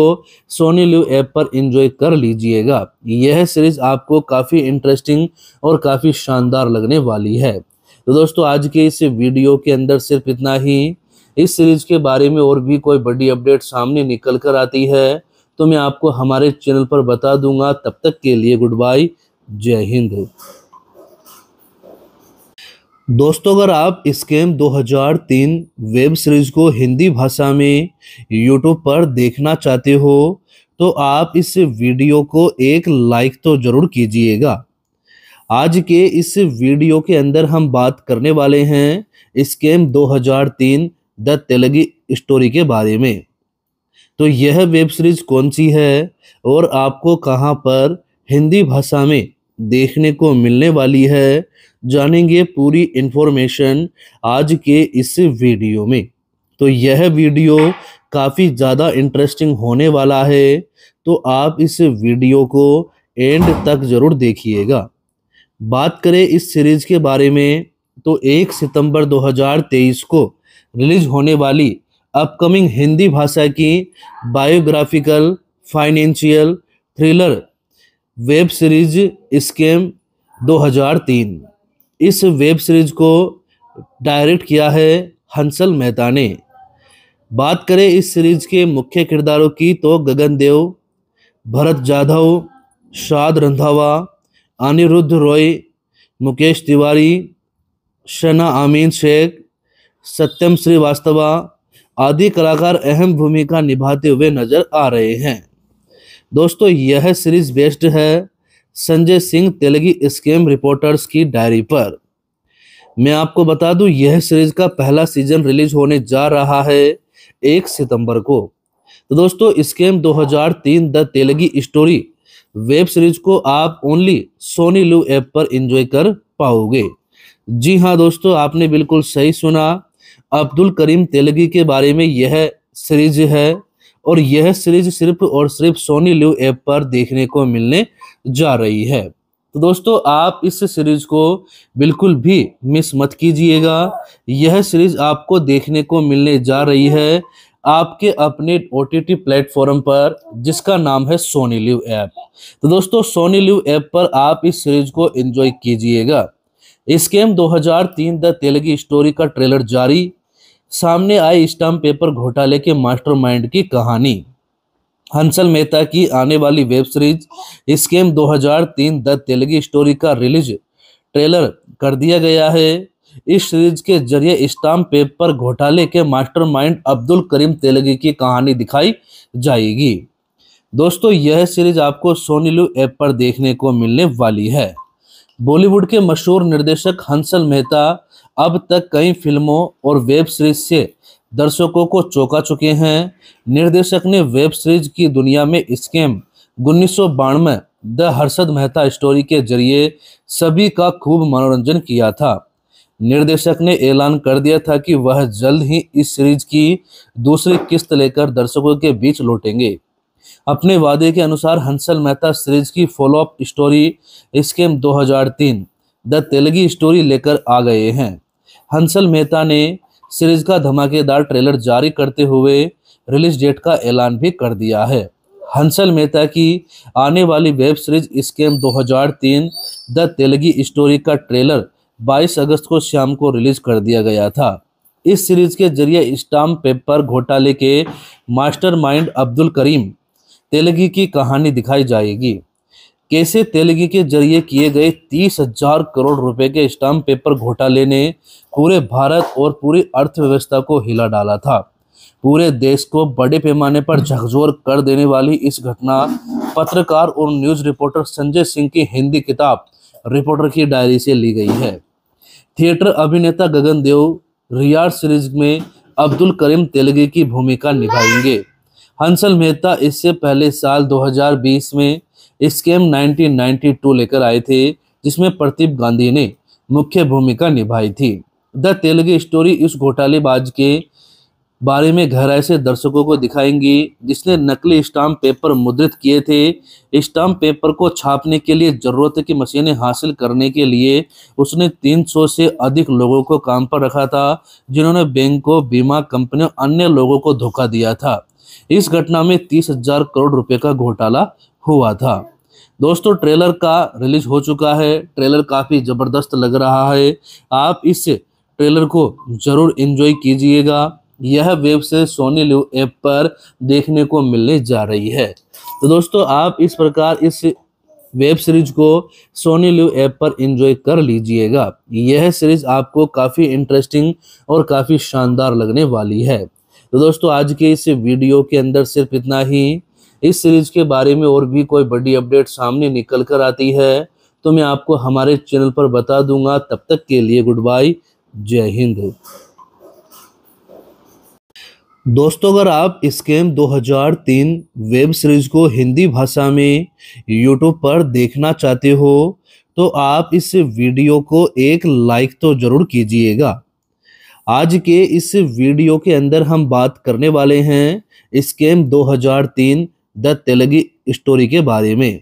सोनी लिव ऐप पर एंजॉय कर लीजिएगा यह सीरीज आपको काफ़ी इंटरेस्टिंग और काफ़ी शानदार लगने वाली है तो दोस्तों आज के इस वीडियो के अंदर सिर्फ इतना ही इस सीरीज के बारे में और भी कोई बड़ी अपडेट सामने निकल कर आती है तो मैं आपको हमारे चैनल पर बता दूंगा तब तक के लिए गुड बाय जय हिंद दोस्तों अगर आप स्कैम 2003 वेब सीरीज को हिंदी भाषा में यूट्यूब पर देखना चाहते हो तो आप इस वीडियो को एक लाइक तो जरूर कीजिएगा आज के इस वीडियो के अंदर हम बात करने वाले हैं स्कैम 2003 द तेलगी स्टोरी के बारे में तो यह वेब सीरीज कौन सी है और आपको कहां पर हिंदी भाषा में देखने को मिलने वाली है जानेंगे पूरी इन्फॉर्मेशन आज के इस वीडियो में तो यह वीडियो काफ़ी ज़्यादा इंटरेस्टिंग होने वाला है तो आप इस वीडियो को एंड तक ज़रूर देखिएगा बात करें इस सीरीज़ के बारे में तो 1 सितंबर 2023 को रिलीज़ होने वाली अपकमिंग हिंदी भाषा की biographical financial thriller web series scam 2003 इस वेब सीरीज को डायरेक्ट किया है हंसल मेहता ने बात करें इस सीरीज के मुख्य किरदारों की तो गगन देव भरत जाधव शाद रंधावा अनिरुद्ध रॉय मुकेश तिवारी शना आमीन शेख सत्यम श्रीवास्तवा आदि कलाकार अहम भूमिका निभाते हुए नजर आ रहे हैं दोस्तों यह सीरीज बेस्ड है संजय सिंह तेलगी स्केम रिपोर्टर्स की डायरी पर मैं आपको बता दूं यह सीरीज का पहला सीजन रिलीज होने जा रहा है एक सितंबर को तो दोस्तों scam 2003 the Telgi story web series को आप ओनली सोनी लू ऐप पर एंजॉय कर पाओगे जी हाँ दोस्तों आपने बिल्कुल सही सुना अब्दुल करीम तेलगी के बारे में यह सीरीज है और यह सीरीज सिर्फ और सिर्फ सोनी लू ऐप पर देखने को मिलने जा रही है तो दोस्तों आप इस सीरीज को बिल्कुल भी मिस मत कीजिएगा यह सीरीज आपको देखने को मिलने जा रही है आपके अपने ओ टी प्लेटफॉर्म पर जिसका नाम है सोनी लिव ऐप तो दोस्तों सोनी लिव ऐप पर आप इस सीरीज को एंजॉय कीजिएगा हजार 2003 द तेलगी स्टोरी का ट्रेलर जारी सामने आई स्टाम्प पेपर घोटाले के मास्टरमाइंड की कहानी हंसल मेहता की आने वाली web series scam 2003 the Telgi story का रिलीज ट्रेलर कर दिया गया है इस सीरीज के जरिए स्टाम्प पेपर घोटाले के मास्टरमाइंड अब्दुल करीम तेलगी की कहानी दिखाई जाएगी दोस्तों यह सीरीज आपको सोनी लू ऐप पर देखने को मिलने वाली है बॉलीवुड के मशहूर निर्देशक हंसल मेहता अब तक कई फिल्मों और वेब सीरीज से दर्शकों को चौंका चुके हैं निर्देशक ने वेब सीरीज की दुनिया में स्कैम उन्नीस द हर्षद मेहता स्टोरी के जरिए सभी का खूब मनोरंजन किया था निर्देशक ने ऐलान कर दिया था कि वह जल्द ही इस सीरीज की दूसरी किस्त लेकर दर्शकों के बीच लौटेंगे अपने वादे के अनुसार हंसल मेहता सीरीज की follow up story scam 2003 the Telgi story लेकर आ गए हैं हंसल मेहता ने सीरीज का धमाकेदार ट्रेलर जारी करते हुए रिलीज डेट का ऐलान भी कर दिया है हंसल मेहता की आने वाली web series scam 2003 the Telgi story का ट्रेलर 22 अगस्त को शाम को रिलीज कर दिया गया था इस सीरीज के जरिए स्टाम्प पेपर घोटाले के मास्टरमाइंड अब्दुल करीम तेलगी की कहानी दिखाई जाएगी कैसे तेलगी के जरिए किए गए तीस हजार करोड़ रुपए के स्टाम्प पेपर घोटाले ने पूरे भारत और पूरी अर्थव्यवस्था को हिला डाला था पूरे देश को बड़े पैमाने पर झकझोर कर देने वाली इस घटना पत्रकार और न्यूज रिपोर्टर संजय सिंह की हिंदी किताब रिपोर्टर की डायरी से ली गई है थिएटर अभिनेता गगन देव रियाज सीरीज में अब्दुल करीम तेलगी की भूमिका निभाएंगे हंसल मेहता इससे पहले साल 2020 में स्कीम 1992 लेकर आए थे जिसमें प्रदीप गांधी ने मुख्य भूमिका निभाई थी द तेलुगु स्टोरी इस घोटालेबाज के बारे में गहराई से दर्शकों को दिखाएंगी जिसने नकली स्टाम्प पेपर मुद्रित किए थे स्टाम्प पेपर को छापने के लिए ज़रूरत की मशीनें हासिल करने के लिए उसने 300 से अधिक लोगों को काम पर रखा था जिन्होंने बैंकों बीमा कंपनियों अन्य लोगों को धोखा दिया था इस घटना में तीस हजार करोड़ रुपए का घोटाला हुआ था दोस्तों ट्रेलर का रिलीज हो चुका है ट्रेलर काफ़ी ज़बरदस्त लग रहा है आप इस ट्रेलर को ज़रूर इन्जॉय कीजिएगा यह वेब से सोनी लिव ऐप पर देखने को मिलने जा रही है तो दोस्तों आप इस प्रकार इस वेब सीरीज को सोनी लिव ऐप पर इंजॉय कर लीजिएगा यह सीरीज आपको काफ़ी इंटरेस्टिंग और काफ़ी शानदार लगने वाली है तो दोस्तों आज के इस वीडियो के अंदर सिर्फ इतना ही इस सीरीज के बारे में और भी कोई बड़ी अपडेट सामने निकल कर आती है तो मैं आपको हमारे चैनल पर बता दूंगा तब तक के लिए गुड बाय जय हिंद दोस्तों अगर आप स्कैम 2003 वेब सीरीज को हिंदी भाषा में यूट्यूब पर देखना चाहते हो तो आप इस वीडियो को एक लाइक तो ज़रूर कीजिएगा आज के इस वीडियो के अंदर हम बात करने वाले हैं स्कैम 2003 द तेलगी स्टोरी के बारे में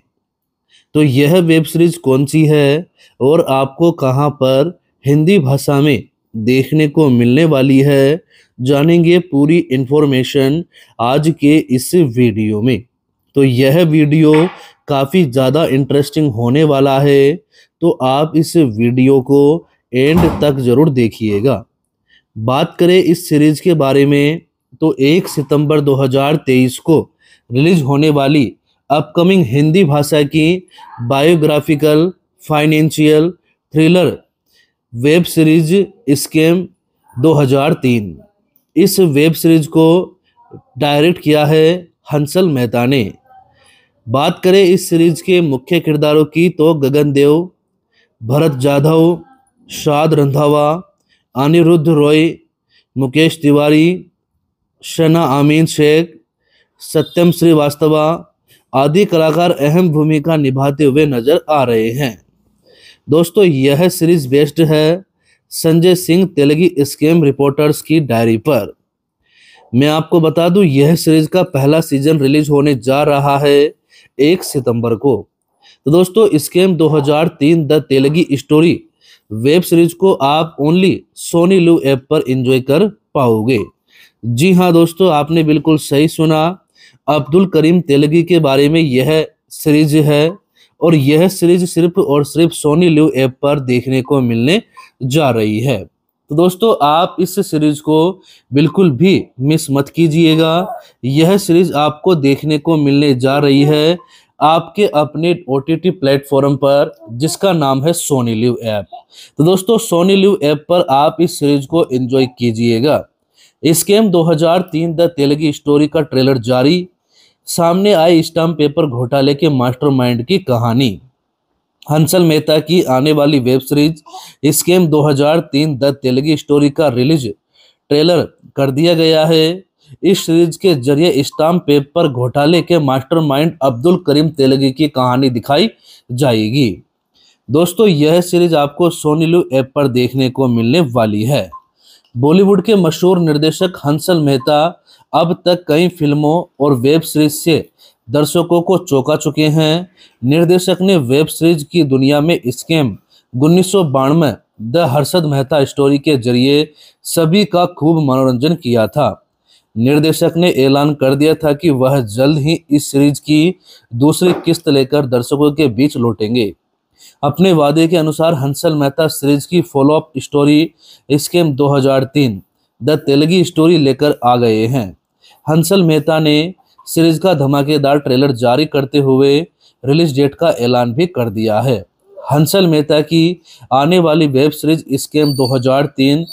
तो यह वेब सीरीज कौन सी है और आपको कहाँ पर हिंदी भाषा में देखने को मिलने वाली है जानेंगे पूरी इन्फॉर्मेशन आज के इस वीडियो में तो यह वीडियो काफ़ी ज़्यादा इंटरेस्टिंग होने वाला है तो आप इस वीडियो को एंड तक ज़रूर देखिएगा बात करें इस सीरीज़ के बारे में तो 1 सितंबर 2023 को रिलीज होने वाली अपकमिंग हिंदी भाषा की biographical financial thriller web series scam 2003 इस वेब सीरीज को डायरेक्ट किया है हंसल मेहता ने बात करें इस सीरीज के मुख्य किरदारों की तो गगन देव भरत जाधव शाद रंधावा अनिरुद्ध रॉय मुकेश तिवारी शना आमीन शेख सत्यम श्रीवास्तवा आदि कलाकार अहम भूमिका निभाते हुए नजर आ रहे हैं दोस्तों यह सीरीज बेस्ड है संजय सिंह तेलगी स्केम रिपोर्टर्स की डायरी पर मैं आपको बता दूं यह सीरीज का पहला सीजन रिलीज होने जा रहा है एक सितंबर को तो दोस्तों scam 2003 the Telgi story web series को आप ओनली सोनी लू ऐप पर एंजॉय कर पाओगे जी हाँ दोस्तों आपने बिल्कुल सही सुना अब्दुल करीम तेलगी के बारे में यह सीरीज है और यह सीरीज सिर्फ और सिर्फ सोनी लिव ऐप पर देखने को मिलने जा रही है तो दोस्तों आप इस सीरीज को बिल्कुल भी मिस मत कीजिएगा यह सीरीज आपको देखने को मिलने जा रही है आपके अपने ओ टी टी प्लेटफॉर्म पर जिसका नाम है सोनी लिव ऐप तो दोस्तों सोनी लिव ऐप पर आप इस सीरीज को एंजॉय कीजिएगा हजार 2003 द तेलगी स्टोरी का ट्रेलर जारी सामने आई स्टाम्प पेपर घोटाले के मास्टरमाइंड की कहानी हंसल मेहता की आने वाली web series scam 2003 the Telgi story का रिलीज ट्रेलर कर दिया गया है इस सीरीज के जरिए स्टाम्प पेपर घोटाले के मास्टरमाइंड अब्दुल करीम तेलगी की कहानी दिखाई जाएगी दोस्तों यह सीरीज आपको सोनीलू ऐप पर देखने को मिलने वाली है बॉलीवुड के मशहूर निर्देशक हंसल मेहता अब तक कई फिल्मों और वेब सीरीज से दर्शकों को चौंका चुके हैं निर्देशक ने वेब सीरीज की दुनिया में स्कैम उन्नीस द हर्षद मेहता स्टोरी के जरिए सभी का खूब मनोरंजन किया था निर्देशक ने ऐलान कर दिया था कि वह जल्द ही इस सीरीज की दूसरी किस्त लेकर दर्शकों के बीच लौटेंगे अपने वादे के अनुसार हंसल मेहता सीरीज की follow up story scam 2003 the Telgi story लेकर आ गए हैं हंसल मेहता ने सीरीज का धमाकेदार ट्रेलर जारी करते हुए रिलीज डेट का ऐलान भी कर दिया है हंसल मेहता की आने वाली web series scam 2003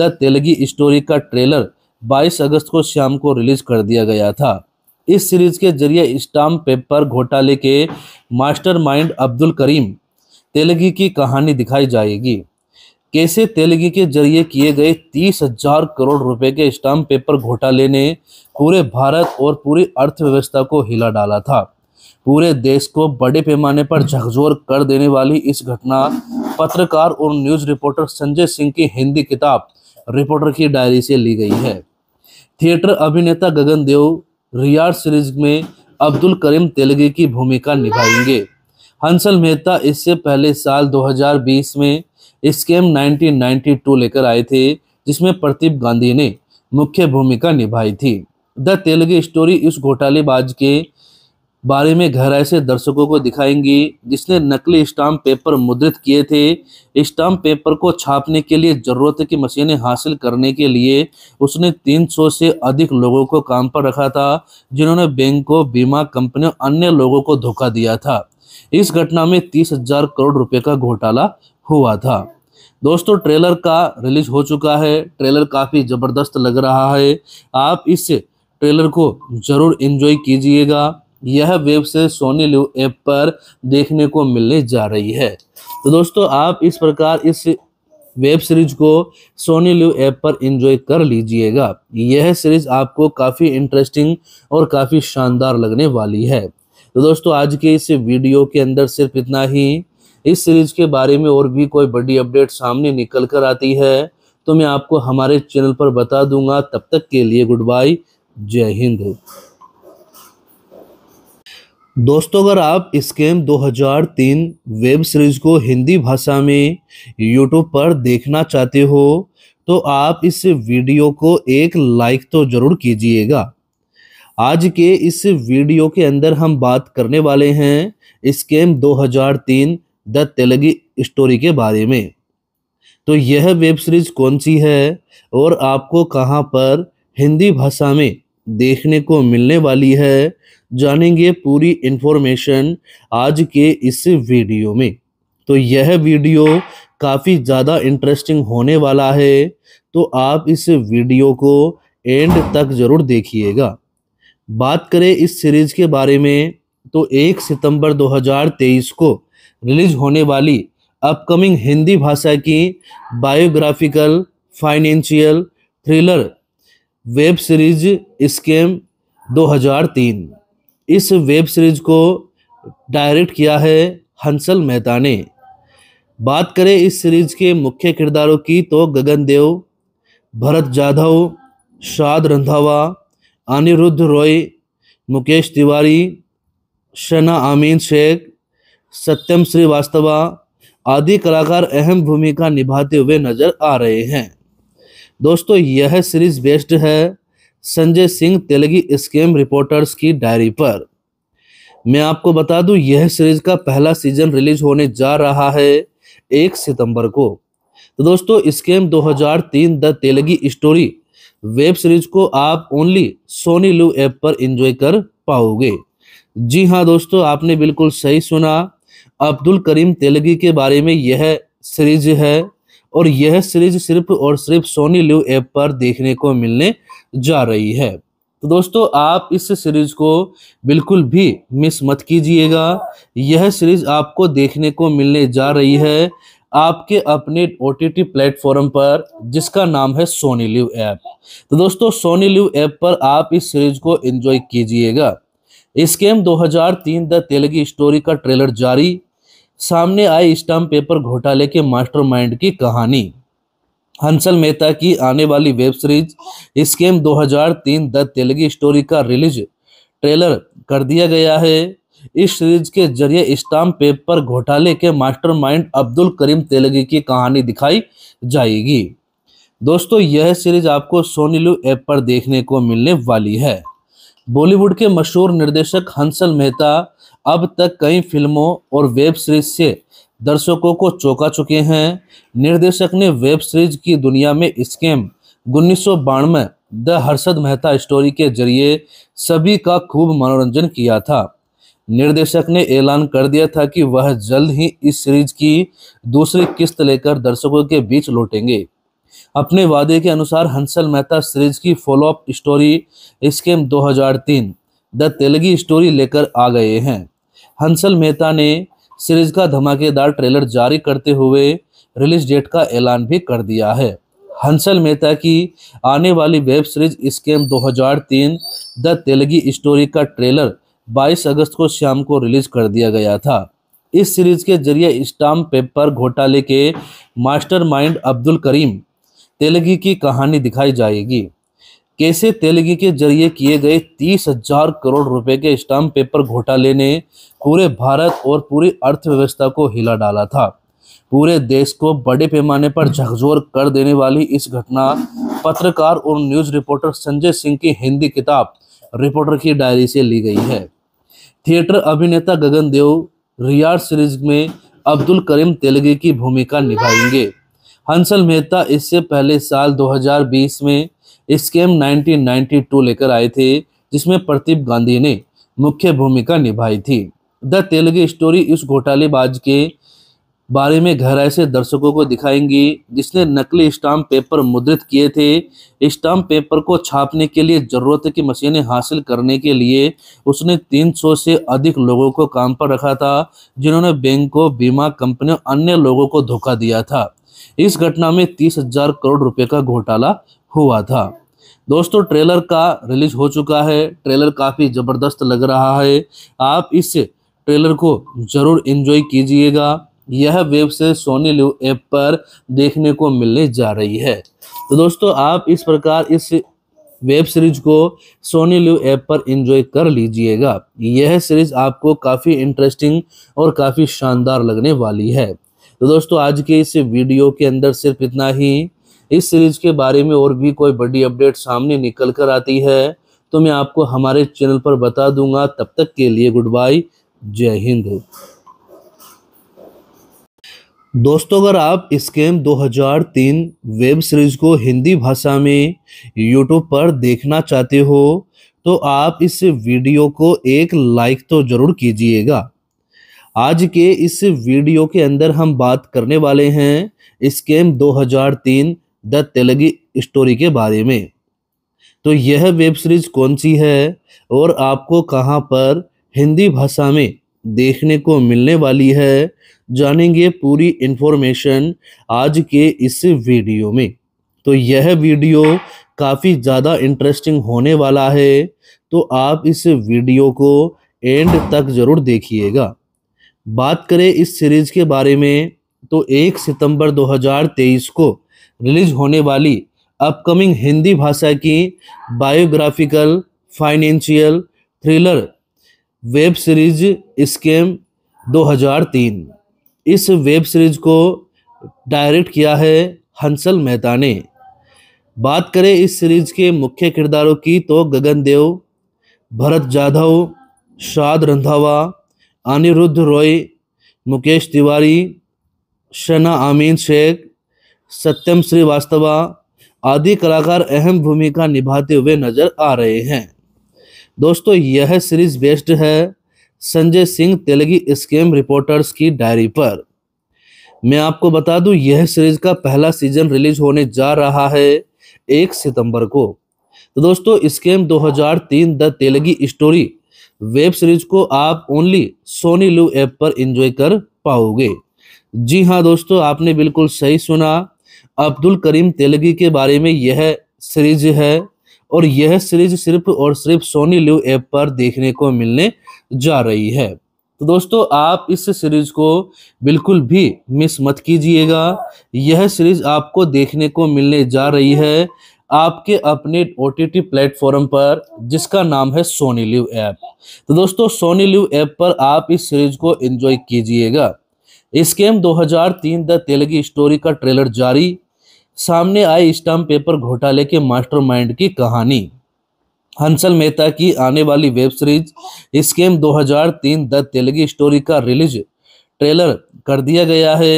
the Telgi story का ट्रेलर 22 अगस्त को शाम को रिलीज कर दिया गया था इस सीरीज के जरिए स्टाम्प पेपर घोटाले के मास्टरमाइंड अब्दुल करीम तेलगी की कहानी दिखाई जाएगी कैसे तेलगी के जरिए किए गए तीस हजार करोड़ रुपए के स्टाम्प पेपर घोटाले ने पूरे भारत और पूरी अर्थव्यवस्था को हिला डाला था पूरे देश को बड़े पैमाने पर झकझोर कर देने वाली इस घटना पत्रकार और न्यूज रिपोर्टर संजय सिंह की हिंदी किताब रिपोर्टर की डायरी से ली गई है थिएटर अभिनेता गगन देव रियार सीरीज में अब्दुल करीम तेलगी की भूमिका निभाएंगे हंसल मेहता इससे पहले साल 2020 में स्कैम 1992 लेकर आए थे जिसमें प्रदीप गांधी ने मुख्य भूमिका निभाई थी द तेलुगु स्टोरी इस घोटालेबाज के बारे में गहराई से दर्शकों को दिखाएंगी जिसने नकली स्टाम्प पेपर मुद्रित किए थे स्टाम्प पेपर को छापने के लिए ज़रूरत की मशीनें हासिल करने के लिए उसने 300 से अधिक लोगों को काम पर रखा था जिन्होंने बैंकों बीमा कंपनियों अन्य लोगों को धोखा दिया था इस घटना में तीस हजार करोड़ रुपए का घोटाला हुआ था दोस्तों ट्रेलर का रिलीज हो चुका है ट्रेलर काफ़ी ज़बरदस्त लग रहा है आप इस ट्रेलर को ज़रूर इन्जॉय कीजिएगा यह वेब से सोनी लिव ऐप पर देखने को मिलने जा रही है तो दोस्तों आप इस प्रकार इस वेब सीरीज को सोनी लिव ऐप पर एंजॉय कर लीजिएगा यह सीरीज आपको काफ़ी इंटरेस्टिंग और काफ़ी शानदार लगने वाली है तो दोस्तों आज के इस वीडियो के अंदर सिर्फ इतना ही इस सीरीज के बारे में और भी कोई बड़ी अपडेट सामने निकल कर आती है तो मैं आपको हमारे चैनल पर बता दूंगा तब तक के लिए गुड बाय जय हिंद दोस्तों अगर आप स्कैम 2003 वेब सीरीज को हिंदी भाषा में यूट्यूब पर देखना चाहते हो तो आप इस वीडियो को एक लाइक तो ज़रूर कीजिएगा आज के इस वीडियो के अंदर हम बात करने वाले हैं स्कैम 2003 द तेलगी स्टोरी के बारे में तो यह वेब सीरीज कौन सी है और आपको कहाँ पर हिंदी भाषा में देखने को मिलने वाली है जानेंगे पूरी इन्फॉर्मेशन आज के इस वीडियो में तो यह वीडियो काफ़ी ज़्यादा इंटरेस्टिंग होने वाला है तो आप इस वीडियो को एंड तक ज़रूर देखिएगा बात करें इस सीरीज़ के बारे में तो 1 सितंबर 2023 को रिलीज होने वाली अपकमिंग हिंदी भाषा की biographical financial thriller web series scam 2003 इस वेब सीरीज को डायरेक्ट किया है हंसल मेहता ने बात करें इस सीरीज के मुख्य किरदारों की तो गगन देव भरत जाधव शाद रंधावा अनिरुद्ध रॉय मुकेश तिवारी शना आमीन शेख सत्यम श्रीवास्तवा आदि कलाकार अहम भूमिका निभाते हुए नजर आ रहे हैं दोस्तों यह सीरीज बेस्ड है संजय सिंह तेलगी स्केम रिपोर्टर्स की डायरी पर मैं आपको बता दूं यह सीरीज का पहला सीजन रिलीज होने जा रहा है एक सितंबर को तो दोस्तों scam 2003 the Telgi story web series को आप ओनली सोनी लू ऐप पर एंजॉय कर पाओगे जी हाँ दोस्तों आपने बिल्कुल सही सुना अब्दुल करीम तेलगी के बारे में यह सीरीज है और यह सीरीज सिर्फ और सिर्फ सोनी लिव ऐप पर देखने को मिलने जा रही है तो दोस्तों आप इस सीरीज को बिल्कुल भी मिस मत कीजिएगा यह सीरीज आपको देखने को मिलने जा रही है आपके अपने ओ टी टी प्लेटफॉर्म पर जिसका नाम है सोनी लिव ऐप तो दोस्तों सोनी लिव ऐप पर आप इस सीरीज को एंजॉय कीजिएगा हजार तीन द तेलगी स्टोरी का ट्रेलर जारी सामने आए स्टाम्प पेपर घोटाले के मास्टरमाइंड की कहानी हंसल मेहता की आने वाली web series scam 2003 the Telgi story का रिलीज ट्रेलर कर दिया गया है इस सीरीज के जरिए स्टाम्प पेपर घोटाले के मास्टरमाइंड अब्दुल करीम तेलगी की कहानी दिखाई जाएगी दोस्तों यह सीरीज आपको सोनीलू ऐप पर देखने को मिलने वाली है बॉलीवुड के मशहूर निर्देशक हंसल मेहता अब तक कई फिल्मों और वेब सीरीज से दर्शकों को चौंका चुके हैं निर्देशक ने वेब सीरीज की दुनिया में स्कैम उन्नीस सौ द हर्षद मेहता स्टोरी के जरिए सभी का खूब मनोरंजन किया था निर्देशक ने ऐलान कर दिया था कि वह जल्द ही इस सीरीज की दूसरी किस्त लेकर दर्शकों के बीच लौटेंगे अपने वादे के अनुसार हंसल मेहता सीरीज की follow up story scam 2003 the Telgi story लेकर आ गए हैं हंसल मेहता ने सीरीज का धमाकेदार ट्रेलर जारी करते हुए रिलीज डेट का ऐलान भी कर दिया है हंसल मेहता की आने वाली web series scam 2003 the Telgi story का ट्रेलर 22 अगस्त को शाम को रिलीज कर दिया गया था इस सीरीज के जरिए स्टाम्प पेपर घोटाले के मास्टरमाइंड अब्दुल करीम तेलगी की कहानी दिखाई जाएगी कैसे तेलगी के जरिए किए गए तीस हजार करोड़ रुपए के स्टाम्प पेपर घोटाले ने पूरे भारत और पूरी अर्थव्यवस्था को हिला डाला था पूरे देश को बड़े पैमाने पर झकझोर कर देने वाली इस घटना पत्रकार और न्यूज रिपोर्टर संजय सिंह की हिंदी किताब रिपोर्टर की डायरी से ली गई है थिएटर अभिनेता गगन देव रियाज सीरीज में अब्दुल करीम तेलगी की भूमिका निभाएंगे हंसल मेहता इससे पहले साल 2020 में स्कीम 1992 लेकर आए थे जिसमें प्रदीप गांधी ने मुख्य भूमिका निभाई थी द तेलुगु स्टोरी इस घोटालेबाज के बारे में गहराई से दर्शकों को दिखाएंगी जिसने नकली स्टाम्प पेपर मुद्रित किए थे स्टाम्प पेपर को छापने के लिए ज़रूरत की मशीनें हासिल करने के लिए उसने 300 से अधिक लोगों को काम पर रखा था जिन्होंने बैंकों बीमा कंपनियों अन्य लोगों को धोखा दिया था इस घटना में तीस हजार करोड़ रुपए का घोटाला हुआ था दोस्तों ट्रेलर का रिलीज हो चुका है ट्रेलर काफ़ी ज़बरदस्त लग रहा है आप इस ट्रेलर को ज़रूर इंजॉय कीजिएगा यह वेब से सोनी लिव ऐप पर देखने को मिलने जा रही है तो दोस्तों आप इस प्रकार इस वेब सीरीज को सोनी लिव ऐप पर एंजॉय कर लीजिएगा यह सीरीज आपको काफ़ी इंटरेस्टिंग और काफ़ी शानदार लगने वाली है तो दोस्तों आज के इस वीडियो के अंदर सिर्फ इतना ही इस सीरीज के बारे में और भी कोई बड़ी अपडेट सामने निकल कर आती है तो मैं आपको हमारे चैनल पर बता दूंगा तब तक के लिए गुड बाय जय हिंद दोस्तों अगर आप स्कैम 2003 वेब सीरीज को हिंदी भाषा में यूट्यूब पर देखना चाहते हो तो आप इस वीडियो को एक लाइक तो जरूर कीजिएगा आज के इस वीडियो के अंदर हम बात करने वाले हैं स्कैम 2003 द तेलगी स्टोरी के बारे में तो यह वेब सीरीज कौन सी है और आपको कहाँ पर हिंदी भाषा में देखने को मिलने वाली है जानेंगे पूरी इन्फॉर्मेशन आज के इस वीडियो में तो यह वीडियो काफ़ी ज़्यादा इंटरेस्टिंग होने वाला है तो आप इस वीडियो को एंड तक ज़रूर देखिएगा बात करें इस सीरीज़ के बारे में तो 1 सितंबर 2023 को रिलीज होने वाली अपकमिंग हिंदी भाषा की biographical financial thriller web series scam 2003 इस वेब सीरीज को डायरेक्ट किया है हंसल मेहता ने बात करें इस सीरीज के मुख्य किरदारों की तो गगन देव भरत जाधव शाद रंधावा अनिरुद्ध रॉय मुकेश तिवारी शना आमीन शेख सत्यम श्रीवास्तवा आदि कलाकार अहम भूमिका निभाते हुए नजर आ रहे हैं दोस्तों यह सीरीज बेस्ड है संजय सिंह तेलगी स्केम रिपोर्टर्स की डायरी पर मैं आपको बता दूं यह सीरीज का पहला सीजन रिलीज होने जा रहा है एक सितंबर को तो दोस्तों scam 2003 the Telgi story web series को आप ओनली सोनी लू ऐप पर एंजॉय कर पाओगे जी हाँ दोस्तों आपने बिल्कुल सही सुना अब्दुल करीम तेलगी के बारे में यह सीरीज है और यह सीरीज सिर्फ और सिर्फ सोनी लिव ऐप पर देखने को मिलने जा रही है तो दोस्तों आप इस सीरीज को बिल्कुल भी मिस मत कीजिएगा यह सीरीज आपको देखने को मिलने जा रही है आपके अपने ओ टी टी प्लेटफॉर्म पर जिसका नाम है सोनी लिव ऐप तो दोस्तों सोनी लिव ऐप पर आप इस सीरीज को एंजॉय कीजिएगा हजार 2003 द तेलगी स्टोरी का ट्रेलर जारी सामने आई स्टाम्प पेपर घोटाले के मास्टरमाइंड की कहानी हंसल मेहता की आने वाली web series scam 2003 the Telgi story का रिलीज ट्रेलर कर दिया गया है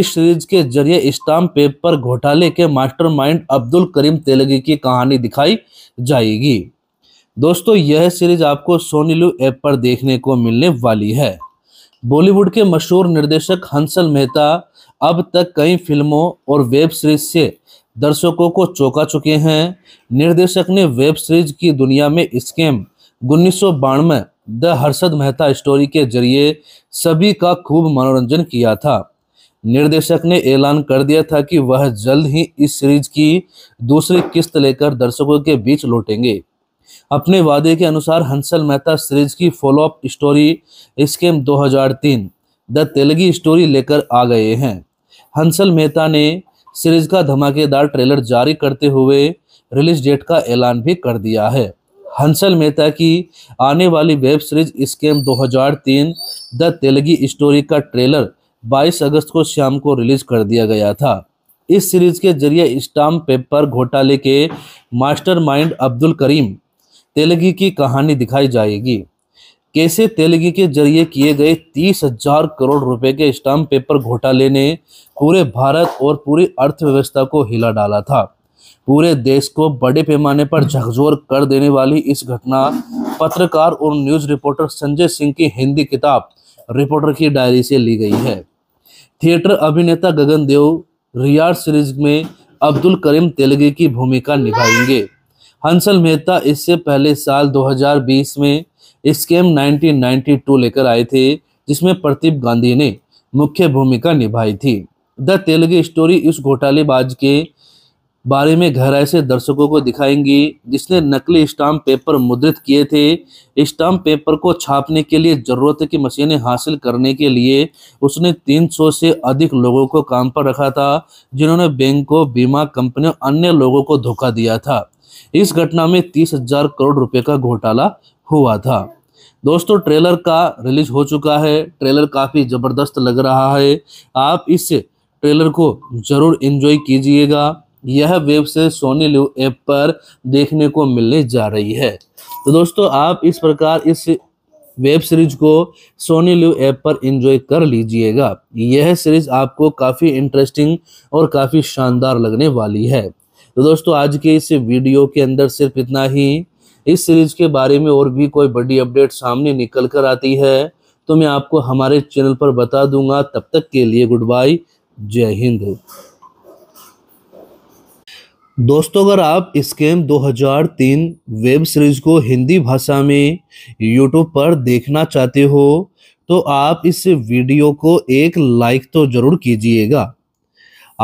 इस सीरीज के जरिए स्टाम्प पेपर घोटाले के मास्टरमाइंड अब्दुल करीम तेलगी की कहानी दिखाई जाएगी दोस्तों यह सीरीज आपको सोनीलू ऐप पर देखने को मिलने वाली है बॉलीवुड के मशहूर निर्देशक हंसल मेहता अब तक कई फिल्मों और वेब सीरीज से दर्शकों को चौंका चुके हैं निर्देशक ने वेब सीरीज की दुनिया में स्कैम उन्नीस सौ द हर्षद मेहता स्टोरी के जरिए सभी का खूब मनोरंजन किया था निर्देशक ने ऐलान कर दिया था कि वह जल्द ही इस सीरीज की दूसरी किस्त लेकर दर्शकों के बीच लौटेंगे अपने वादे के अनुसार हंसल मेहता सीरीज की follow up story scam 2003 the Telgi story लेकर आ गए हैं हंसल मेहता ने सीरीज का धमाकेदार ट्रेलर जारी करते हुए रिलीज डेट का ऐलान भी कर दिया है हंसल मेहता की आने वाली web series scam 2003 the Telgi story का ट्रेलर 22 अगस्त को शाम को रिलीज कर दिया गया था इस सीरीज के जरिए स्टाम्प पेपर घोटाले के मास्टरमाइंड अब्दुल करीम तेलगी की कहानी दिखाई जाएगी कैसे तेलगी के जरिए किए गए तीस हजार करोड़ रुपए के स्टाम्प पेपर घोटाले ने पूरे भारत और पूरी अर्थव्यवस्था को हिला डाला था पूरे देश को बड़े पैमाने पर झकझोर कर देने वाली इस घटना पत्रकार और न्यूज रिपोर्टर संजय सिंह की हिंदी किताब रिपोर्टर की डायरी से ली गई है थिएटर अभिनेता गगन देव रियार सीरीज में अब्दुल करीम तेलगी की भूमिका निभाएंगे हंसल मेहता इससे पहले साल 2020 में स्कीम 1992 लेकर आए थे जिसमें प्रदीप गांधी ने मुख्य भूमिका निभाई थी द तेलगी स्टोरी इस घोटालेबाज के बारे में गहराई से दर्शकों को दिखाएंगी जिसने नकली स्टाम्प पेपर मुद्रित किए थे स्टाम्प पेपर को छापने के लिए ज़रूरत की मशीनें हासिल करने के लिए उसने 300 से अधिक लोगों को काम पर रखा था जिन्होंने बैंकों बीमा कंपनियों अन्य लोगों को धोखा दिया था इस घटना में तीस हजार करोड़ रुपए का घोटाला हुआ था दोस्तों ट्रेलर का रिलीज हो चुका है ट्रेलर काफ़ी ज़बरदस्त लग रहा है आप इस ट्रेलर को ज़रूर इंजॉय कीजिएगा यह वेब से सोनी लिव ऐप पर देखने को मिलने जा रही है तो दोस्तों आप इस प्रकार इस वेब सीरीज को सोनी लिव ऐप पर एंजॉय कर लीजिएगा यह सीरीज आपको काफ़ी इंटरेस्टिंग और काफ़ी शानदार लगने वाली है तो दोस्तों आज के इस वीडियो के अंदर सिर्फ इतना ही इस सीरीज के बारे में और भी कोई बड़ी अपडेट सामने निकल कर आती है तो मैं आपको हमारे चैनल पर बता दूंगा तब तक के लिए गुड बाय जय हिंद दोस्तों अगर आप स्कैम 2003 वेब सीरीज को हिंदी भाषा में यूट्यूब पर देखना चाहते हो तो आप इस वीडियो को एक लाइक तो ज़रूर कीजिएगा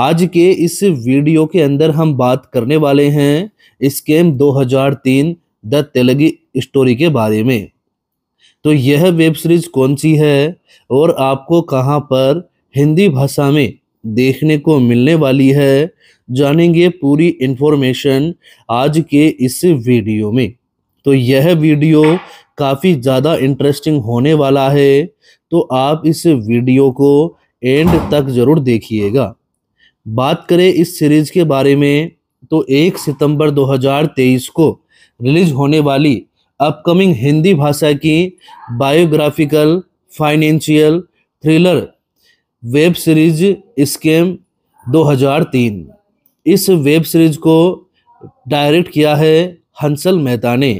आज के इस वीडियो के अंदर हम बात करने वाले हैं स्कैम 2003 द तेलगी स्टोरी के बारे में तो यह वेब सीरीज कौन सी है और आपको कहाँ पर हिंदी भाषा में देखने को मिलने वाली है जानेंगे पूरी इन्फॉर्मेशन आज के इस वीडियो में तो यह वीडियो काफ़ी ज़्यादा इंटरेस्टिंग होने वाला है तो आप इस वीडियो को एंड तक ज़रूर देखिएगा बात करें इस सीरीज़ के बारे में तो 1 सितंबर 2023 को रिलीज होने वाली अपकमिंग हिंदी भाषा की biographical financial thriller web series scam 2003 इस वेब सीरीज को डायरेक्ट किया है हंसल मेहता ने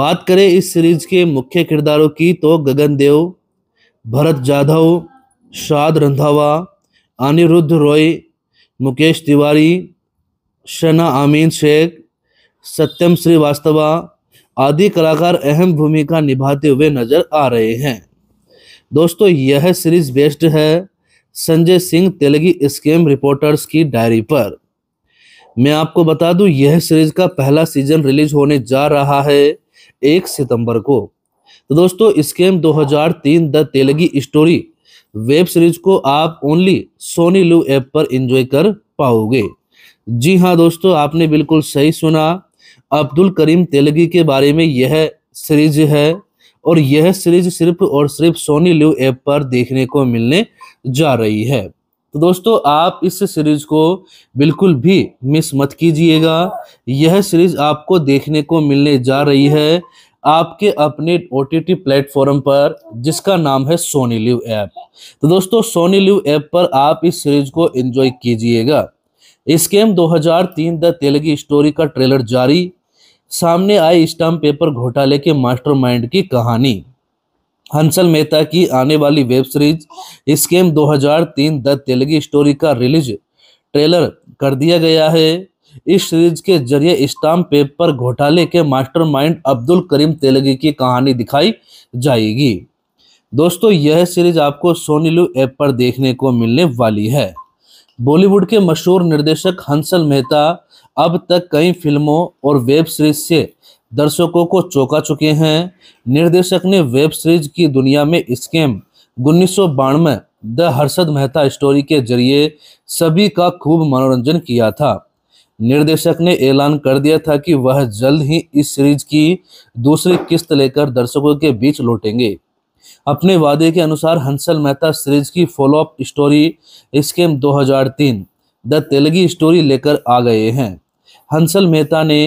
बात करें इस सीरीज के मुख्य किरदारों की तो गगन देव भरत जाधव शाद रंधावा अनिरुद्ध रॉय मुकेश तिवारी शना आमीन शेख सत्यम श्रीवास्तवा आदि कलाकार अहम भूमिका निभाते हुए नजर आ रहे हैं दोस्तों यह सीरीज बेस्ड है संजय सिंह तेलगी स्केम रिपोर्टर्स की डायरी पर मैं आपको बता दूं यह सीरीज का पहला सीजन रिलीज होने जा रहा है एक सितंबर को तो दोस्तों scam 2003 the Telgi story web series को आप ओनली सोनी लू ऐप पर एंजॉय कर पाओगे जी हाँ दोस्तों आपने बिल्कुल सही सुना अब्दुल करीम तेलगी के बारे में यह सीरीज है और यह सीरीज सिर्फ और सिर्फ सोनी लिव ऐप पर देखने को मिलने जा रही है तो दोस्तों आप इस सीरीज को बिल्कुल भी मिस मत कीजिएगा यह सीरीज आपको देखने को मिलने जा रही है आपके अपने ओ टी टी प्लेटफॉर्म पर जिसका नाम है सोनी लिव ऐप तो दोस्तों सोनी लिव ऐप पर आप इस सीरीज को एंजॉय कीजिएगा हजार 2003 द तेलगी स्टोरी का ट्रेलर जारी सामने आई स्टाम्प पेपर घोटाले के मास्टरमाइंड की कहानी हंसल मेहता की आने वाली वेब सीरीज हजार 2003 द तेलगी स्टोरी का रिलीज ट्रेलर कर दिया गया है इस सीरीज के जरिए स्टाम्प पेपर घोटाले के मास्टरमाइंड अब्दुल करीम तेलगी की कहानी दिखाई जाएगी दोस्तों यह सीरीज आपको सोनीलू ऐप पर देखने को मिलने वाली है बॉलीवुड के मशहूर निर्देशक हंसल मेहता अब तक कई फिल्मों और वेब सीरीज से दर्शकों को चौंका चुके हैं निर्देशक ने वेब सीरीज की दुनिया में स्कैम उन्नीस द हर्षद मेहता स्टोरी के जरिए सभी का खूब मनोरंजन किया था निर्देशक ने ऐलान कर दिया था कि वह जल्द ही इस सीरीज की दूसरी किस्त लेकर दर्शकों के बीच लौटेंगे अपने वादे के अनुसार हंसल मेहता सीरीज की follow up story scam 2003 the Telgi story लेकर आ गए हैं हंसल मेहता ने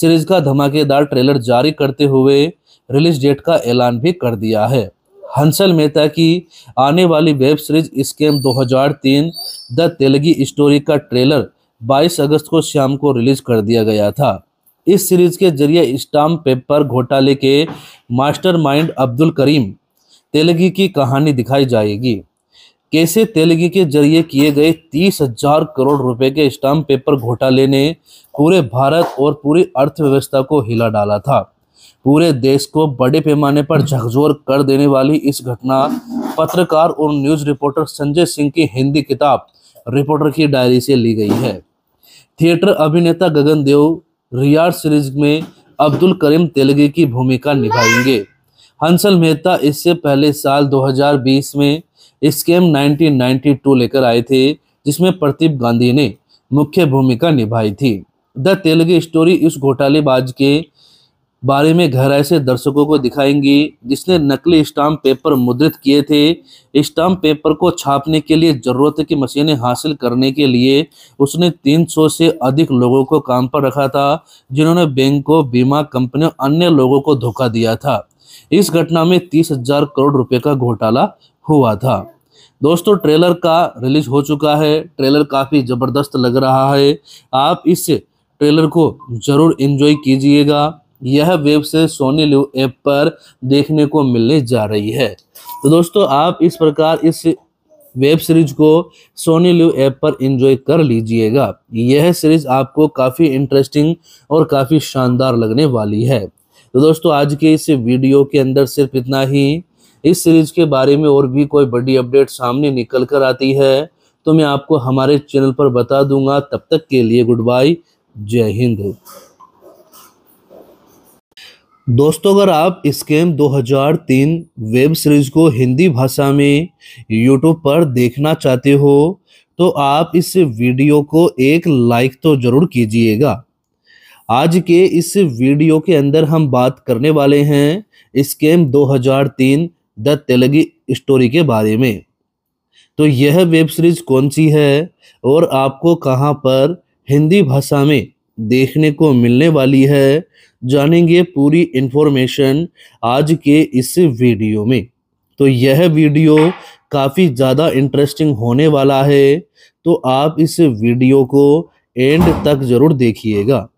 सीरीज का धमाकेदार ट्रेलर जारी करते हुए रिलीज डेट का ऐलान भी कर दिया है हंसल मेहता की आने वाली web series scam 2003 the Telgi story का ट्रेलर 22 अगस्त को शाम को रिलीज कर दिया गया था इस सीरीज के जरिए स्टाम्प पेपर घोटाले के मास्टरमाइंड अब्दुल करीम तेलगी की कहानी दिखाई जाएगी कैसे तेलगी के जरिए किए गए तीस हजार करोड़ रुपए के स्टाम्प पेपर घोटाले ने पूरे भारत और पूरी अर्थव्यवस्था को हिला डाला था पूरे देश को बड़े पैमाने पर झकझोर कर देने वाली इस घटना पत्रकार और न्यूज रिपोर्टर संजय सिंह की हिंदी किताब रिपोर्टर की डायरी से ली गई है थिएटर अभिनेता गगन देव रियाज सीरीज में अब्दुल करीम तेलगी की भूमिका निभाएंगे हंसल मेहता इससे पहले साल 2020 में स्केम 1992 लेकर आए थे जिसमें प्रदीप गांधी ने मुख्य भूमिका निभाई थी द तेलुगु स्टोरी इस घोटालेबाज के बारे में गहराई से दर्शकों को दिखाएंगी जिसने नकली स्टाम्प पेपर मुद्रित किए थे स्टाम्प पेपर को छापने के लिए ज़रूरत की मशीनें हासिल करने के लिए उसने 300 से अधिक लोगों को काम पर रखा था जिन्होंने बैंकों बीमा कंपनियों अन्य लोगों को धोखा दिया था इस घटना में तीस हजार करोड़ रुपए का घोटाला हुआ था दोस्तों ट्रेलर का रिलीज हो चुका है ट्रेलर काफ़ी ज़बरदस्त लग रहा है आप इस ट्रेलर को ज़रूर इंजॉय कीजिएगा यह वेब से सोनी लिव ऐप पर देखने को मिलने जा रही है तो दोस्तों आप इस प्रकार इस वेब सीरीज को सोनी लिव ऐप पर एंजॉय कर लीजिएगा यह सीरीज आपको काफ़ी इंटरेस्टिंग और काफ़ी शानदार लगने वाली है तो दोस्तों आज के इस वीडियो के अंदर सिर्फ इतना ही इस सीरीज के बारे में और भी कोई बड़ी अपडेट सामने निकल कर आती है तो मैं आपको हमारे चैनल पर बता दूंगा तब तक के लिए गुड बाय जय हिंद दोस्तों अगर आप स्कैम 2003 वेब सीरीज को हिंदी भाषा में यूट्यूब पर देखना चाहते हो तो आप इस वीडियो को एक लाइक तो ज़रूर कीजिएगा आज के इस वीडियो के अंदर हम बात करने वाले हैं स्केम 2003 द तेलगी स्टोरी के बारे में तो यह वेब सीरीज कौन सी है और आपको कहां पर हिंदी भाषा में देखने को मिलने वाली है जानेंगे पूरी इन्फॉर्मेशन आज के इस वीडियो में तो यह वीडियो काफ़ी ज़्यादा इंटरेस्टिंग होने वाला है तो आप इस वीडियो को एंड तक ज़रूर देखिएगा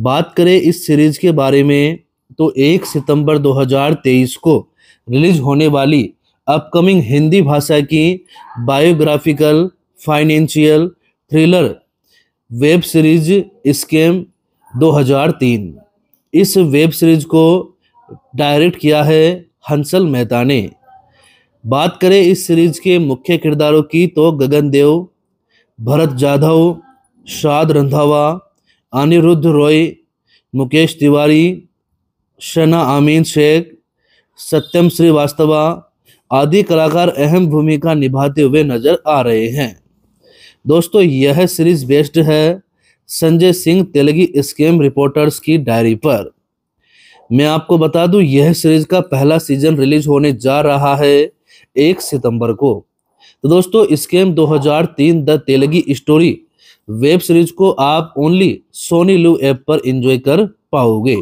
बात करें इस सीरीज़ के बारे में तो 1 सितंबर 2023 को रिलीज होने वाली अपकमिंग हिंदी भाषा की biographical financial thriller web series scam 2003 इस वेब सीरीज को डायरेक्ट किया है हंसल मेहता ने बात करें इस सीरीज के मुख्य किरदारों की तो गगन देव भरत जाधव शाद रंधावा अनिरुद्ध रॉय मुकेश तिवारी शना आमीन शेख सत्यम श्रीवास्तवा आदि कलाकार अहम भूमिका निभाते हुए नजर आ रहे हैं दोस्तों यह सीरीज बेस्ड है संजय सिंह तेलगी स्केम रिपोर्टर्स की डायरी पर मैं आपको बता दूं यह सीरीज का पहला सीजन रिलीज होने जा रहा है एक सितंबर को तो दोस्तों scam 2003 the Telgi story web series को आप ओनली सोनी लू ऐप पर एंजॉय कर पाओगे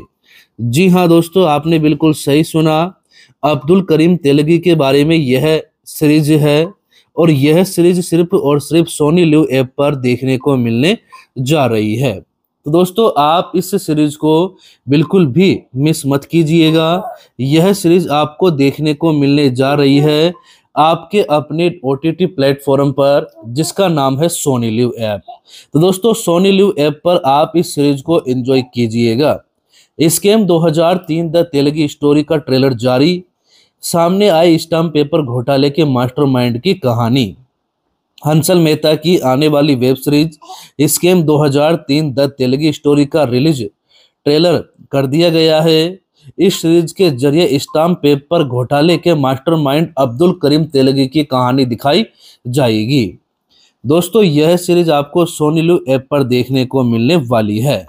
जी हाँ दोस्तों आपने बिल्कुल सही सुना अब्दुल करीम तेलगी के बारे में यह सीरीज है और यह सीरीज सिर्फ और सिर्फ सोनी लू ऐप पर देखने को मिलने जा रही है तो दोस्तों आप इस सीरीज को बिल्कुल भी मिस मत कीजिएगा यह सीरीज आपको देखने को मिलने जा रही है आपके अपने ओ टी प्लेटफॉर्म पर जिसका नाम है सोनी लिव ऐप तो दोस्तों सोनी लिव ऐप पर आप इस सीरीज को एंजॉय कीजिएगा स्कैम 2003 द तेलगी स्टोरी का ट्रेलर जारी सामने आई स्टाम्प पेपर घोटाले के मास्टरमाइंड की कहानी हंसल मेहता की आने वाली वेब सीरीज हजार तीन द तेलगी स्टोरी का रिलीज ट्रेलर कर दिया गया है इस सीरीज के जरिए स्टाम्प पेपर घोटाले के मास्टरमाइंड अब्दुल करीम तेलगी की कहानी दिखाई जाएगी दोस्तों यह सीरीज आपको सोनीलू ऐप पर देखने को मिलने वाली है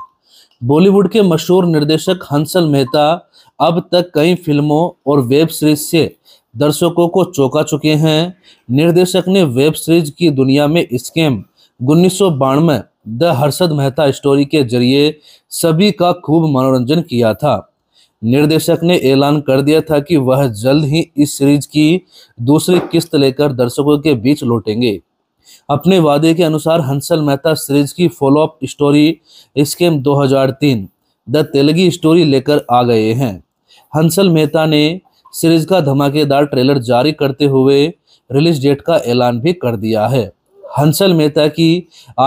बॉलीवुड के मशहूर निर्देशक हंसल मेहता अब तक कई फिल्मों और वेब सीरीज से दर्शकों को चौंका चुके हैं निर्देशक ने वेब सीरीज की दुनिया में स्कैम उन्नीस सौ द हर्षद मेहता स्टोरी के जरिए सभी का खूब मनोरंजन किया था निर्देशक ने ऐलान कर दिया था कि वह जल्द ही इस सीरीज की दूसरी किस्त लेकर दर्शकों के बीच लौटेंगे अपने वादे के अनुसार हंसल मेहता सीरीज की follow up story scam 2003 the Telgi story लेकर आ गए हैं हंसल मेहता ने सीरीज का धमाकेदार ट्रेलर जारी करते हुए रिलीज डेट का ऐलान भी कर दिया है हंसल मेहता की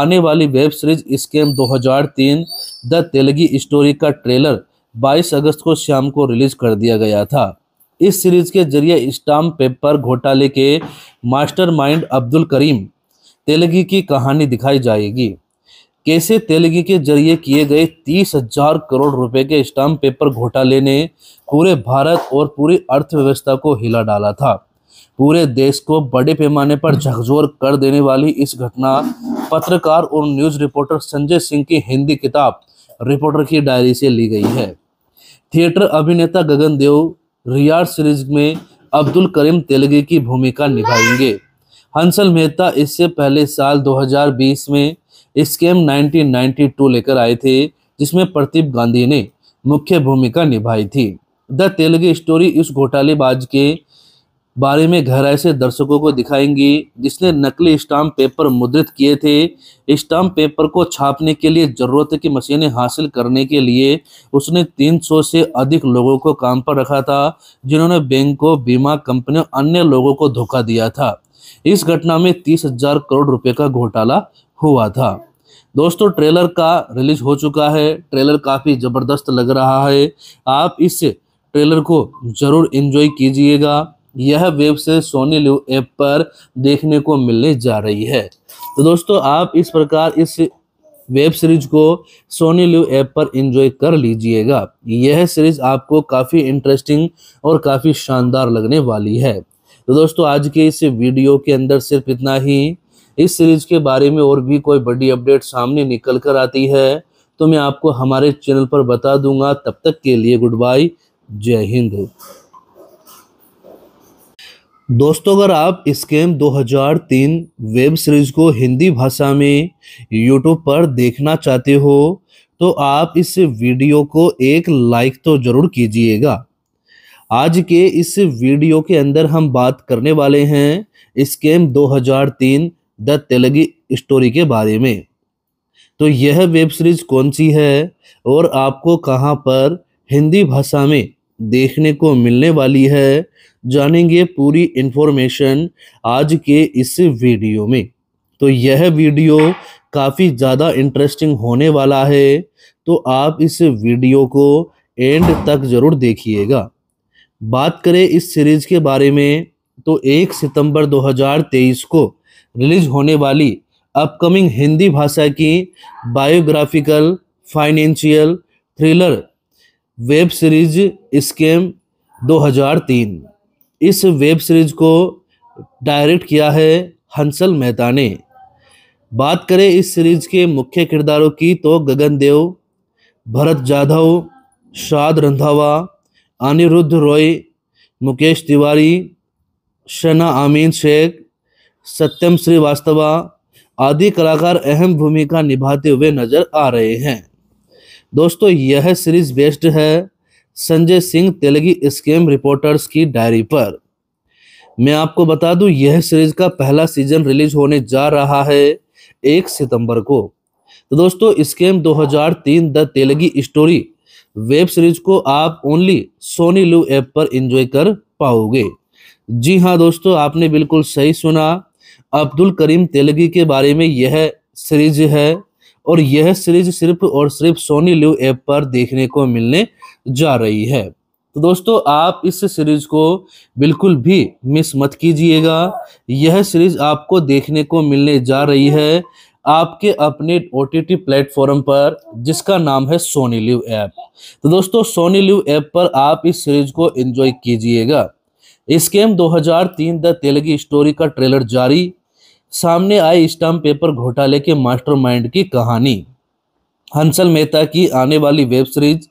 आने वाली web series scam 2003 the Telgi story का ट्रेलर 22 अगस्त को शाम को रिलीज कर दिया गया था इस सीरीज के जरिए स्टाम्प पेपर घोटाले के मास्टरमाइंड अब्दुल करीम तेलगी की कहानी दिखाई जाएगी कैसे तेलगी के जरिए किए गए तीस हजार करोड़ रुपए के स्टाम्प पेपर घोटाले ने पूरे भारत और पूरी अर्थव्यवस्था को हिला डाला था पूरे देश को बड़े पैमाने पर झकझोर कर देने वाली इस घटना पत्रकार और न्यूज रिपोर्टर संजय सिंह की हिंदी किताब रिपोर्टर की डायरी से ली गई है थिएटर अभिनेता गगन देव रियाज सीरीज में अब्दुल करीम तेलगी की भूमिका निभाएंगे हंसल मेहता इससे पहले साल 2020 में स्केम 1992 लेकर आए थे जिसमें प्रदीप गांधी ने मुख्य भूमिका निभाई थी द तेलगी स्टोरी इस घोटालेबाज के बारे में गहराई से दर्शकों को दिखाएंगी जिसने नकली स्टाम्प पेपर मुद्रित किए थे स्टाम्प पेपर को छापने के लिए ज़रूरत की मशीनें हासिल करने के लिए उसने 300 से अधिक लोगों को काम पर रखा था जिन्होंने बैंकों बीमा कंपनियों अन्य लोगों को धोखा दिया था इस घटना में तीस हजार करोड़ रुपए का घोटाला हुआ था दोस्तों ट्रेलर का रिलीज हो चुका है ट्रेलर काफ़ी ज़बरदस्त लग रहा है आप इस ट्रेलर को ज़रूर इंजॉय कीजिएगा यह वेब से सोनी लिव ऐप पर देखने को मिलने जा रही है तो दोस्तों आप इस प्रकार इस वेब सीरीज को सोनी लिव ऐप पर एंजॉय कर लीजिएगा यह सीरीज आपको काफ़ी इंटरेस्टिंग और काफ़ी शानदार लगने वाली है तो दोस्तों आज के इस वीडियो के अंदर सिर्फ इतना ही इस सीरीज के बारे में और भी कोई बड़ी अपडेट सामने निकल कर आती है तो मैं आपको हमारे चैनल पर बता दूंगा तब तक के लिए गुड बाय जय हिंद दोस्तों अगर आप स्कैम 2003 वेब सीरीज को हिंदी भाषा में यूट्यूब पर देखना चाहते हो तो आप इस वीडियो को एक लाइक तो ज़रूर कीजिएगा आज के इस वीडियो के अंदर हम बात करने वाले हैं स्कैम 2003 द तेलगी स्टोरी के बारे में तो यह वेब सीरीज कौन सी है और आपको कहां पर हिंदी भाषा में देखने को मिलने वाली है जानेंगे पूरी इन्फॉर्मेशन आज के इस वीडियो में तो यह वीडियो काफ़ी ज़्यादा इंटरेस्टिंग होने वाला है तो आप इस वीडियो को एंड तक ज़रूर देखिएगा बात करें इस सीरीज़ के बारे में तो 1 सितंबर 2023 को रिलीज़ होने वाली अपकमिंग हिंदी भाषा की biographical financial thriller web series scam 2003 इस वेब सीरीज को डायरेक्ट किया है हंसल मेहता ने बात करें इस सीरीज के मुख्य किरदारों की तो गगन देव भरत जाधव शाद रंधावा अनिरुद्ध रॉय मुकेश तिवारी शना आमीन शेख सत्यम श्रीवास्तवा आदि कलाकार अहम भूमिका निभाते हुए नजर आ रहे हैं दोस्तों यह सीरीज बेस्ड है संजय सिंह तेलगी स्केम रिपोर्टर्स की डायरी पर मैं आपको बता दूं यह सीरीज का पहला सीजन रिलीज होने जा रहा है एक सितंबर को तो दोस्तों scam 2003 the Telgi story web series को आप ओनली सोनी लू ऐप पर एंजॉय कर पाओगे जी हाँ दोस्तों आपने बिल्कुल सही सुना अब्दुल करीम तेलगी के बारे में यह सीरीज है और यह सीरीज सिर्फ और सिर्फ सोनी लिव ऐप पर देखने को मिलने जा रही है तो दोस्तों आप इस सीरीज को बिल्कुल भी मिस मत कीजिएगा यह सीरीज आपको देखने को मिलने जा रही है आपके अपने ओ टी टी प्लेटफॉर्म पर जिसका नाम है सोनी लिव ऐप तो दोस्तों सोनी लिव ऐप पर आप इस सीरीज को एंजॉय कीजिएगा हजार 2003 द तेलगी स्टोरी का ट्रेलर जारी सामने आई स्टाम्प पेपर घोटाले के मास्टरमाइंड की कहानी हंसल मेहता की आने वाली web series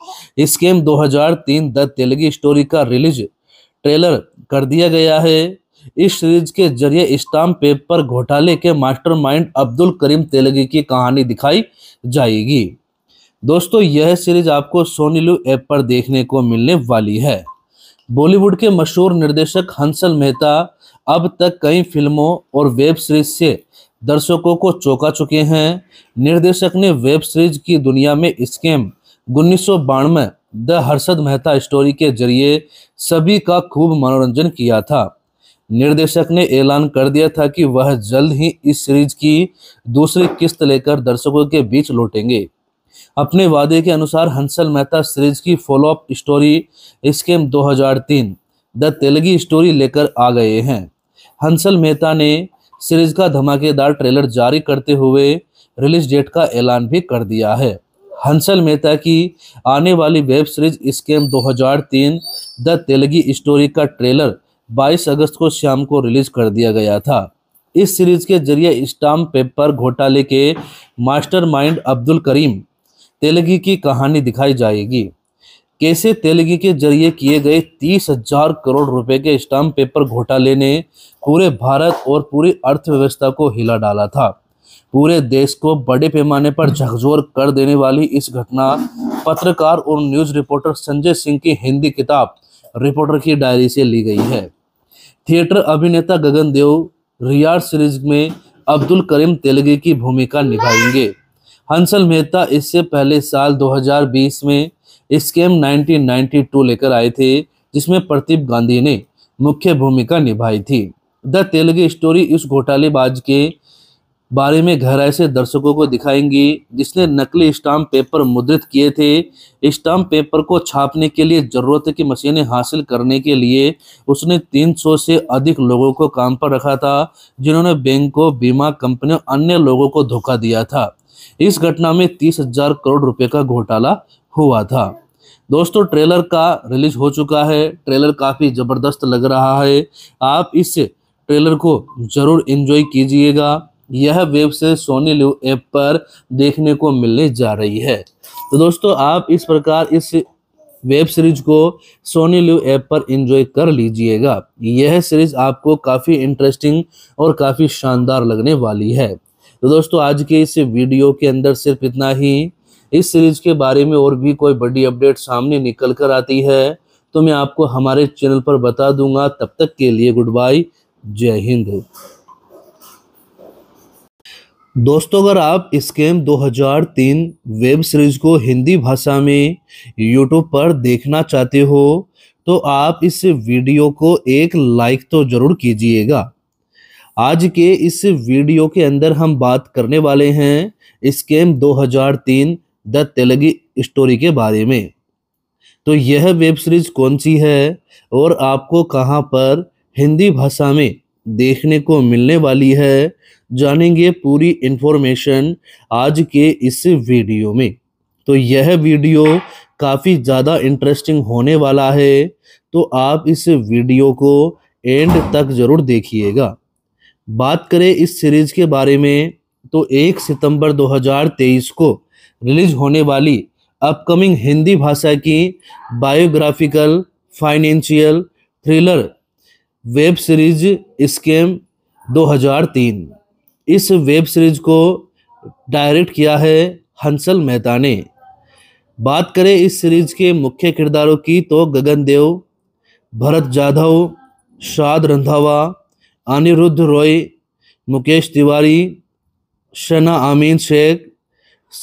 scam 2003 the Telgi story का रिलीज ट्रेलर कर दिया गया है इस सीरीज के जरिए स्टाम्प पेपर घोटाले के मास्टरमाइंड अब्दुल करीम तेलगी की कहानी दिखाई जाएगी दोस्तों यह सीरीज आपको सोनीलू ऐप पर देखने को मिलने वाली है बॉलीवुड के मशहूर निर्देशक हंसल मेहता अब तक कई फिल्मों और वेब सीरीज से दर्शकों को चौंका चुके हैं निर्देशक ने वेब सीरीज की दुनिया में स्कैम उन्नीस सौ बानवे द हर्षद मेहता स्टोरी के जरिए सभी का खूब मनोरंजन किया था निर्देशक ने ऐलान कर दिया था कि वह जल्द ही इस सीरीज की दूसरी किस्त लेकर दर्शकों के बीच लौटेंगे अपने वादे के अनुसार हंसल मेहता सीरीज की follow up story scam 2003 the Telgi story लेकर आ गए हैं हंसल मेहता ने सीरीज का धमाकेदार ट्रेलर जारी करते हुए रिलीज डेट का ऐलान भी कर दिया है हंसल मेहता की आने वाली web series scam 2003 the Telgi story का ट्रेलर 22 अगस्त को शाम को रिलीज कर दिया गया था इस सीरीज के जरिए स्टाम्प पेपर घोटाले के मास्टरमाइंड अब्दुल करीम तेलगी की कहानी दिखाई जाएगी कैसे तेलगी के जरिए किए गए तीस हजार करोड़ रुपए के स्टाम्प पेपर घोटाले ने पूरे भारत और पूरी अर्थव्यवस्था को हिला डाला था पूरे देश को बड़े पैमाने पर झकझोर कर देने वाली इस घटना पत्रकार और न्यूज रिपोर्टर संजय सिंह की हिंदी किताब रिपोर्टर की डायरी से ली गई है थिएटर अभिनेता गगन देव रियाड सीरीज में अब्दुल करीम तेलगी की भूमिका निभाएंगे हंसल मेहता इससे पहले साल 2020 में स्केम 1992 लेकर आए थे जिसमें प्रदीप गांधी ने मुख्य भूमिका निभाई थी द तेलगी स्टोरी इस घोटालेबाज के बारे में गहराई से दर्शकों को दिखाएंगी जिसने नकली स्टाम्प पेपर मुद्रित किए थे स्टाम्प पेपर को छापने के लिए ज़रूरत की मशीनें हासिल करने के लिए उसने 300 से अधिक लोगों को काम पर रखा था जिन्होंने बैंकों बीमा कंपनियों अन्य लोगों को धोखा दिया था इस घटना में तीस हजार करोड़ रुपए का घोटाला हुआ था दोस्तों ट्रेलर का रिलीज हो चुका है ट्रेलर काफ़ी ज़बरदस्त लग रहा है आप इस ट्रेलर को ज़रूर इंजॉय कीजिएगा यह वेब से सोनी लिव ऐप पर देखने को मिलने जा रही है तो दोस्तों आप इस प्रकार इस वेब सीरीज को सोनी लिव ऐप पर एंजॉय कर लीजिएगा यह सीरीज आपको काफ़ी इंटरेस्टिंग और काफ़ी शानदार लगने वाली है तो दोस्तों आज के इस वीडियो के अंदर सिर्फ इतना ही इस सीरीज के बारे में और भी कोई बड़ी अपडेट सामने निकल कर आती है तो मैं आपको हमारे चैनल पर बता दूंगा तब तक के लिए गुड बाय जय हिंद दोस्तों अगर आप स्कैम 2003 वेब सीरीज को हिंदी भाषा में यूट्यूब पर देखना चाहते हो तो आप इस वीडियो को एक लाइक तो ज़रूर कीजिएगा आज के इस वीडियो के अंदर हम बात करने वाले हैं स्कैम 2003 द तेलगी स्टोरी के बारे में तो यह वेब सीरीज कौन सी है और आपको कहां पर हिंदी भाषा में देखने को मिलने वाली है जानेंगे पूरी इन्फॉर्मेशन आज के इस वीडियो में तो यह वीडियो काफ़ी ज़्यादा इंटरेस्टिंग होने वाला है तो आप इस वीडियो को एंड तक ज़रूर देखिएगा बात करें इस सीरीज के बारे में तो 1 सितंबर 2023 को रिलीज होने वाली अपकमिंग हिंदी भाषा की biographical financial thriller web series scam 2003 इस वेब सीरीज को डायरेक्ट किया है हंसल मेहता ने बात करें इस सीरीज के मुख्य किरदारों की तो गगन देव भरत जाधव शाद रंधावा अनिरुद्ध रॉय मुकेश तिवारी शना आमीन शेख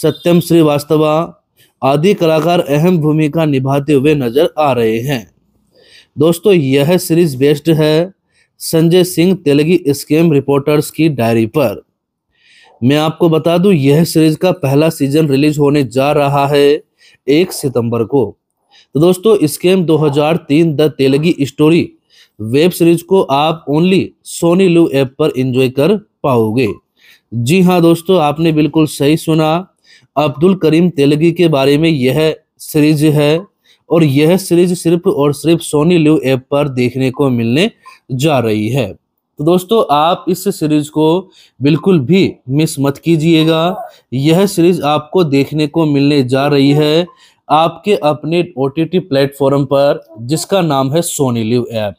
सत्यम श्रीवास्तवा आदि कलाकार अहम भूमिका निभाते हुए नजर आ रहे हैं दोस्तों यह सीरीज बेस्ड है संजय सिंह तेलगी स्केम रिपोर्टर्स की डायरी पर मैं आपको बता दूं यह सीरीज का पहला सीजन रिलीज होने जा रहा है एक सितंबर को तो दोस्तों scam 2003 the Telgi story web series को आप ओनली सोनी लू ऐप पर एंजॉय कर पाओगे जी हाँ दोस्तों आपने बिल्कुल सही सुना अब्दुल करीम तेलगी के बारे में यह सीरीज है और यह सीरीज सिर्फ और सिर्फ सोनी लिव ऐप पर देखने को मिलने जा रही है तो दोस्तों आप इस सीरीज को बिल्कुल भी मिस मत कीजिएगा यह सीरीज आपको देखने को मिलने जा रही है आपके अपने ओ टी प्लेटफॉर्म पर जिसका नाम है सोनी लिव ऐप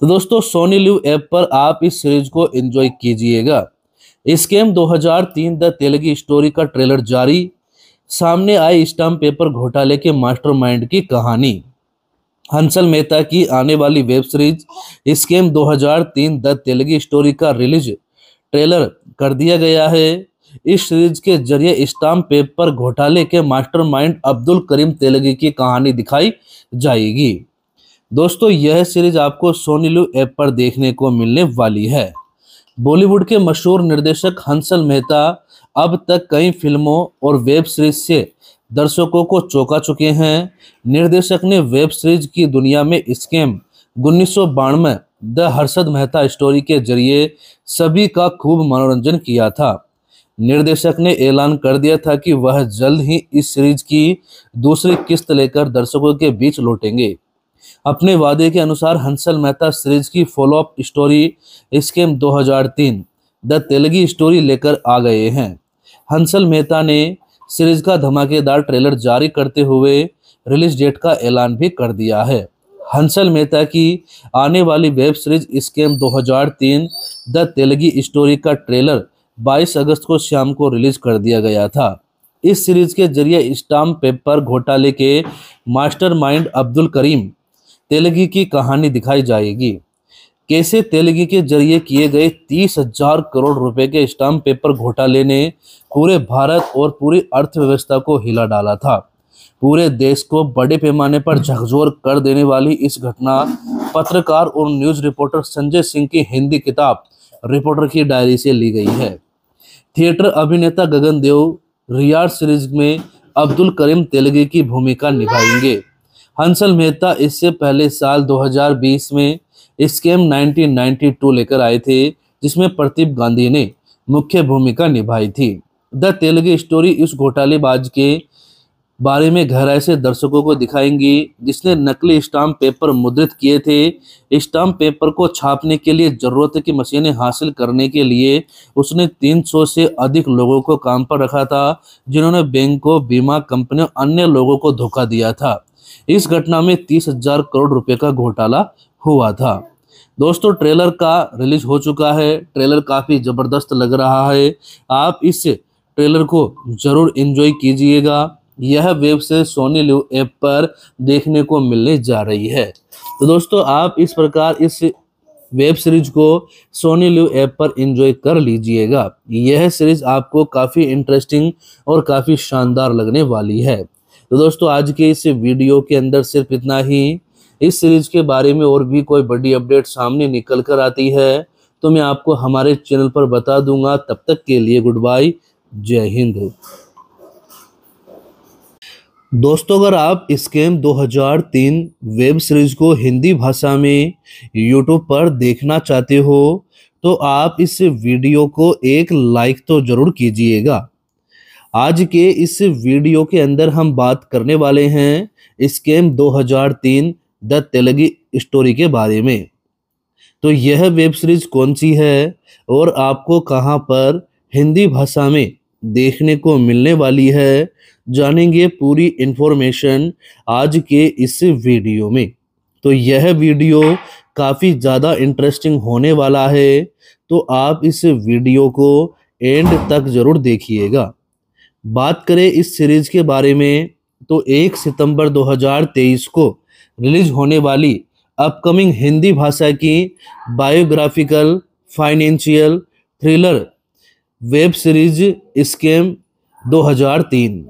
तो दोस्तों सोनी लिव ऐप पर आप इस सीरीज को एंजॉय कीजिएगा हजार 2003 द तेलगी स्टोरी का ट्रेलर जारी सामने आई स्टाम्प पेपर घोटाले के मास्टरमाइंड की कहानी हंसल मेहता की आने वाली वेब सीरीज हजार 2003 द तेलगी स्टोरी का रिलीज ट्रेलर कर दिया गया है इस सीरीज के जरिए स्टाम्प पेपर घोटाले के मास्टरमाइंड अब्दुल करीम तेलगी की कहानी दिखाई जाएगी दोस्तों यह सीरीज आपको सोनीलू ऐप पर देखने को मिलने वाली है बॉलीवुड के मशहूर निर्देशक हंसल मेहता अब तक कई फिल्मों और वेब सीरीज से दर्शकों को चौंका चुके हैं निर्देशक ने वेब सीरीज की दुनिया में स्कैम उन्नीस द हर्षद मेहता स्टोरी के जरिए सभी का खूब मनोरंजन किया था निर्देशक ने ऐलान कर दिया था कि वह जल्द ही इस सीरीज की दूसरी किस्त लेकर दर्शकों के बीच लौटेंगे अपने वादे के अनुसार हंसल मेहता सीरीज की follow up story scam 2003 the Telgi story लेकर आ गए हैं हंसल मेहता ने सीरीज का धमाकेदार ट्रेलर जारी करते हुए रिलीज डेट का ऐलान भी कर दिया है हंसल मेहता की आने वाली web series scam 2003 the Telgi story का ट्रेलर 22 अगस्त को शाम को रिलीज कर दिया गया था इस सीरीज के जरिए स्टाम्प पेपर घोटाले के मास्टरमाइंड अब्दुल करीम तेलगी की कहानी दिखाई जाएगी कैसे तेलगी के जरिए किए गए तीस हजार करोड़ रुपए के स्टाम्प पेपर घोटाले ने पूरे भारत और पूरी अर्थव्यवस्था को हिला डाला था पूरे देश को बड़े पैमाने पर झकझोर कर देने वाली इस घटना पत्रकार और न्यूज रिपोर्टर संजय सिंह की हिंदी किताब रिपोर्टर की डायरी से ली गई है थिएटर अभिनेता गगन देव रियार सीरीज में अब्दुल करीम तेलगी की भूमिका निभाएंगे हंसल मेहता इससे पहले साल 2020 में स्केम 1992 लेकर आए थे जिसमें प्रदीप गांधी ने मुख्य भूमिका निभाई थी द तेलगी स्टोरी इस घोटालेबाज के बारे में घर ऐसे दर्शकों को दिखाएंगी जिसने नकली स्टाम्प पेपर मुद्रित किए थे स्टाम्प पेपर को छापने के लिए ज़रूरत की मशीनें हासिल करने के लिए उसने 300 से अधिक लोगों को काम पर रखा था जिन्होंने बैंकों बीमा कंपनियों अन्य लोगों को धोखा दिया था इस घटना में तीस हजार करोड़ रुपये का घोटाला हुआ था दोस्तों ट्रेलर का रिलीज हो चुका है ट्रेलर काफ़ी ज़बरदस्त लग रहा है आप इस ट्रेलर को ज़रूर इंजॉय कीजिएगा यह वेब से सोनी लिव ऐप पर देखने को मिलने जा रही है तो दोस्तों आप इस प्रकार इस वेब सीरीज को सोनी लिव ऐप पर एंजॉय कर लीजिएगा यह सीरीज आपको काफ़ी इंटरेस्टिंग और काफ़ी शानदार लगने वाली है तो दोस्तों आज के इस वीडियो के अंदर सिर्फ इतना ही इस सीरीज के बारे में और भी कोई बड़ी अपडेट सामने निकल कर आती है तो मैं आपको हमारे चैनल पर बता दूंगा तब तक के लिए गुड बाय जय हिंद दोस्तों अगर आप स्कैम 2003 वेब सीरीज को हिंदी भाषा में यूट्यूब पर देखना चाहते हो तो आप इस वीडियो को एक लाइक तो ज़रूर कीजिएगा आज के इस वीडियो के अंदर हम बात करने वाले हैं स्कैम 2003 द तेलगी स्टोरी के बारे में तो यह वेब सीरीज़ कौन सी है और आपको कहाँ पर हिंदी भाषा में देखने को मिलने वाली है जानेंगे पूरी इन्फॉर्मेशन आज के इस वीडियो में तो यह वीडियो काफ़ी ज़्यादा इंटरेस्टिंग होने वाला है तो आप इस वीडियो को एंड तक ज़रूर देखिएगा बात करें इस सीरीज़ के बारे में तो 1 सितंबर 2023 को रिलीज होने वाली अपकमिंग हिंदी भाषा की biographical financial thriller web series scam 2003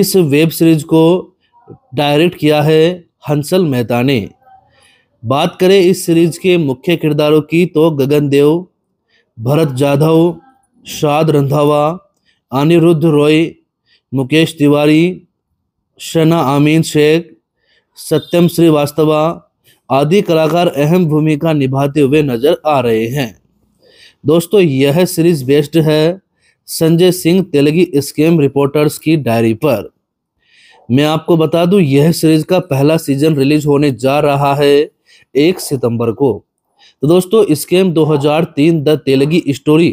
इस वेब सीरीज को डायरेक्ट किया है हंसल मेहता ने बात करें इस सीरीज के मुख्य किरदारों की तो गगन देव भरत जाधव शाद रंधावा अनिरुद्ध रॉय मुकेश तिवारी शना आमीन शेख सत्यम श्रीवास्तवा आदि कलाकार अहम भूमिका निभाते हुए नजर आ रहे हैं दोस्तों यह सीरीज बेस्ट है संजय सिंह तेलगी स्केम रिपोर्टर्स की डायरी पर मैं आपको बता दूं यह सीरीज का पहला सीजन रिलीज होने जा रहा है एक सितंबर को तो दोस्तों scam 2003 the Telgi story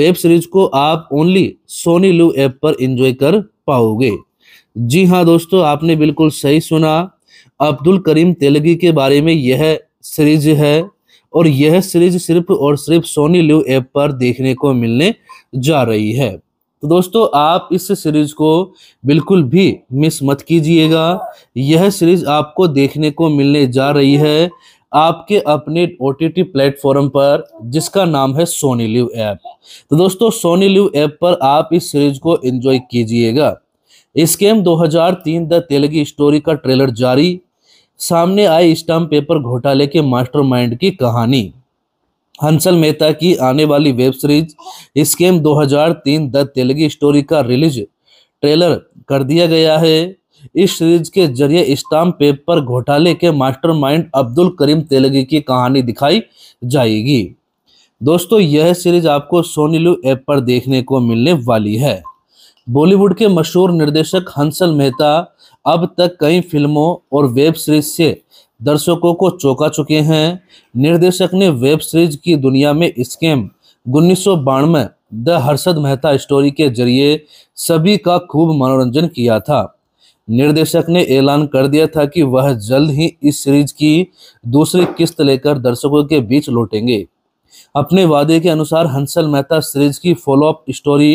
web series को आप ओनली सोनी लू ऐप पर एंजॉय कर पाओगे जी हाँ दोस्तों आपने बिल्कुल सही सुना अब्दुल करीम तेलगी के बारे में यह सीरीज है और यह सीरीज सिर्फ और सिर्फ सोनी लू ऐप पर देखने को मिलने जा रही है तो दोस्तों आप इस सीरीज को बिल्कुल भी मिस मत कीजिएगा यह सीरीज आपको देखने को मिलने जा रही है आपके अपने ओ टी टी प्लेटफॉर्म पर जिसका नाम है सोनी लिव ऐप तो दोस्तों सोनी लिव ऐप पर आप इस सीरीज को एंजॉय कीजिएगा हजार 2003 द तेलगी स्टोरी का ट्रेलर जारी सामने आए स्टाम्प पेपर घोटाले के मास्टरमाइंड की कहानी हंसल मेहता की आने वाली web series scam 2003 the Telgi story का रिलीज ट्रेलर कर दिया गया है इस सीरीज के जरिए स्टाम्प पेपर घोटाले के मास्टरमाइंड अब्दुल करीम तेलगी की कहानी दिखाई जाएगी दोस्तों यह सीरीज आपको सोनीलू ऐप पर देखने को मिलने वाली है बॉलीवुड के मशहूर निर्देशक हंसल मेहता अब तक कई फिल्मों और वेब सीरीज से दर्शकों को चौंका चुके हैं निर्देशक ने वेब सीरीज की दुनिया में स्कैम उन्नीस सौ द हर्षद मेहता स्टोरी के जरिए सभी का खूब मनोरंजन किया था निर्देशक ने ऐलान कर दिया था कि वह जल्द ही इस सीरीज की दूसरी किस्त लेकर दर्शकों के बीच लौटेंगे अपने वादे के अनुसार हंसल मेहता सीरीज की follow up story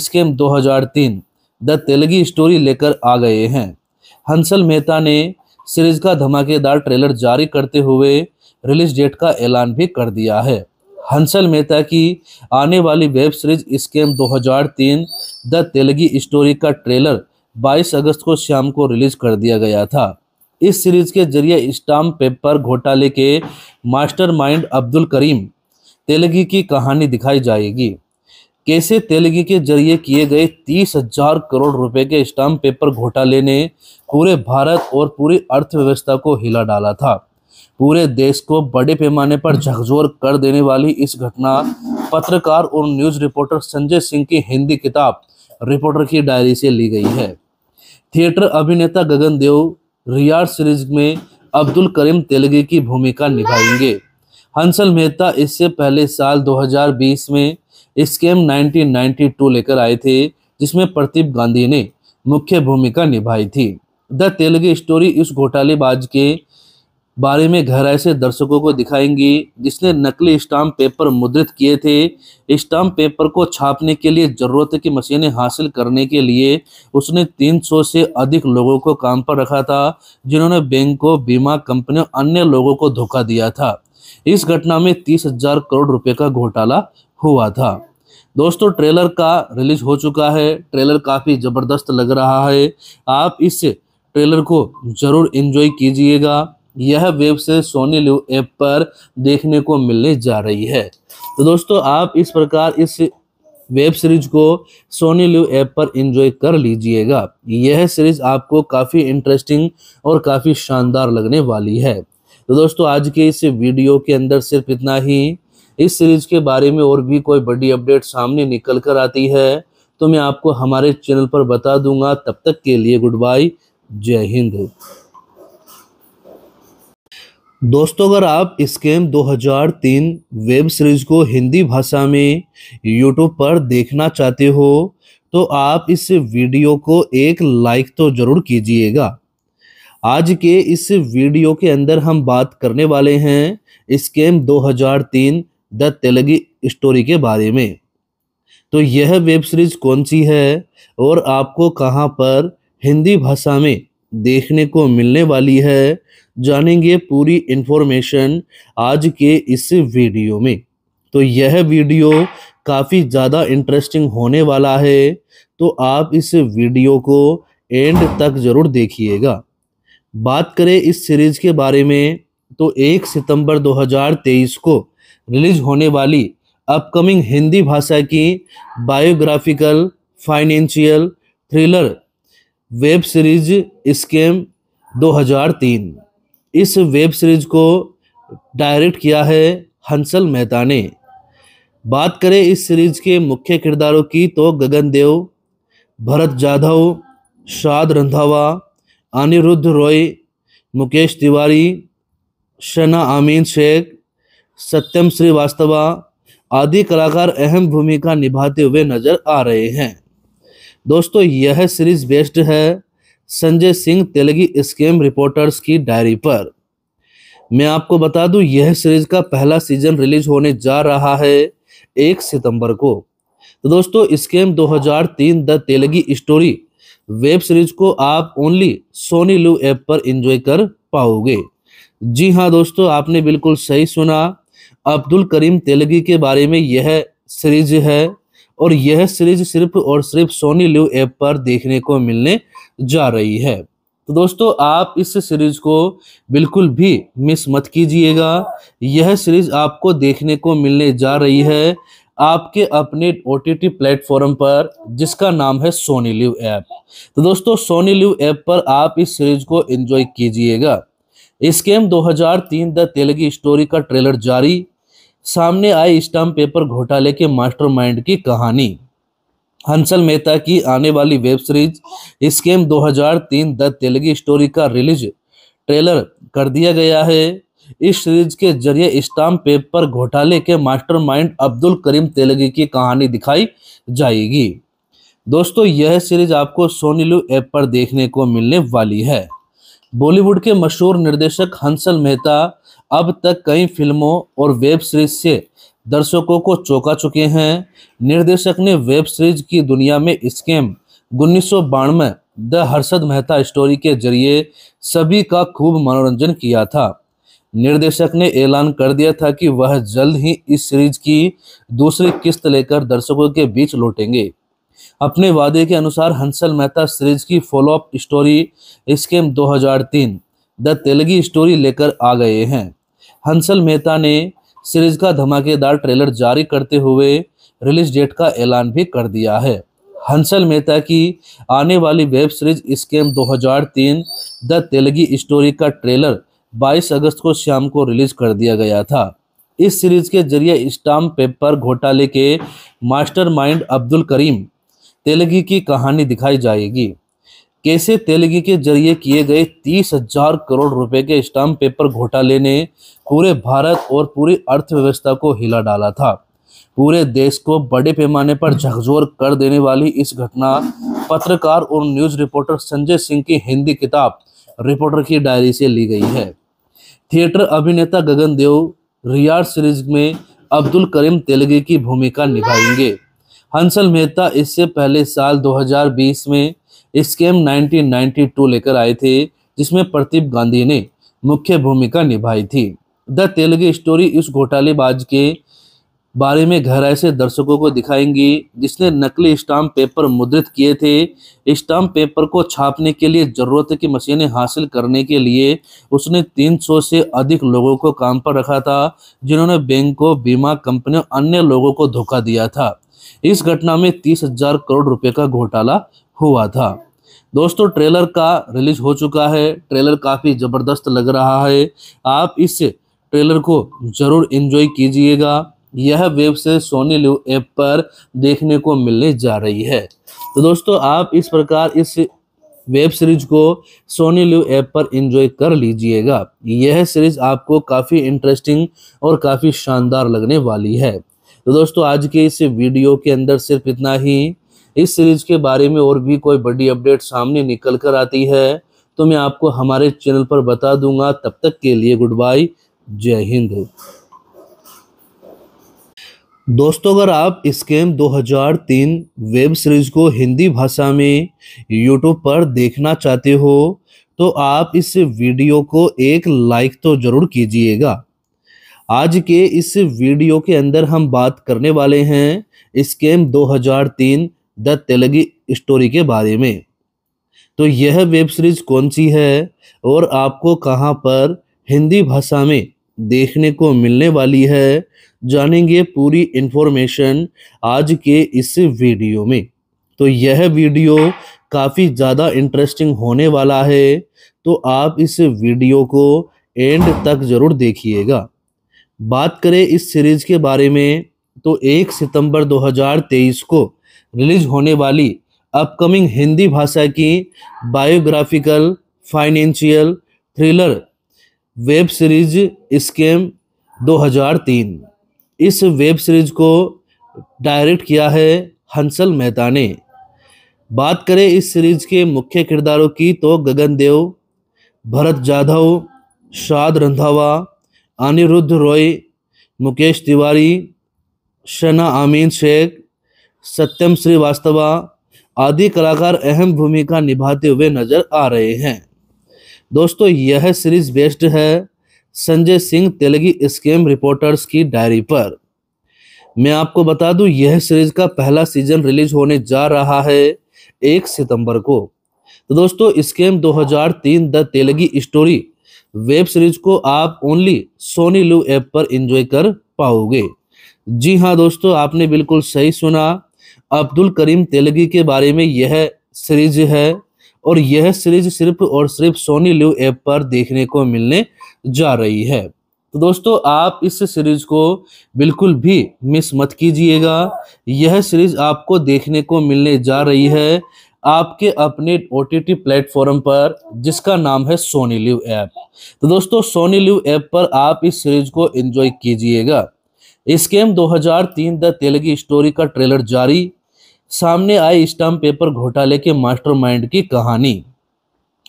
scam 2003 the Telgi story लेकर आ गए हैं हंसल मेहता ने सीरीज का धमाकेदार ट्रेलर जारी करते हुए रिलीज डेट का ऐलान भी कर दिया है हंसल मेहता की आने वाली web series scam 2003 the Telgi story का ट्रेलर 22 अगस्त को शाम को रिलीज कर दिया गया था इस सीरीज के जरिए स्टाम्प पेपर घोटाले के मास्टरमाइंड अब्दुल करीम तेलगी की कहानी दिखाई जाएगी कैसे तेलगी के जरिए किए गए तीस हजार करोड़ रुपए के स्टाम्प पेपर घोटाले ने पूरे भारत और पूरी अर्थव्यवस्था को हिला डाला था पूरे देश को बड़े पैमाने पर झकझोर कर देने वाली इस घटना पत्रकार और न्यूज रिपोर्टर संजय सिंह की हिंदी किताब रिपोर्टर की डायरी से ली गई है थिएटर अभिनेता गगन देव रियाज सीरीज में अब्दुल करीम तेलगी की भूमिका निभाएंगे हंसल मेहता इससे पहले साल 2020 में स्कीम 1992 लेकर आए थे जिसमें प्रदीप गांधी ने मुख्य भूमिका निभाई थी द तेलुगु स्टोरी इस घोटालेबाज के बारे में गहराई से दर्शकों को दिखाएंगी जिसने नकली स्टाम्प पेपर मुद्रित किए थे स्टाम्प पेपर को छापने के लिए ज़रूरत की मशीनें हासिल करने के लिए उसने 300 से अधिक लोगों को काम पर रखा था जिन्होंने बैंकों बीमा कंपनियों अन्य लोगों को धोखा दिया था इस घटना में तीस हजार करोड़ रुपए का घोटाला हुआ था दोस्तों ट्रेलर का रिलीज हो चुका है ट्रेलर काफ़ी ज़बरदस्त लग रहा है आप इस ट्रेलर को ज़रूर इंजॉय कीजिएगा यह वेब से सोनी लिव ऐप पर देखने को मिलने जा रही है तो दोस्तों आप इस प्रकार इस वेब सीरीज को सोनी लिव ऐप पर एंजॉय कर लीजिएगा यह सीरीज आपको काफ़ी इंटरेस्टिंग और काफ़ी शानदार लगने वाली है तो दोस्तों आज के इस वीडियो के अंदर सिर्फ इतना ही इस सीरीज के बारे में और भी कोई बड़ी अपडेट सामने निकल कर आती है तो मैं आपको हमारे चैनल पर बता दूंगा तब तक के लिए गुड बाय जय हिंद दोस्तों अगर आप स्कैम 2003 वेब सीरीज को हिंदी भाषा में यूट्यूब पर देखना चाहते हो तो आप इस वीडियो को एक लाइक तो जरूर कीजिएगा आज के इस वीडियो के अंदर हम बात करने वाले हैं स्कैम 2003 द तेलगी स्टोरी के बारे में तो यह वेब सीरीज कौन सी है और आपको कहाँ पर हिंदी भाषा में देखने को मिलने वाली है जानेंगे पूरी इन्फॉर्मेशन आज के इस वीडियो में तो यह वीडियो काफ़ी ज़्यादा इंटरेस्टिंग होने वाला है तो आप इस वीडियो को एंड तक ज़रूर देखिएगा बात करें इस सीरीज़ के बारे में तो 1 सितंबर 2023 को रिलीज होने वाली अपकमिंग हिंदी भाषा की biographical financial thriller web series scam 2003 इस वेब सीरीज को डायरेक्ट किया है हंसल मेहता ने बात करें इस सीरीज के मुख्य किरदारों की तो गगन देव भरत जाधव शाद रंधावा अनिरुद्ध रॉय मुकेश तिवारी शना आमीन शेख सत्यम श्रीवास्तवा आदि कलाकार अहम भूमिका निभाते हुए नजर आ रहे हैं दोस्तों यह सीरीज बेस्ड है संजय सिंह तेलगी स्केम रिपोर्टर्स की डायरी पर मैं आपको बता दूं यह सीरीज का पहला सीजन रिलीज होने जा रहा है एक सितंबर को तो दोस्तों scam 2003 the Telgi story web series को आप ओनली सोनी लू ऐप पर एंजॉय कर पाओगे जी हाँ दोस्तों आपने बिल्कुल सही सुना अब्दुल करीम तेलगी के बारे में यह सीरीज है और यह सीरीज सिर्फ और सिर्फ सोनी लिव ऐप पर देखने को मिलने जा रही है तो दोस्तों आप इस सीरीज को बिल्कुल भी मिस मत कीजिएगा यह सीरीज आपको देखने को मिलने जा रही है आपके अपने ओ टी टी प्लेटफॉर्म पर जिसका नाम है सोनी लिव ऐप तो दोस्तों सोनी लिव ऐप पर आप इस सीरीज को एंजॉय कीजिएगा हजार 2003 द तेलगी स्टोरी का ट्रेलर जारी सामने आई स्टाम्प पेपर घोटाले के मास्टरमाइंड की कहानी हंसल मेहता की आने वाली web series scam 2003 the Telgi story का रिलीज ट्रेलर कर दिया गया है इस सीरीज के जरिए स्टाम्प पेपर घोटाले के मास्टरमाइंड अब्दुल करीम तेलगी की कहानी दिखाई जाएगी दोस्तों यह सीरीज आपको सोनी लू ऐप पर देखने को मिलने वाली है बॉलीवुड के मशहूर निर्देशक हंसल मेहता अब तक कई फिल्मों और वेब सीरीज से दर्शकों को चौंका चुके हैं निर्देशक ने वेब सीरीज की दुनिया में स्कैम उन्नीस सौ द हर्षद मेहता स्टोरी के जरिए सभी का खूब मनोरंजन किया था निर्देशक ने ऐलान कर दिया था कि वह जल्द ही इस सीरीज की दूसरी किस्त लेकर दर्शकों के बीच लौटेंगे अपने वादे के अनुसार हंसल मेहता सीरीज की follow up story scam 2003 the Telgi story लेकर आ गए हैं हंसल मेहता ने सीरीज का धमाकेदार ट्रेलर जारी करते हुए रिलीज डेट का ऐलान भी कर दिया है हंसल मेहता की आने वाली web series scam 2003 the Telgi story का ट्रेलर 22 अगस्त को शाम को रिलीज कर दिया गया था इस सीरीज के जरिए स्टाम्प पेपर घोटाले के मास्टरमाइंड अब्दुल करीम तेलगी की कहानी दिखाई जाएगी कैसे तेलगी के जरिए किए गए तीस हजार करोड़ रुपए के स्टाम्प पेपर घोटाले ने पूरे भारत और पूरी अर्थव्यवस्था को हिला डाला था पूरे देश को बड़े पैमाने पर झकझोर कर देने वाली इस घटना पत्रकार और न्यूज रिपोर्टर संजय सिंह की हिंदी किताब रिपोर्टर की डायरी से ली गई है थिएटर अभिनेता गगन देव रियाड सीरीज में अब्दुल करीम तेलगी की भूमिका निभाएंगे हंसल मेहता इससे पहले साल 2020 में स्कीम 1992 लेकर आए थे जिसमें प्रदीप गांधी ने मुख्य भूमिका निभाई थी द तेलगी स्टोरी इस घोटालेबाज के बारे में गहराई से दर्शकों को दिखाएंगी जिसने नकली स्टाम्प पेपर मुद्रित किए थे स्टाम्प पेपर को छापने के लिए ज़रूरत की मशीनें हासिल करने के लिए उसने 300 से अधिक लोगों को काम पर रखा था जिन्होंने बैंकों बीमा कंपनियों अन्य लोगों को धोखा दिया था इस घटना में 30,000 करोड़ रुपए का घोटाला हुआ था दोस्तों ट्रेलर का रिलीज हो चुका है ट्रेलर काफ़ी ज़बरदस्त लग रहा है आप इस ट्रेलर को ज़रूर इन्जॉय कीजिएगा यह वेब से सोनी लिव ऐप पर देखने को मिलने जा रही है तो दोस्तों आप इस प्रकार इस वेब सीरीज को सोनी लिव ऐप पर इंजॉय कर लीजिएगा यह सीरीज आपको काफ़ी इंटरेस्टिंग और काफ़ी शानदार लगने वाली है तो दोस्तों आज के इस वीडियो के अंदर सिर्फ इतना ही इस सीरीज के बारे में और भी कोई बड़ी अपडेट सामने निकल कर आती है तो मैं आपको हमारे चैनल पर बता दूंगा तब तक के लिए गुड बाय जय हिंद दोस्तों अगर आप स्कैम 2003 वेब सीरीज को हिंदी भाषा में यूट्यूब पर देखना चाहते हो तो आप इस वीडियो को एक लाइक तो जरूर कीजिएगा आज के इस वीडियो के अंदर हम बात करने वाले हैं स्कैम 2003 द तेलगी स्टोरी के बारे में तो यह वेब सीरीज कौन सी है और आपको कहाँ पर हिंदी भाषा में देखने को मिलने वाली है जानेंगे पूरी इन्फॉर्मेशन आज के इस वीडियो में तो यह वीडियो काफ़ी ज़्यादा इंटरेस्टिंग होने वाला है तो आप इस वीडियो को एंड तक ज़रूर देखिएगा बात करें इस सीरीज़ के बारे में तो 1 सितंबर 2023 को रिलीज होने वाली अपकमिंग हिंदी भाषा की biographical financial thriller web series scam 2003 इस वेब सीरीज को डायरेक्ट किया है हंसल मेहता ने बात करें इस सीरीज के मुख्य किरदारों की तो गगन देव भरत जाधव शाद रंधावा अनिरुद्ध रॉय मुकेश तिवारी शना आमीन शेख सत्यम श्रीवास्तवा आदि कलाकार अहम भूमिका निभाते हुए नजर आ रहे हैं दोस्तों यह सीरीज बेस्ड है संजय सिंह तेलगी स्केम रिपोर्टर्स की डायरी पर मैं आपको बता दूं यह सीरीज का पहला सीजन रिलीज होने जा रहा है एक सितंबर को तो दोस्तों scam 2003 the Telgi story web series को आप ओनली सोनी लू ऐप पर एंजॉय कर पाओगे जी हाँ दोस्तों आपने बिल्कुल सही सुना अब्दुल करीम तेलगी के बारे में यह सीरीज है और यह सीरीज सिर्फ और सिर्फ सोनी लिव ऐप पर देखने को मिलने जा रही है तो दोस्तों आप इस सीरीज को बिल्कुल भी मिस मत कीजिएगा यह सीरीज आपको देखने को मिलने जा रही है आपके अपने ओ टी टी प्लेटफॉर्म पर जिसका नाम है सोनी लिव ऐप तो दोस्तों सोनी लिव ऐप पर आप इस सीरीज को एंजॉय कीजिएगा हजार 2003 द तेलगी स्टोरी का ट्रेलर जारी सामने आई स्टाम्प पेपर घोटाले के मास्टरमाइंड की कहानी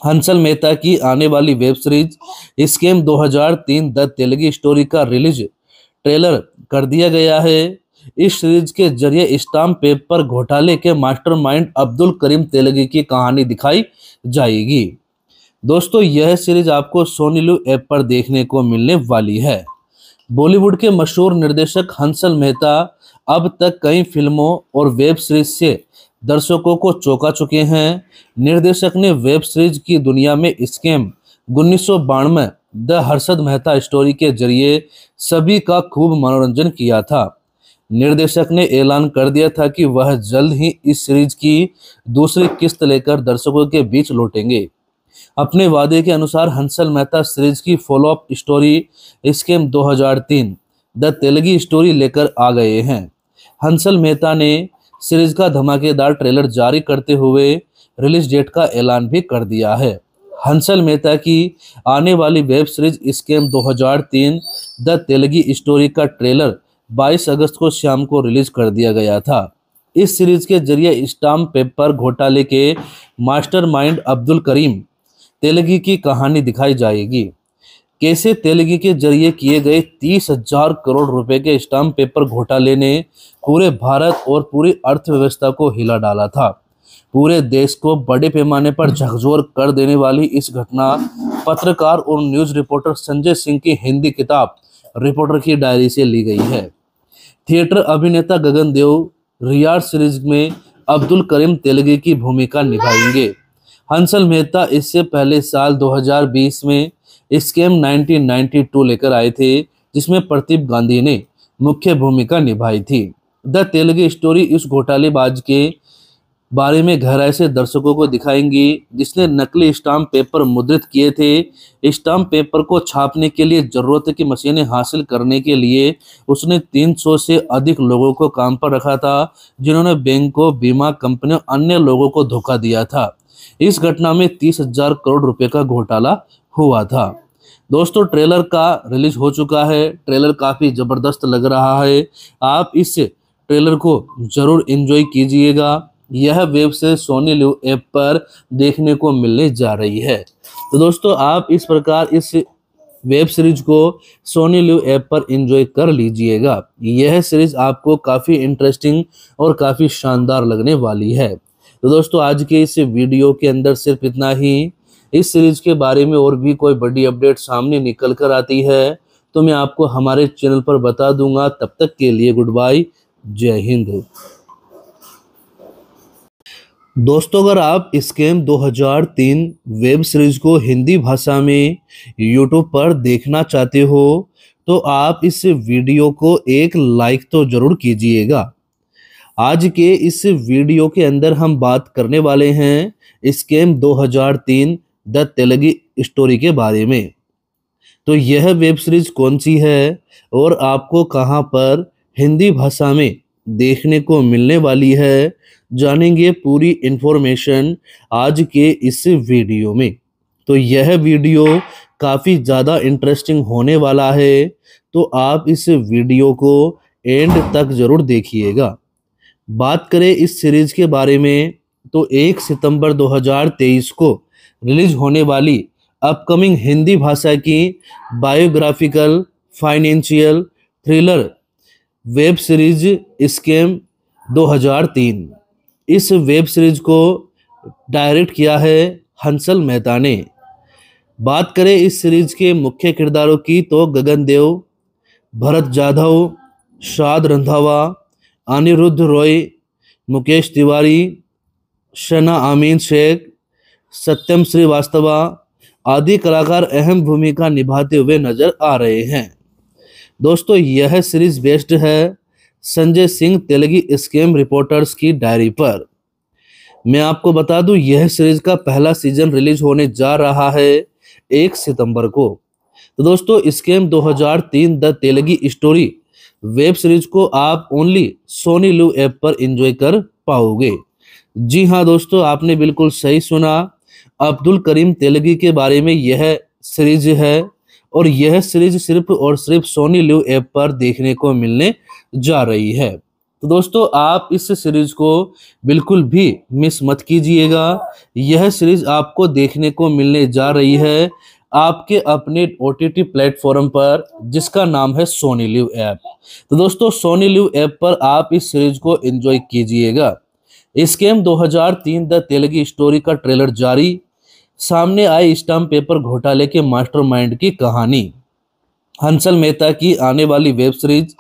हंसल मेहता की आने वाली web series scam 2003 the Telgi story का रिलीज ट्रेलर कर दिया गया है इस सीरीज के जरिए स्टाम्प पेपर घोटाले के मास्टरमाइंड अब्दुल करीम तेलगी की कहानी दिखाई जाएगी दोस्तों यह सीरीज आपको सोनीलू ऐप पर देखने को मिलने वाली है बॉलीवुड के मशहूर निर्देशक हंसल मेहता अब तक कई फिल्मों और वेब सीरीज से दर्शकों को चौंका चुके हैं निर्देशक ने वेब सीरीज की दुनिया में स्कैम उन्नीस बानवे द हर्षद मेहता स्टोरी के जरिए सभी का खूब मनोरंजन किया था निर्देशक ने ऐलान कर दिया था कि वह जल्द ही इस सीरीज की दूसरी किस्त लेकर दर्शकों के बीच लौटेंगे अपने वादे के अनुसार हंसल मेहता सीरीज की follow up story scam 2003 the Telgi story लेकर आ गए हैं हंसल मेहता ने सीरीज का धमाकेदार ट्रेलर जारी करते हुए रिलीज डेट का ऐलान भी कर दिया है हंसल मेहता की आने वाली web series scam 2003 the Telgi story का ट्रेलर 22 अगस्त को शाम को रिलीज कर दिया गया था इस सीरीज के जरिए स्टाम्प पेपर घोटाले के मास्टरमाइंड अब्दुल करीम तेलगी की कहानी दिखाई जाएगी कैसे तेलगी के जरिए किए गए तीस हजार करोड़ रुपए के स्टाम्प पेपर घोटाले ने पूरे भारत और पूरी अर्थव्यवस्था को हिला डाला था पूरे देश को बड़े पैमाने पर झकझोर कर देने वाली इस घटना पत्रकार और न्यूज रिपोर्टर संजय सिंह की हिंदी किताब रिपोर्टर की डायरी से ली गई है थिएटर अभिनेता गगन देव रियाज सीरीज में अब्दुल करीम तेलगी की भूमिका निभाएंगे हंसल मेहता इससे पहले साल 2020 में स्कैम 1992 लेकर आए थे जिसमें प्रदीप गांधी ने मुख्य भूमिका निभाई थी द तेलुगु स्टोरी इस घोटालेबाज के बारे में गहराई से दर्शकों को दिखाएंगी जिसने नकली स्टाम्प पेपर मुद्रित किए थे स्टाम्प पेपर को छापने के लिए ज़रूरत की मशीनें हासिल करने के लिए उसने 300 से अधिक लोगों को काम पर रखा था जिन्होंने बैंकों बीमा कंपनियों अन्य लोगों को धोखा दिया था इस घटना में तीस हजार करोड़ रुपए का घोटाला हुआ था दोस्तों ट्रेलर का रिलीज हो चुका है ट्रेलर काफ़ी ज़बरदस्त लग रहा है आप इस ट्रेलर को ज़रूर इन्जॉय कीजिएगा यह वेब से सोनी लिव ऐप पर देखने को मिलने जा रही है तो दोस्तों आप इस प्रकार इस वेब सीरीज को सोनी लिव ऐप पर एंजॉय कर लीजिएगा यह सीरीज आपको काफ़ी इंटरेस्टिंग और काफ़ी शानदार लगने वाली है तो दोस्तों आज के इस वीडियो के अंदर सिर्फ इतना ही इस सीरीज के बारे में और भी कोई बड़ी अपडेट सामने निकल कर आती है तो मैं आपको हमारे चैनल पर बता दूंगा तब तक के लिए गुड बाय जय हिंद दोस्तों अगर आप स्कैम 2003 वेब सीरीज को हिंदी भाषा में यूट्यूब पर देखना चाहते हो तो आप इस वीडियो को एक लाइक तो ज़रूर कीजिएगा आज के इस वीडियो के अंदर हम बात करने वाले हैं स्कैम 2003 द तेलगी स्टोरी के बारे में तो यह वेब सीरीज कौन सी है और आपको कहाँ पर हिंदी भाषा में देखने को मिलने वाली है जानेंगे पूरी इन्फॉर्मेशन आज के इस वीडियो में तो यह वीडियो काफ़ी ज़्यादा इंटरेस्टिंग होने वाला है तो आप इस वीडियो को एंड तक ज़रूर देखिएगा बात करें इस सीरीज़ के बारे में तो 1 सितंबर 2023 को रिलीज होने वाली अपकमिंग हिंदी भाषा की biographical financial thriller web series scam 2003 इस वेब सीरीज को डायरेक्ट किया है हंसल मेहता ने बात करें इस सीरीज के मुख्य किरदारों की तो गगन देव भरत जाधव शाद रंधावा अनिरुद्ध रॉय मुकेश तिवारी शना आमीन शेख सत्यम श्रीवास्तवा आदि कलाकार अहम भूमिका निभाते हुए नजर आ रहे हैं दोस्तों यह सीरीज बेस्ड है संजय सिंह तेलगी स्केम रिपोर्टर्स की डायरी पर मैं आपको बता दूं यह सीरीज का पहला सीजन रिलीज होने जा रहा है एक सितंबर को तो दोस्तों scam 2003 the Telgi story web series को आप ओनली सोनी लू ऐप पर एंजॉय कर पाओगे जी हाँ दोस्तों आपने बिल्कुल सही सुना अब्दुल करीम तेलगी के बारे में यह सीरीज है और यह सीरीज सिर्फ और सिर्फ सोनी लिव ऐप पर देखने को मिलने जा रही है तो दोस्तों आप इस सीरीज को बिल्कुल भी मिस मत कीजिएगा यह सीरीज आपको देखने को मिलने जा रही है आपके अपने ओ टी टी प्लेटफॉर्म पर जिसका नाम है सोनी लिव ऐप तो दोस्तों सोनी लिव ऐप पर आप इस सीरीज को एंजॉय कीजिएगा हजार तीन द तेलगी स्टोरी का ट्रेलर जारी सामने आई स्टाम्प पेपर घोटाले के मास्टरमाइंड की कहानी हंसल मेहता की आने वाली web series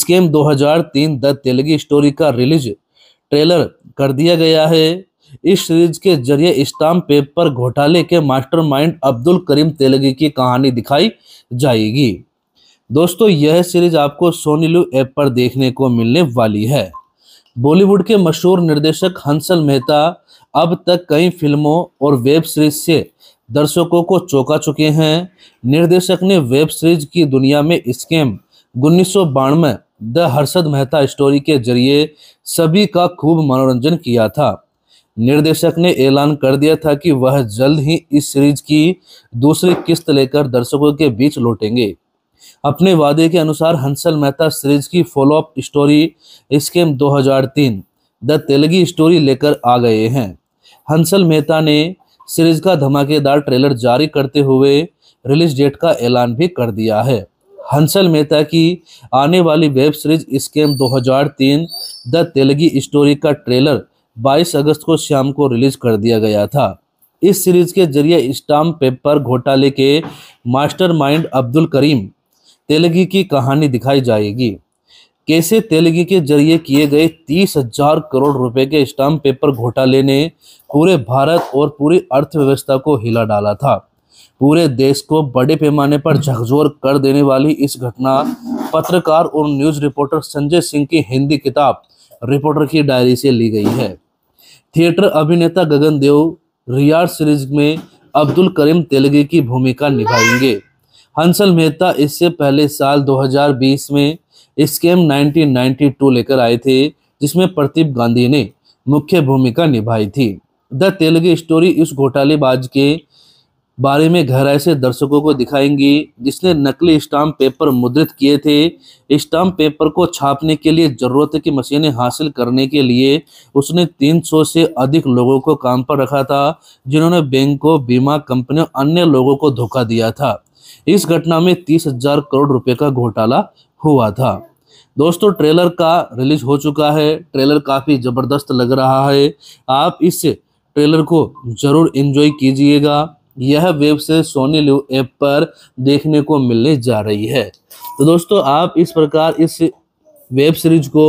scam 2003 the Telgi story का रिलीज ट्रेलर कर दिया गया है इस सीरीज के जरिए स्टाम्प पेपर घोटाले के मास्टरमाइंड अब्दुल करीम तेलगी की कहानी दिखाई जाएगी दोस्तों यह सीरीज आपको सोनीलू ऐप पर देखने को मिलने वाली है बॉलीवुड के मशहूर निर्देशक हंसल मेहता अब तक कई फिल्मों और वेब सीरीज से दर्शकों को चौंका चुके हैं निर्देशक ने वेब सीरीज की दुनिया में स्कैम उन्नीस सौ द हर्षद मेहता स्टोरी के जरिए सभी का खूब मनोरंजन किया था निर्देशक ने ऐलान कर दिया था कि वह जल्द ही इस सीरीज की दूसरी किस्त लेकर दर्शकों के बीच लौटेंगे अपने वादे के अनुसार हंसल मेहता सीरीज की follow up story scam 2003 the Telgi story लेकर आ गए हैं हंसल मेहता ने सीरीज का धमाकेदार ट्रेलर जारी करते हुए रिलीज डेट का ऐलान भी कर दिया है हंसल मेहता की आने वाली web series scam 2003 the Telgi story का ट्रेलर 22 अगस्त को शाम को रिलीज कर दिया गया था इस सीरीज के जरिए स्टाम्प पेपर घोटाले के मास्टरमाइंड अब्दुल करीम तेलगी की कहानी दिखाई जाएगी कैसे तेलगी के जरिए किए गए तीस हजार करोड़ रुपए के स्टाम्प पेपर घोटाले ने पूरे भारत और पूरी अर्थव्यवस्था को हिला डाला था पूरे देश को बड़े पैमाने पर झकझोर कर देने वाली इस घटना पत्रकार और न्यूज रिपोर्टर संजय सिंह की हिंदी किताब रिपोर्टर की डायरी से ली गई है थिएटर अभिनेता गगन देव रियाज सीरीज में अब्दुल करीम तेलगी की भूमिका निभाएंगे हंसल मेहता इससे पहले साल 2020 में स्कीम 1992 लेकर आए थे जिसमें प्रदीप गांधी ने मुख्य भूमिका निभाई थी द तेलुगु स्टोरी इस घोटालेबाज के बारे में गहराई से दर्शकों को दिखाएंगी जिसने नकली स्टाम्प पेपर मुद्रित किए थे स्टाम्प पेपर को छापने के लिए ज़रूरत की मशीनें हासिल करने के लिए उसने 300 से अधिक लोगों को काम पर रखा था जिन्होंने बैंकों बीमा कंपनियों अन्य लोगों को धोखा दिया था इस घटना में तीस हजार करोड़ रुपए का घोटाला हुआ था दोस्तों ट्रेलर का रिलीज हो चुका है ट्रेलर काफ़ी ज़बरदस्त लग रहा है आप इस ट्रेलर को ज़रूर इन्जॉय कीजिएगा यह वेब से सोनी लिव ऐप पर देखने को मिलने जा रही है तो दोस्तों आप इस प्रकार इस वेब सीरीज को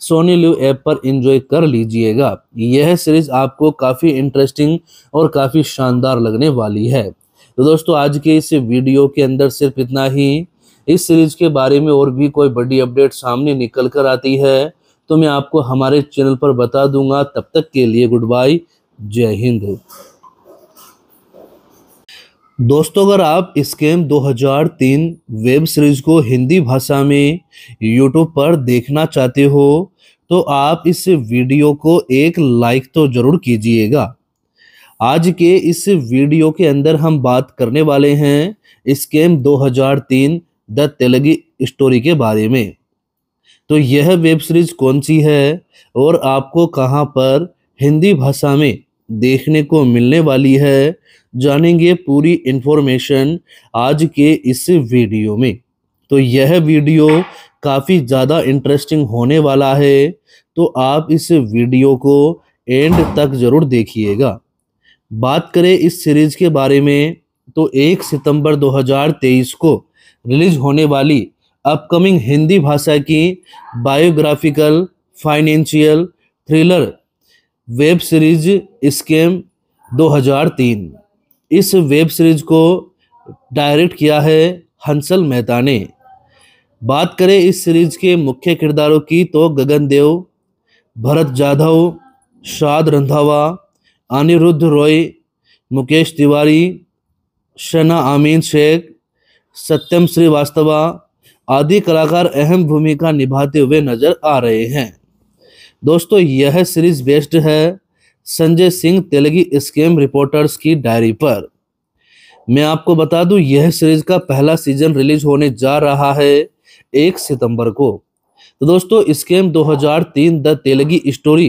सोनी लिव ऐप पर एंजॉय कर लीजिएगा यह सीरीज आपको काफ़ी इंटरेस्टिंग और काफ़ी शानदार लगने वाली है तो दोस्तों आज के इस वीडियो के अंदर सिर्फ इतना ही इस सीरीज के बारे में और भी कोई बड़ी अपडेट सामने निकल कर आती है तो मैं आपको हमारे चैनल पर बता दूंगा तब तक के लिए गुड बाय जय हिंद दोस्तों अगर आप स्कैम 2003 वेब सीरीज को हिंदी भाषा में यूट्यूब पर देखना चाहते हो तो आप इस वीडियो को एक लाइक तो जरूर कीजिएगा आज के इस वीडियो के अंदर हम बात करने वाले हैं स्कैम 2003 द तेलगी स्टोरी के बारे में तो यह वेब सीरीज कौन सी है और आपको कहाँ पर हिंदी भाषा में देखने को मिलने वाली है जानेंगे पूरी इन्फॉर्मेशन आज के इस वीडियो में तो यह वीडियो काफ़ी ज़्यादा इंटरेस्टिंग होने वाला है तो आप इस वीडियो को एंड तक ज़रूर देखिएगा बात करें इस सीरीज़ के बारे में तो 1 सितंबर 2023 को रिलीज होने वाली अपकमिंग हिंदी भाषा की biographical financial thriller web series scam 2003 इस वेब सीरीज को डायरेक्ट किया है हंसल मेहता ने बात करें इस सीरीज के मुख्य किरदारों की तो गगन देव भरत जाधव शाद रंधावा अनिरुद्ध रॉय मुकेश तिवारी शना आमीन शेख सत्यम श्रीवास्तवा आदि कलाकार अहम भूमिका निभाते हुए नजर आ रहे हैं दोस्तों यह सीरीज बेस्ड है संजय सिंह तेलगी स्केम रिपोर्टर्स की डायरी पर मैं आपको बता दूं यह सीरीज का पहला सीजन रिलीज होने जा रहा है एक सितंबर को तो दोस्तों scam 2003 the Telgi story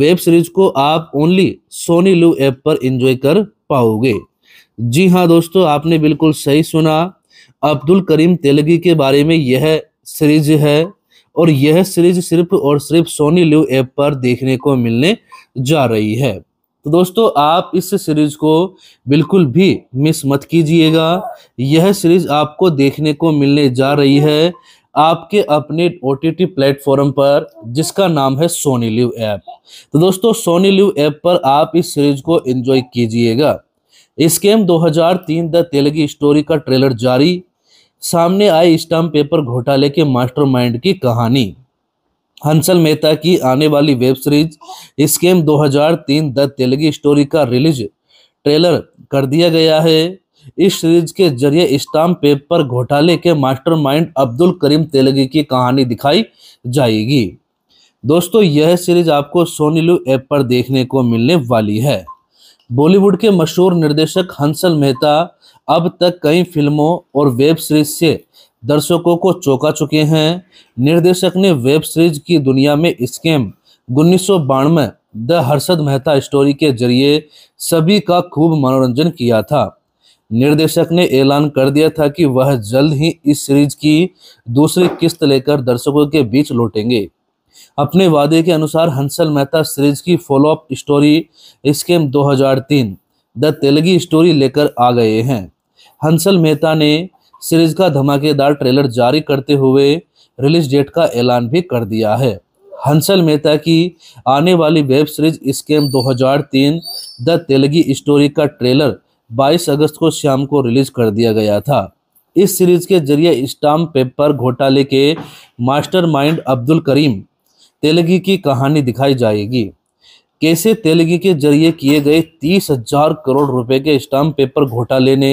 web series को आप ओनली सोनी लू ऐप पर एंजॉय कर पाओगे जी हाँ दोस्तों आपने बिल्कुल सही सुना अब्दुल करीम तेलगी के बारे में यह सीरीज है और यह सीरीज सिर्फ और सिर्फ सोनी लिव ऐप पर देखने को मिलने जा रही है तो दोस्तों आप इस सीरीज को बिल्कुल भी मिस मत कीजिएगा यह सीरीज आपको देखने को मिलने जा रही है आपके अपने ओ टी टी प्लेटफॉर्म पर जिसका नाम है सोनी लिव ऐप तो दोस्तों सोनी लिव ऐप पर आप इस सीरीज को एंजॉय कीजिएगा हजार 2003 द तेलगी स्टोरी का ट्रेलर जारी सामने आई स्टाम्प पेपर घोटाले के मास्टरमाइंड की कहानी हंसल मेहता की आने वाली web series scam 2003 the Telgi story का रिलीज ट्रेलर कर दिया गया है इस सीरीज के जरिए स्टाम्प पेपर घोटाले के मास्टरमाइंड अब्दुल करीम तेलगी की कहानी दिखाई जाएगी दोस्तों यह सीरीज आपको सोनीलू ऐप पर देखने को मिलने वाली है बॉलीवुड के मशहूर निर्देशक हंसल मेहता अब तक कई फिल्मों और वेब सीरीज से दर्शकों को चौंका चुके हैं निर्देशक ने वेब सीरीज की दुनिया में स्कैम उन्नीस सौ द हर्षद मेहता स्टोरी के जरिए सभी का खूब मनोरंजन किया था निर्देशक ने ऐलान कर दिया था कि वह जल्द ही इस सीरीज की दूसरी किस्त लेकर दर्शकों के बीच लौटेंगे अपने वादे के अनुसार हंसल मेहता सीरीज की follow up story scam 2003 the Telgi story लेकर आ गए हैं हंसल मेहता ने सीरीज का धमाकेदार ट्रेलर जारी करते हुए रिलीज डेट का ऐलान भी कर दिया है हंसल मेहता की आने वाली web series scam 2003 the Telgi story का ट्रेलर 22 अगस्त को शाम को रिलीज कर दिया गया था इस सीरीज के जरिए स्टाम्प पेपर घोटाले के मास्टरमाइंड अब्दुल करीम तेलगी की कहानी दिखाई जाएगी कैसे तेलगी के जरिए किए गए तीस हजार करोड़ रुपए के स्टाम्प पेपर घोटाले ने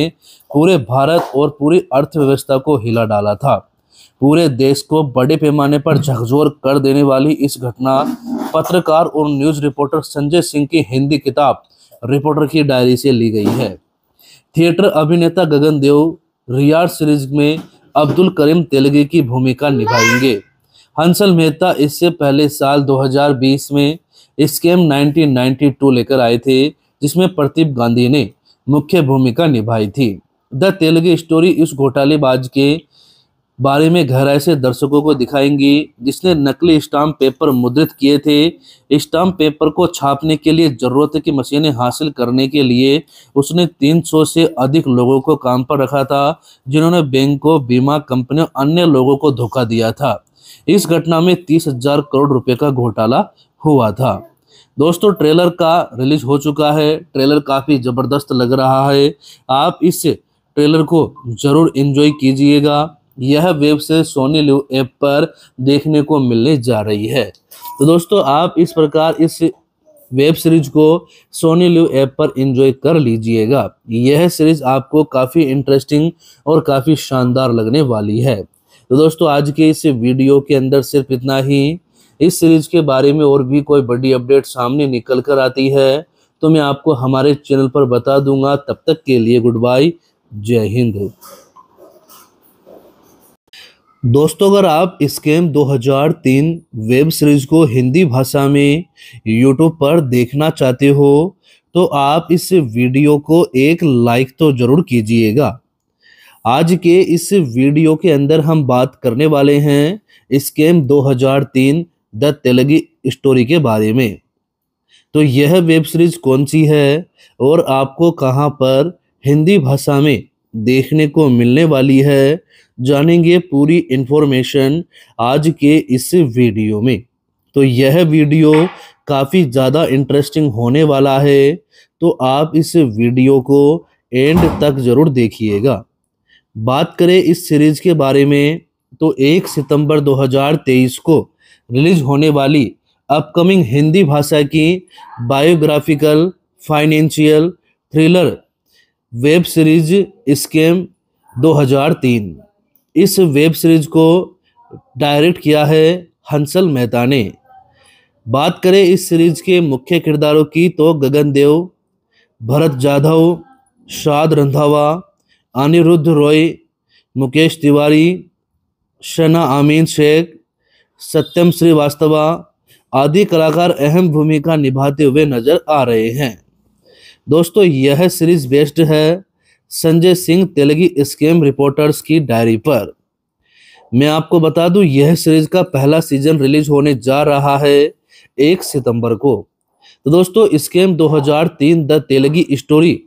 पूरे भारत और पूरी अर्थव्यवस्था को हिला डाला था पूरे देश को बड़े पैमाने पर झकझोर कर देने वाली इस घटना पत्रकार और न्यूज रिपोर्टर संजय सिंह की हिंदी किताब रिपोर्टर की डायरी से ली गई है थिएटर अभिनेता गगन देव रियाज सीरीज में अब्दुल करीम तेलगी की भूमिका निभाएंगे हंसल मेहता इससे पहले साल 2020 में स्केम 1992 लेकर आए थे जिसमें प्रदीप गांधी ने मुख्य भूमिका निभाई थी द तेलुगु स्टोरी इस घोटालेबाज के बारे में गहराई से दर्शकों को दिखाएंगी जिसने नकली स्टाम्प पेपर मुद्रित किए थे स्टाम्प पेपर को छापने के लिए ज़रूरत की मशीनें हासिल करने के लिए उसने 300 से अधिक लोगों को काम पर रखा था जिन्होंने बैंकों बीमा कंपनियों अन्य लोगों को धोखा दिया था इस घटना में तीस हजार करोड़ रुपए का घोटाला हुआ था दोस्तों ट्रेलर का रिलीज हो चुका है ट्रेलर काफ़ी ज़बरदस्त लग रहा है आप इस ट्रेलर को ज़रूर इंजॉय कीजिएगा यह वेब से सोनी लिव ऐप पर देखने को मिलने जा रही है तो दोस्तों आप इस प्रकार इस वेब सीरीज को सोनी लिव ऐप पर एंजॉय कर लीजिएगा यह सीरीज आपको काफ़ी इंटरेस्टिंग और काफ़ी शानदार लगने वाली है तो दोस्तों आज के इस वीडियो के अंदर सिर्फ इतना ही इस सीरीज के बारे में और भी कोई बड़ी अपडेट सामने निकल कर आती है तो मैं आपको हमारे चैनल पर बता दूंगा तब तक के लिए गुड बाय जय हिंद दोस्तों अगर आप स्कैम 2003 वेब सीरीज को हिंदी भाषा में यूट्यूब पर देखना चाहते हो तो आप इस वीडियो को एक लाइक तो ज़रूर कीजिएगा आज के इस वीडियो के अंदर हम बात करने वाले हैं हज़ार 2003 द तेलगी स्टोरी के बारे में तो यह वेब सीरीज कौन सी है और आपको कहां पर हिंदी भाषा में देखने को मिलने वाली है जानेंगे पूरी इन्फॉर्मेशन आज के इस वीडियो में तो यह वीडियो काफ़ी ज़्यादा इंटरेस्टिंग होने वाला है तो आप इस वीडियो को एंड तक ज़रूर देखिएगा बात करें इस सीरीज के बारे में तो 1 सितंबर 2023 को रिलीज होने वाली अपकमिंग हिंदी भाषा की biographical financial thriller web series scam 2003 इस वेब सीरीज को डायरेक्ट किया है हंसल मेहता ने बात करें इस सीरीज के मुख्य किरदारों की तो गगन देव भरत जाधव शाद रंधावा अनिरुद्ध रॉय मुकेश तिवारी शना आमीन शेख सत्यम श्रीवास्तवा आदि कलाकार अहम भूमिका निभाते हुए नजर आ रहे हैं दोस्तों यह सीरीज बेस्ड है संजय सिंह तेलगी स्केम रिपोर्टर्स की डायरी पर मैं आपको बता दूं यह सीरीज का पहला सीजन रिलीज होने जा रहा है एक सितंबर को तो दोस्तों scam 2003 the Telgi story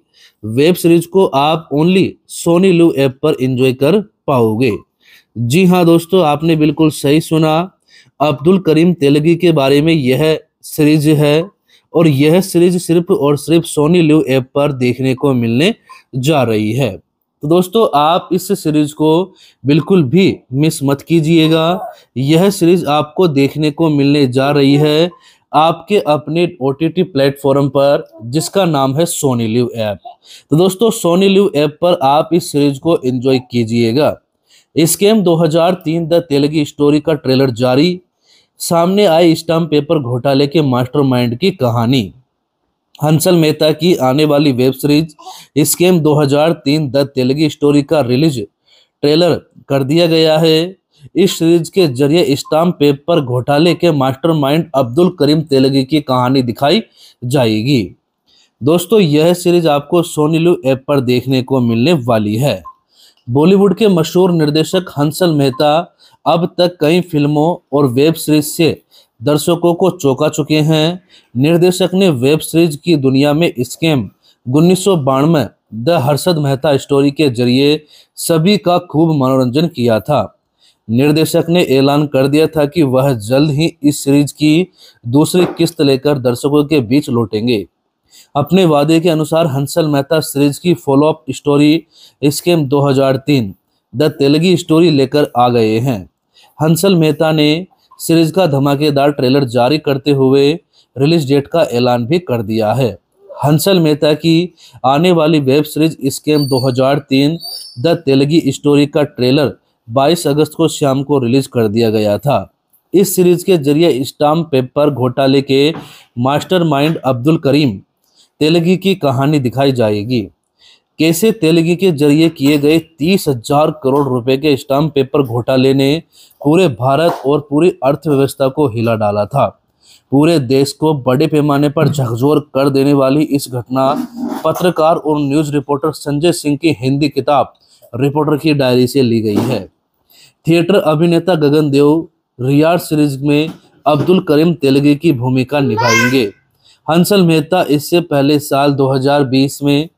web series को आप ओनली सोनी लू ऐप पर एंजॉय कर पाओगे जी हाँ दोस्तों आपने बिल्कुल सही सुना अब्दुल करीम तेलगी के बारे में यह सीरीज है और यह सीरीज सिर्फ और सिर्फ सोनी लू ऐप पर देखने को मिलने जा रही है तो दोस्तों आप इस सीरीज को बिल्कुल भी मिस मत कीजिएगा यह सीरीज आपको देखने को मिलने जा रही है आपके अपने ओ टी प्लेटफॉर्म पर जिसका नाम है सोनी लिव ऐप तो दोस्तों सोनी लिव ऐप पर आप इस सीरीज को एंजॉय कीजिएगा हजार 2003 द तेलगी स्टोरी का ट्रेलर जारी सामने आई स्टम्प पेपर घोटाले के मास्टरमाइंड की कहानी हंसल मेहता की आने वाली वेब सीरीज हजार तीन द तेलगी स्टोरी का रिलीज ट्रेलर कर दिया गया है इस सीरीज के जरिए स्टाम्प पेपर घोटाले के मास्टरमाइंड अब्दुल करीम तेलगी की कहानी दिखाई जाएगी दोस्तों यह सीरीज आपको सोनीलू ऐप पर देखने को मिलने वाली है बॉलीवुड के मशहूर निर्देशक हंसल मेहता अब तक कई फिल्मों और वेब सीरीज से दर्शकों को चौंका चुके हैं निर्देशक ने वेब सीरीज की दुनिया में स्कैम उन्नीस द हर्षद मेहता स्टोरी के जरिए सभी का खूब मनोरंजन किया था निर्देशक ने ऐलान कर दिया था कि वह जल्द ही इस सीरीज की दूसरी किस्त लेकर दर्शकों के बीच लौटेंगे अपने वादे के अनुसार हंसल मेहता सीरीज की follow up story scam 2003 the Telgi story लेकर आ गए हैं हंसल मेहता ने सीरीज का धमाकेदार ट्रेलर जारी करते हुए रिलीज डेट का ऐलान भी कर दिया है हंसल मेहता की आने वाली web series scam 2003 the Telgi story का ट्रेलर 22 अगस्त को शाम को रिलीज कर दिया गया था इस सीरीज के जरिए स्टाम्प पेपर घोटाले के मास्टरमाइंड अब्दुल करीम तेलगी की कहानी दिखाई जाएगी कैसे तेलगी के जरिए किए गए तीस हजार करोड़ रुपए के स्टाम्प पेपर घोटाले ने पूरे भारत और पूरी अर्थव्यवस्था को हिला डाला था पूरे देश को बड़े पैमाने पर झकझोर कर देने वाली इस घटना पत्रकार और न्यूज रिपोर्टर संजय सिंह की हिंदी किताब रिपोर्टर की डायरी से ली गई है थिएटर अभिनेता गगन देव रियार सीरीज में अब्दुल करीम तेलगी की भूमिका निभाएंगे हंसल मेहता इससे पहले साल 2020 में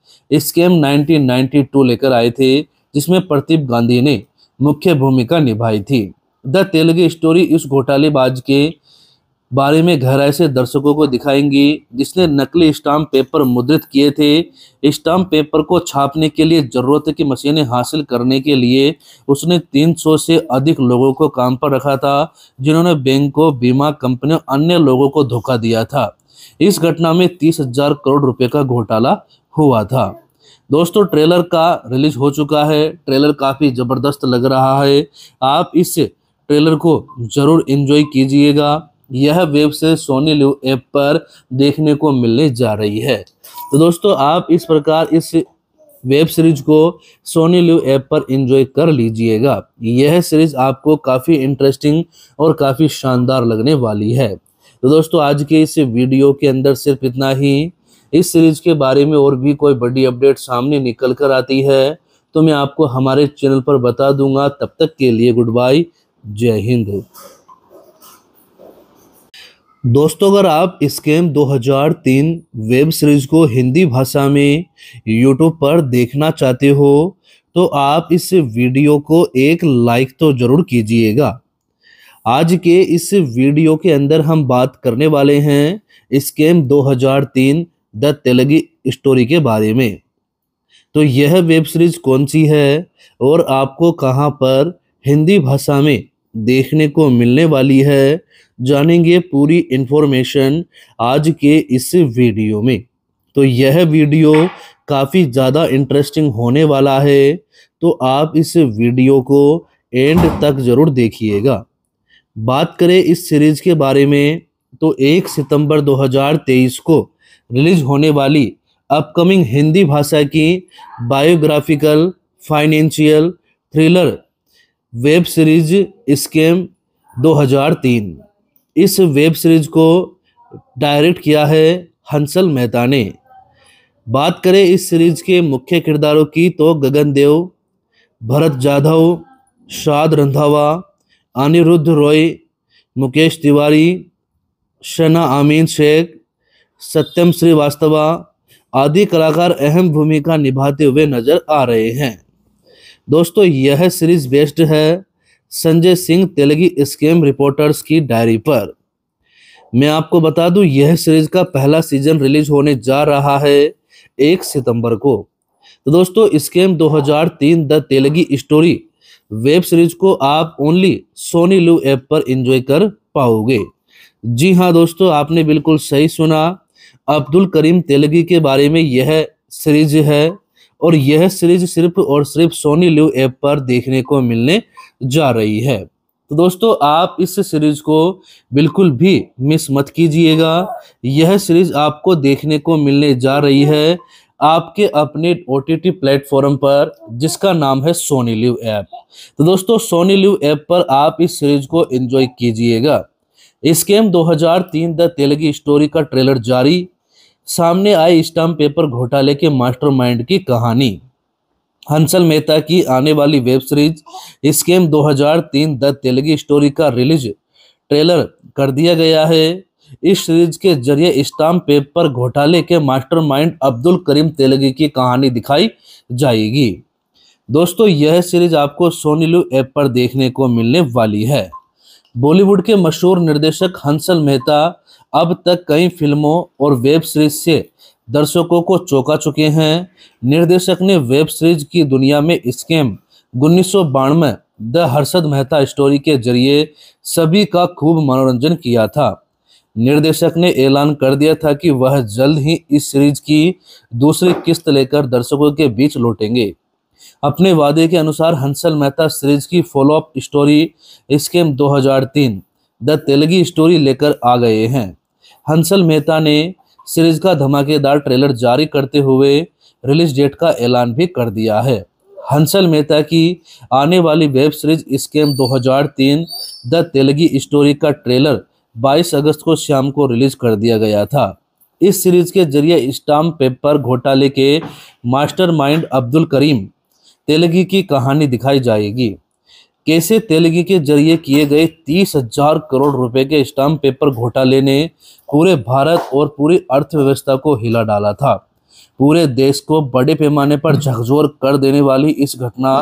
स्केम 1992 लेकर आए थे जिसमें प्रदीप गांधी ने मुख्य भूमिका निभाई थी द तेलगी स्टोरी इस घोटालेबाज के बारे में घर ऐसे दर्शकों को दिखाएंगी जिसने नकली स्टाम्प पेपर मुद्रित किए थे स्टाम्प पेपर को छापने के लिए ज़रूरत की मशीनें हासिल करने के लिए उसने 300 से अधिक लोगों को काम पर रखा था जिन्होंने बैंकों बीमा कंपनियों अन्य लोगों को धोखा दिया था इस घटना में तीस हजार करोड़ रुपये का घोटाला हुआ था दोस्तों ट्रेलर का रिलीज हो चुका है ट्रेलर काफ़ी ज़बरदस्त लग रहा है आप इस ट्रेलर को ज़रूर इंजॉय कीजिएगा यह वेब से सोनी लिव ऐप पर देखने को मिलने जा रही है तो दोस्तों आप इस प्रकार इस वेब सीरीज को सोनी लिव ऐप पर एंजॉय कर लीजिएगा यह सीरीज आपको काफ़ी इंटरेस्टिंग और काफ़ी शानदार लगने वाली है तो दोस्तों आज के इस वीडियो के अंदर सिर्फ इतना ही इस सीरीज के बारे में और भी कोई बड़ी अपडेट सामने निकल कर आती है तो मैं आपको हमारे चैनल पर बता दूंगा तब तक के लिए गुड बाय जय हिंद दोस्तों अगर आप स्कैम 2003 वेब सीरीज को हिंदी भाषा में यूट्यूब पर देखना चाहते हो तो आप इस वीडियो को एक लाइक तो ज़रूर कीजिएगा आज के इस वीडियो के अंदर हम बात करने वाले हैं स्कैम 2003 द तेलगी स्टोरी के बारे में तो यह वेब सीरीज कौन सी है और आपको कहां पर हिंदी भाषा में देखने को मिलने वाली है जानेंगे पूरी इन्फॉर्मेशन आज के इस वीडियो में तो यह वीडियो काफ़ी ज़्यादा इंटरेस्टिंग होने वाला है तो आप इस वीडियो को एंड तक ज़रूर देखिएगा बात करें इस सीरीज़ के बारे में तो 1 सितंबर 2023 को रिलीज होने वाली अपकमिंग हिंदी भाषा की biographical financial thriller web series scam 2003 इस वेब सीरीज को डायरेक्ट किया है हंसल मेहता ने बात करें इस सीरीज के मुख्य किरदारों की तो गगन देव भरत जाधव शाद रंधावा अनिरुद्ध रॉय मुकेश तिवारी शना आमीन शेख सत्यम श्रीवास्तवा आदि कलाकार अहम भूमिका निभाते हुए नजर आ रहे हैं दोस्तों यह सीरीज बेस्ट है संजय सिंह तेलगी स्केम रिपोर्टर्स की डायरी पर मैं आपको बता दूं यह सीरीज का पहला सीजन रिलीज होने जा रहा है एक सितंबर को तो दोस्तों scam 2003 the Telgi story web series को आप ओनली सोनी लू ऐप पर एंजॉय कर पाओगे जी हाँ दोस्तों आपने बिल्कुल सही सुना अब्दुल करीम तेलगी के बारे में यह सीरीज है और यह सीरीज सिर्फ और सिर्फ सोनी लिव ऐप पर देखने को मिलने जा रही है तो दोस्तों आप इस सीरीज को बिल्कुल भी मिस मत कीजिएगा यह सीरीज आपको देखने को मिलने जा रही है आपके अपने ओ टी टी प्लेटफॉर्म पर जिसका नाम है सोनी लिव ऐप तो दोस्तों सोनी लिव ऐप पर आप इस सीरीज को एंजॉय कीजिएगा हजार 2003 द तेलगी स्टोरी का ट्रेलर जारी सामने आए स्टाम्प पेपर घोटाले के मास्टरमाइंड की कहानी हंसल मेहता की आने वाली web series scam 2003 the Telgi story का रिलीज ट्रेलर कर दिया गया है इस सीरीज के जरिए स्टाम्प पेपर घोटाले के मास्टरमाइंड अब्दुल करीम तेलगी की कहानी दिखाई जाएगी दोस्तों यह सीरीज आपको सोनीलू ऐप पर देखने को मिलने वाली है बॉलीवुड के मशहूर निर्देशक हंसल मेहता अब तक कई फिल्मों और वेब सीरीज से दर्शकों को चौंका चुके हैं निर्देशक ने वेब सीरीज की दुनिया में स्कैम उन्नीस सौ द हर्षद मेहता स्टोरी के जरिए सभी का खूब मनोरंजन किया था निर्देशक ने ऐलान कर दिया था कि वह जल्द ही इस सीरीज की दूसरी किस्त लेकर दर्शकों के बीच लौटेंगे अपने वादे के अनुसार हंसल मेहता सीरीज की follow up story scam 2003 the Telgi story लेकर आ गए हैं हंसल मेहता ने सीरीज का धमाकेदार ट्रेलर जारी करते हुए रिलीज डेट का ऐलान भी कर दिया है हंसल मेहता की आने वाली web series scam 2003 the Telgi story का ट्रेलर 22 अगस्त को शाम को रिलीज कर दिया गया था इस सीरीज के जरिए स्टाम्प पेपर घोटाले के मास्टरमाइंड अब्दुल करीम तेलगी की कहानी दिखाई जाएगी कैसे तेलगी के जरिए किए गए तीस हजार करोड़ रुपए के स्टाम्प पेपर घोटाले ने पूरे भारत और पूरी अर्थव्यवस्था को हिला डाला था पूरे देश को बड़े पैमाने पर झकझोर कर देने वाली इस घटना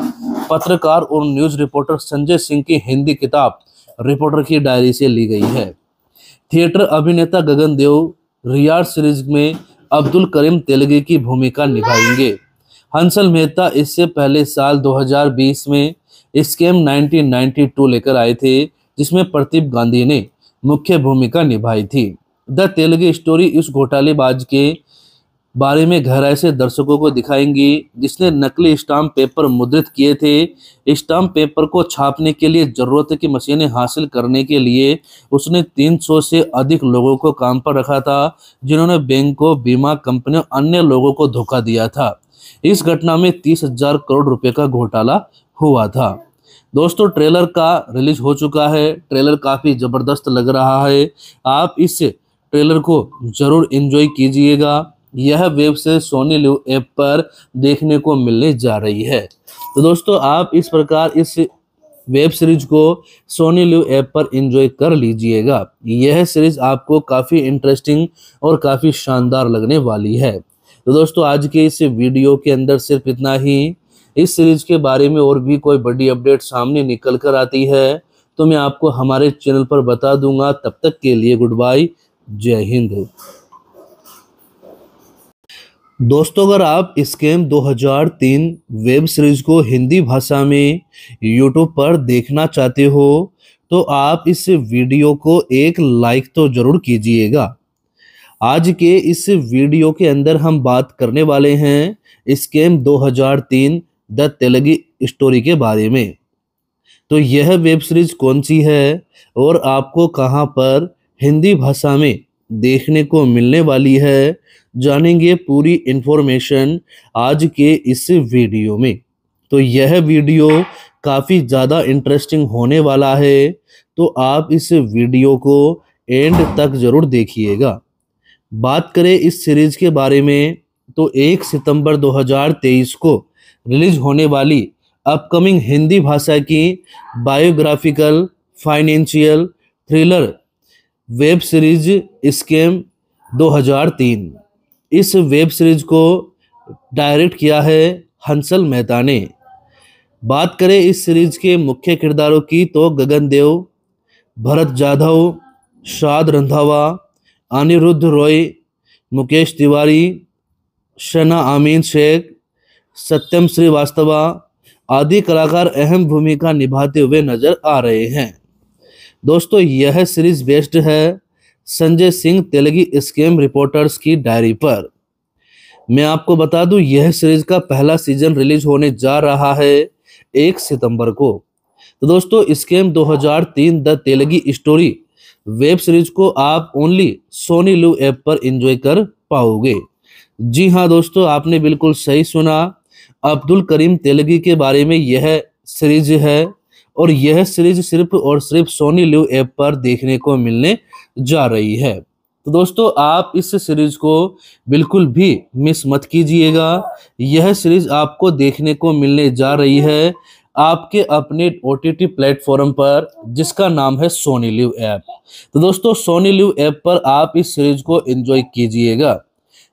पत्रकार और न्यूज रिपोर्टर संजय सिंह की हिंदी किताब रिपोर्टर की डायरी से ली गई है थिएटर अभिनेता गगन देव रियाज सीरीज में अब्दुल करीम तेलगी की भूमिका निभाएंगे हंसल मेहता इससे पहले साल 2020 में स्कीम 1992 लेकर आए थे जिसमें प्रदीप गांधी ने मुख्य भूमिका निभाई थी द तेलुगु स्टोरी इस घोटालेबाज के बारे में गहराई से दर्शकों को दिखाएंगी जिसने नकली स्टाम्प पेपर मुद्रित किए थे स्टाम्प पेपर को छापने के लिए ज़रूरत की मशीनें हासिल करने के लिए उसने 300 से अधिक लोगों को काम पर रखा था जिन्होंने बैंकों बीमा कंपनियों अन्य लोगों को धोखा दिया था इस घटना में तीस हजार करोड़ रुपए का घोटाला हुआ था दोस्तों ट्रेलर का रिलीज हो चुका है ट्रेलर काफ़ी ज़बरदस्त लग रहा है आप इस ट्रेलर को ज़रूर इंजॉय कीजिएगा यह वेब से सोनी लिव ऐप पर देखने को मिलने जा रही है तो दोस्तों आप इस प्रकार इस वेब सीरीज को सोनी लिव ऐप पर एंजॉय कर लीजिएगा यह सीरीज आपको काफ़ी इंटरेस्टिंग और काफ़ी शानदार लगने वाली है तो दोस्तों आज के इस वीडियो के अंदर सिर्फ इतना ही इस सीरीज के बारे में और भी कोई बड़ी अपडेट सामने निकल कर आती है तो मैं आपको हमारे चैनल पर बता दूंगा तब तक के लिए गुड बाय जय हिंद दोस्तों अगर आप स्कैम 2003 वेब सीरीज को हिंदी भाषा में यूट्यूब पर देखना चाहते हो तो आप इस वीडियो को एक लाइक तो जरूर कीजिएगा आज के इस वीडियो के अंदर हम बात करने वाले हैं स्कैम 2003 द तेलगी स्टोरी के बारे में तो यह वेब सीरीज कौन सी है और आपको कहाँ पर हिंदी भाषा में देखने को मिलने वाली है जानेंगे पूरी इन्फॉर्मेशन आज के इस वीडियो में तो यह वीडियो काफ़ी ज़्यादा इंटरेस्टिंग होने वाला है तो आप इस वीडियो को एंड तक ज़रूर देखिएगा बात करें इस सीरीज़ के बारे में तो 1 सितंबर 2023 को रिलीज होने वाली अपकमिंग हिंदी भाषा की biographical financial thriller web series scam 2003 इस वेब सीरीज को डायरेक्ट किया है हंसल मेहता ने बात करें इस सीरीज के मुख्य किरदारों की तो गगन देव भरत जाधव शाद रंधावा अनिरुद्ध रॉय मुकेश तिवारी शना आमीन शेख सत्यम श्रीवास्तवा आदि कलाकार अहम भूमिका निभाते हुए नजर आ रहे हैं दोस्तों यह सीरीज बेस्ड है संजय सिंह तेलगी स्केम रिपोर्टर्स की डायरी पर मैं आपको बता दूं यह सीरीज का पहला सीजन रिलीज होने जा रहा है एक सितंबर को तो दोस्तों scam 2003 the Telgi story web series को आप ओनली सोनी लू ऐप पर एंजॉय कर पाओगे जी हाँ दोस्तों आपने बिल्कुल सही सुना अब्दुल करीम तेलगी के बारे में यह सीरीज है और यह सीरीज सिर्फ और सिर्फ सोनी लिव ऐप पर देखने को मिलने जा रही है तो दोस्तों आप इस सीरीज को बिल्कुल भी मिस मत कीजिएगा यह सीरीज आपको देखने को मिलने जा रही है आपके अपने ओ टी टी प्लेटफॉर्म पर जिसका नाम है सोनी लिव ऐप तो दोस्तों सोनी लिव ऐप पर आप इस सीरीज को एंजॉय कीजिएगा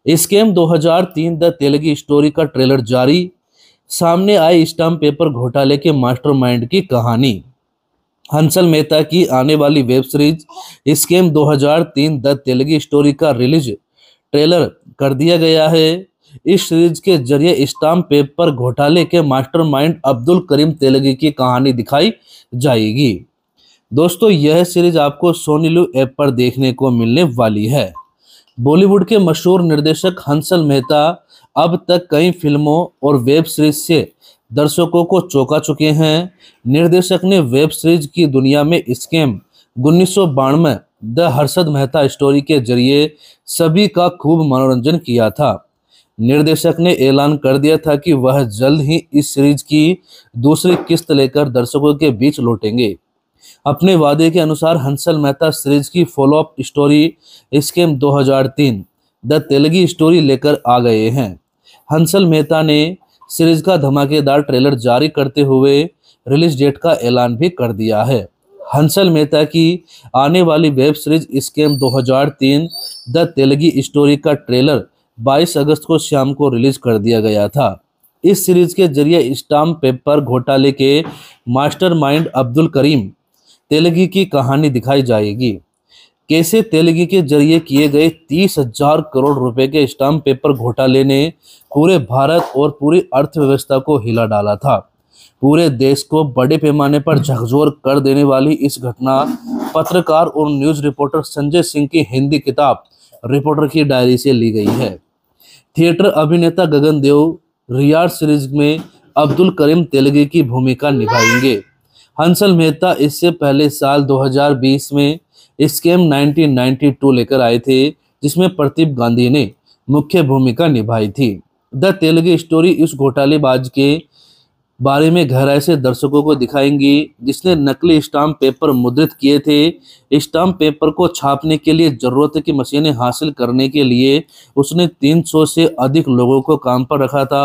हजार 2003 द तेलगी स्टोरी का ट्रेलर जारी सामने आई स्टाम्प पेपर घोटाले के मास्टरमाइंड की कहानी हंसल मेहता की आने वाली web series scam 2003 the Telgi story का रिलीज ट्रेलर कर दिया गया है इस सीरीज के जरिए स्टाम्प पेपर घोटाले के मास्टरमाइंड अब्दुल करीम तेलगी की कहानी दिखाई जाएगी दोस्तों यह सीरीज आपको सोनीलू ऐप पर देखने को मिलने वाली है बॉलीवुड के मशहूर निर्देशक हंसल मेहता अब तक कई फिल्मों और वेब सीरीज से दर्शकों को चौंका चुके हैं निर्देशक ने वेब सीरीज की दुनिया में स्कैम उन्नीस सौ द हर्षद मेहता स्टोरी के जरिए सभी का खूब मनोरंजन किया था निर्देशक ने ऐलान कर दिया था कि वह जल्द ही इस सीरीज की दूसरी किस्त लेकर दर्शकों के बीच लौटेंगे अपने वादे के अनुसार हंसल मेहता सीरीज की follow up story scam 2003 the Telgi story लेकर आ गए हैं हंसल मेहता ने सीरीज का धमाकेदार ट्रेलर जारी करते हुए रिलीज डेट का ऐलान भी कर दिया है हंसल मेहता की आने वाली web series scam 2003 the Telgi story का ट्रेलर 22 अगस्त को शाम को रिलीज कर दिया गया था इस सीरीज के जरिए स्टाम्प पेपर घोटाले के मास्टरमाइंड अब्दुल करीम तेलगी की कहानी दिखाई जाएगी कैसे तेलगी के जरिए किए गए तीस हजार करोड़ रुपए के स्टाम्प पेपर घोटाले ने पूरे भारत और पूरी अर्थव्यवस्था को हिला डाला था पूरे देश को बड़े पैमाने पर झकझोर कर देने वाली इस घटना पत्रकार और न्यूज रिपोर्टर संजय सिंह की हिंदी किताब रिपोर्टर की डायरी से ली गई है थिएटर अभिनेता गगन देव रियाज सीरीज में अब्दुल करीम तेलगी की भूमिका निभाएंगे हंसल मेहता इससे पहले साल 2020 में स्केम 1992 लेकर आए थे जिसमें प्रदीप गांधी ने मुख्य भूमिका निभाई थी द तेलुगु स्टोरी इस घोटालेबाज के बारे में गहराई से दर्शकों को दिखाएंगी जिसने नकली स्टाम्प पेपर मुद्रित किए थे स्टाम्प पेपर को छापने के लिए ज़रूरत की मशीनें हासिल करने के लिए उसने 300 से अधिक लोगों को काम पर रखा था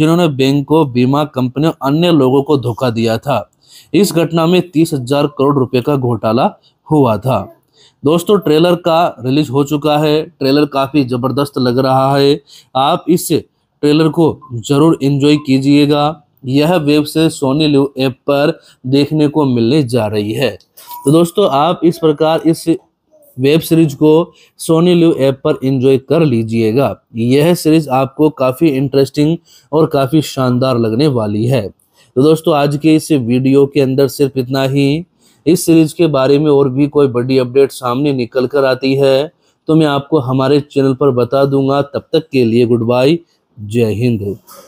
जिन्होंने बैंकों बीमा कंपनियों अन्य लोगों को धोखा दिया था इस घटना में तीस हजार करोड़ रुपए का घोटाला हुआ था दोस्तों ट्रेलर का रिलीज हो चुका है ट्रेलर काफ़ी ज़बरदस्त लग रहा है आप इस ट्रेलर को ज़रूर इंजॉय कीजिएगा यह वेब से सोनी लिव ऐप पर देखने को मिलने जा रही है तो दोस्तों आप इस प्रकार इस वेब सीरीज को सोनी लिव ऐप पर एंजॉय कर लीजिएगा यह सीरीज आपको काफ़ी इंटरेस्टिंग और काफ़ी शानदार लगने वाली है तो दोस्तों आज के इस वीडियो के अंदर सिर्फ इतना ही इस सीरीज के बारे में और भी कोई बड़ी अपडेट सामने निकल कर आती है तो मैं आपको हमारे चैनल पर बता दूंगा तब तक के लिए गुड बाय जय हिंद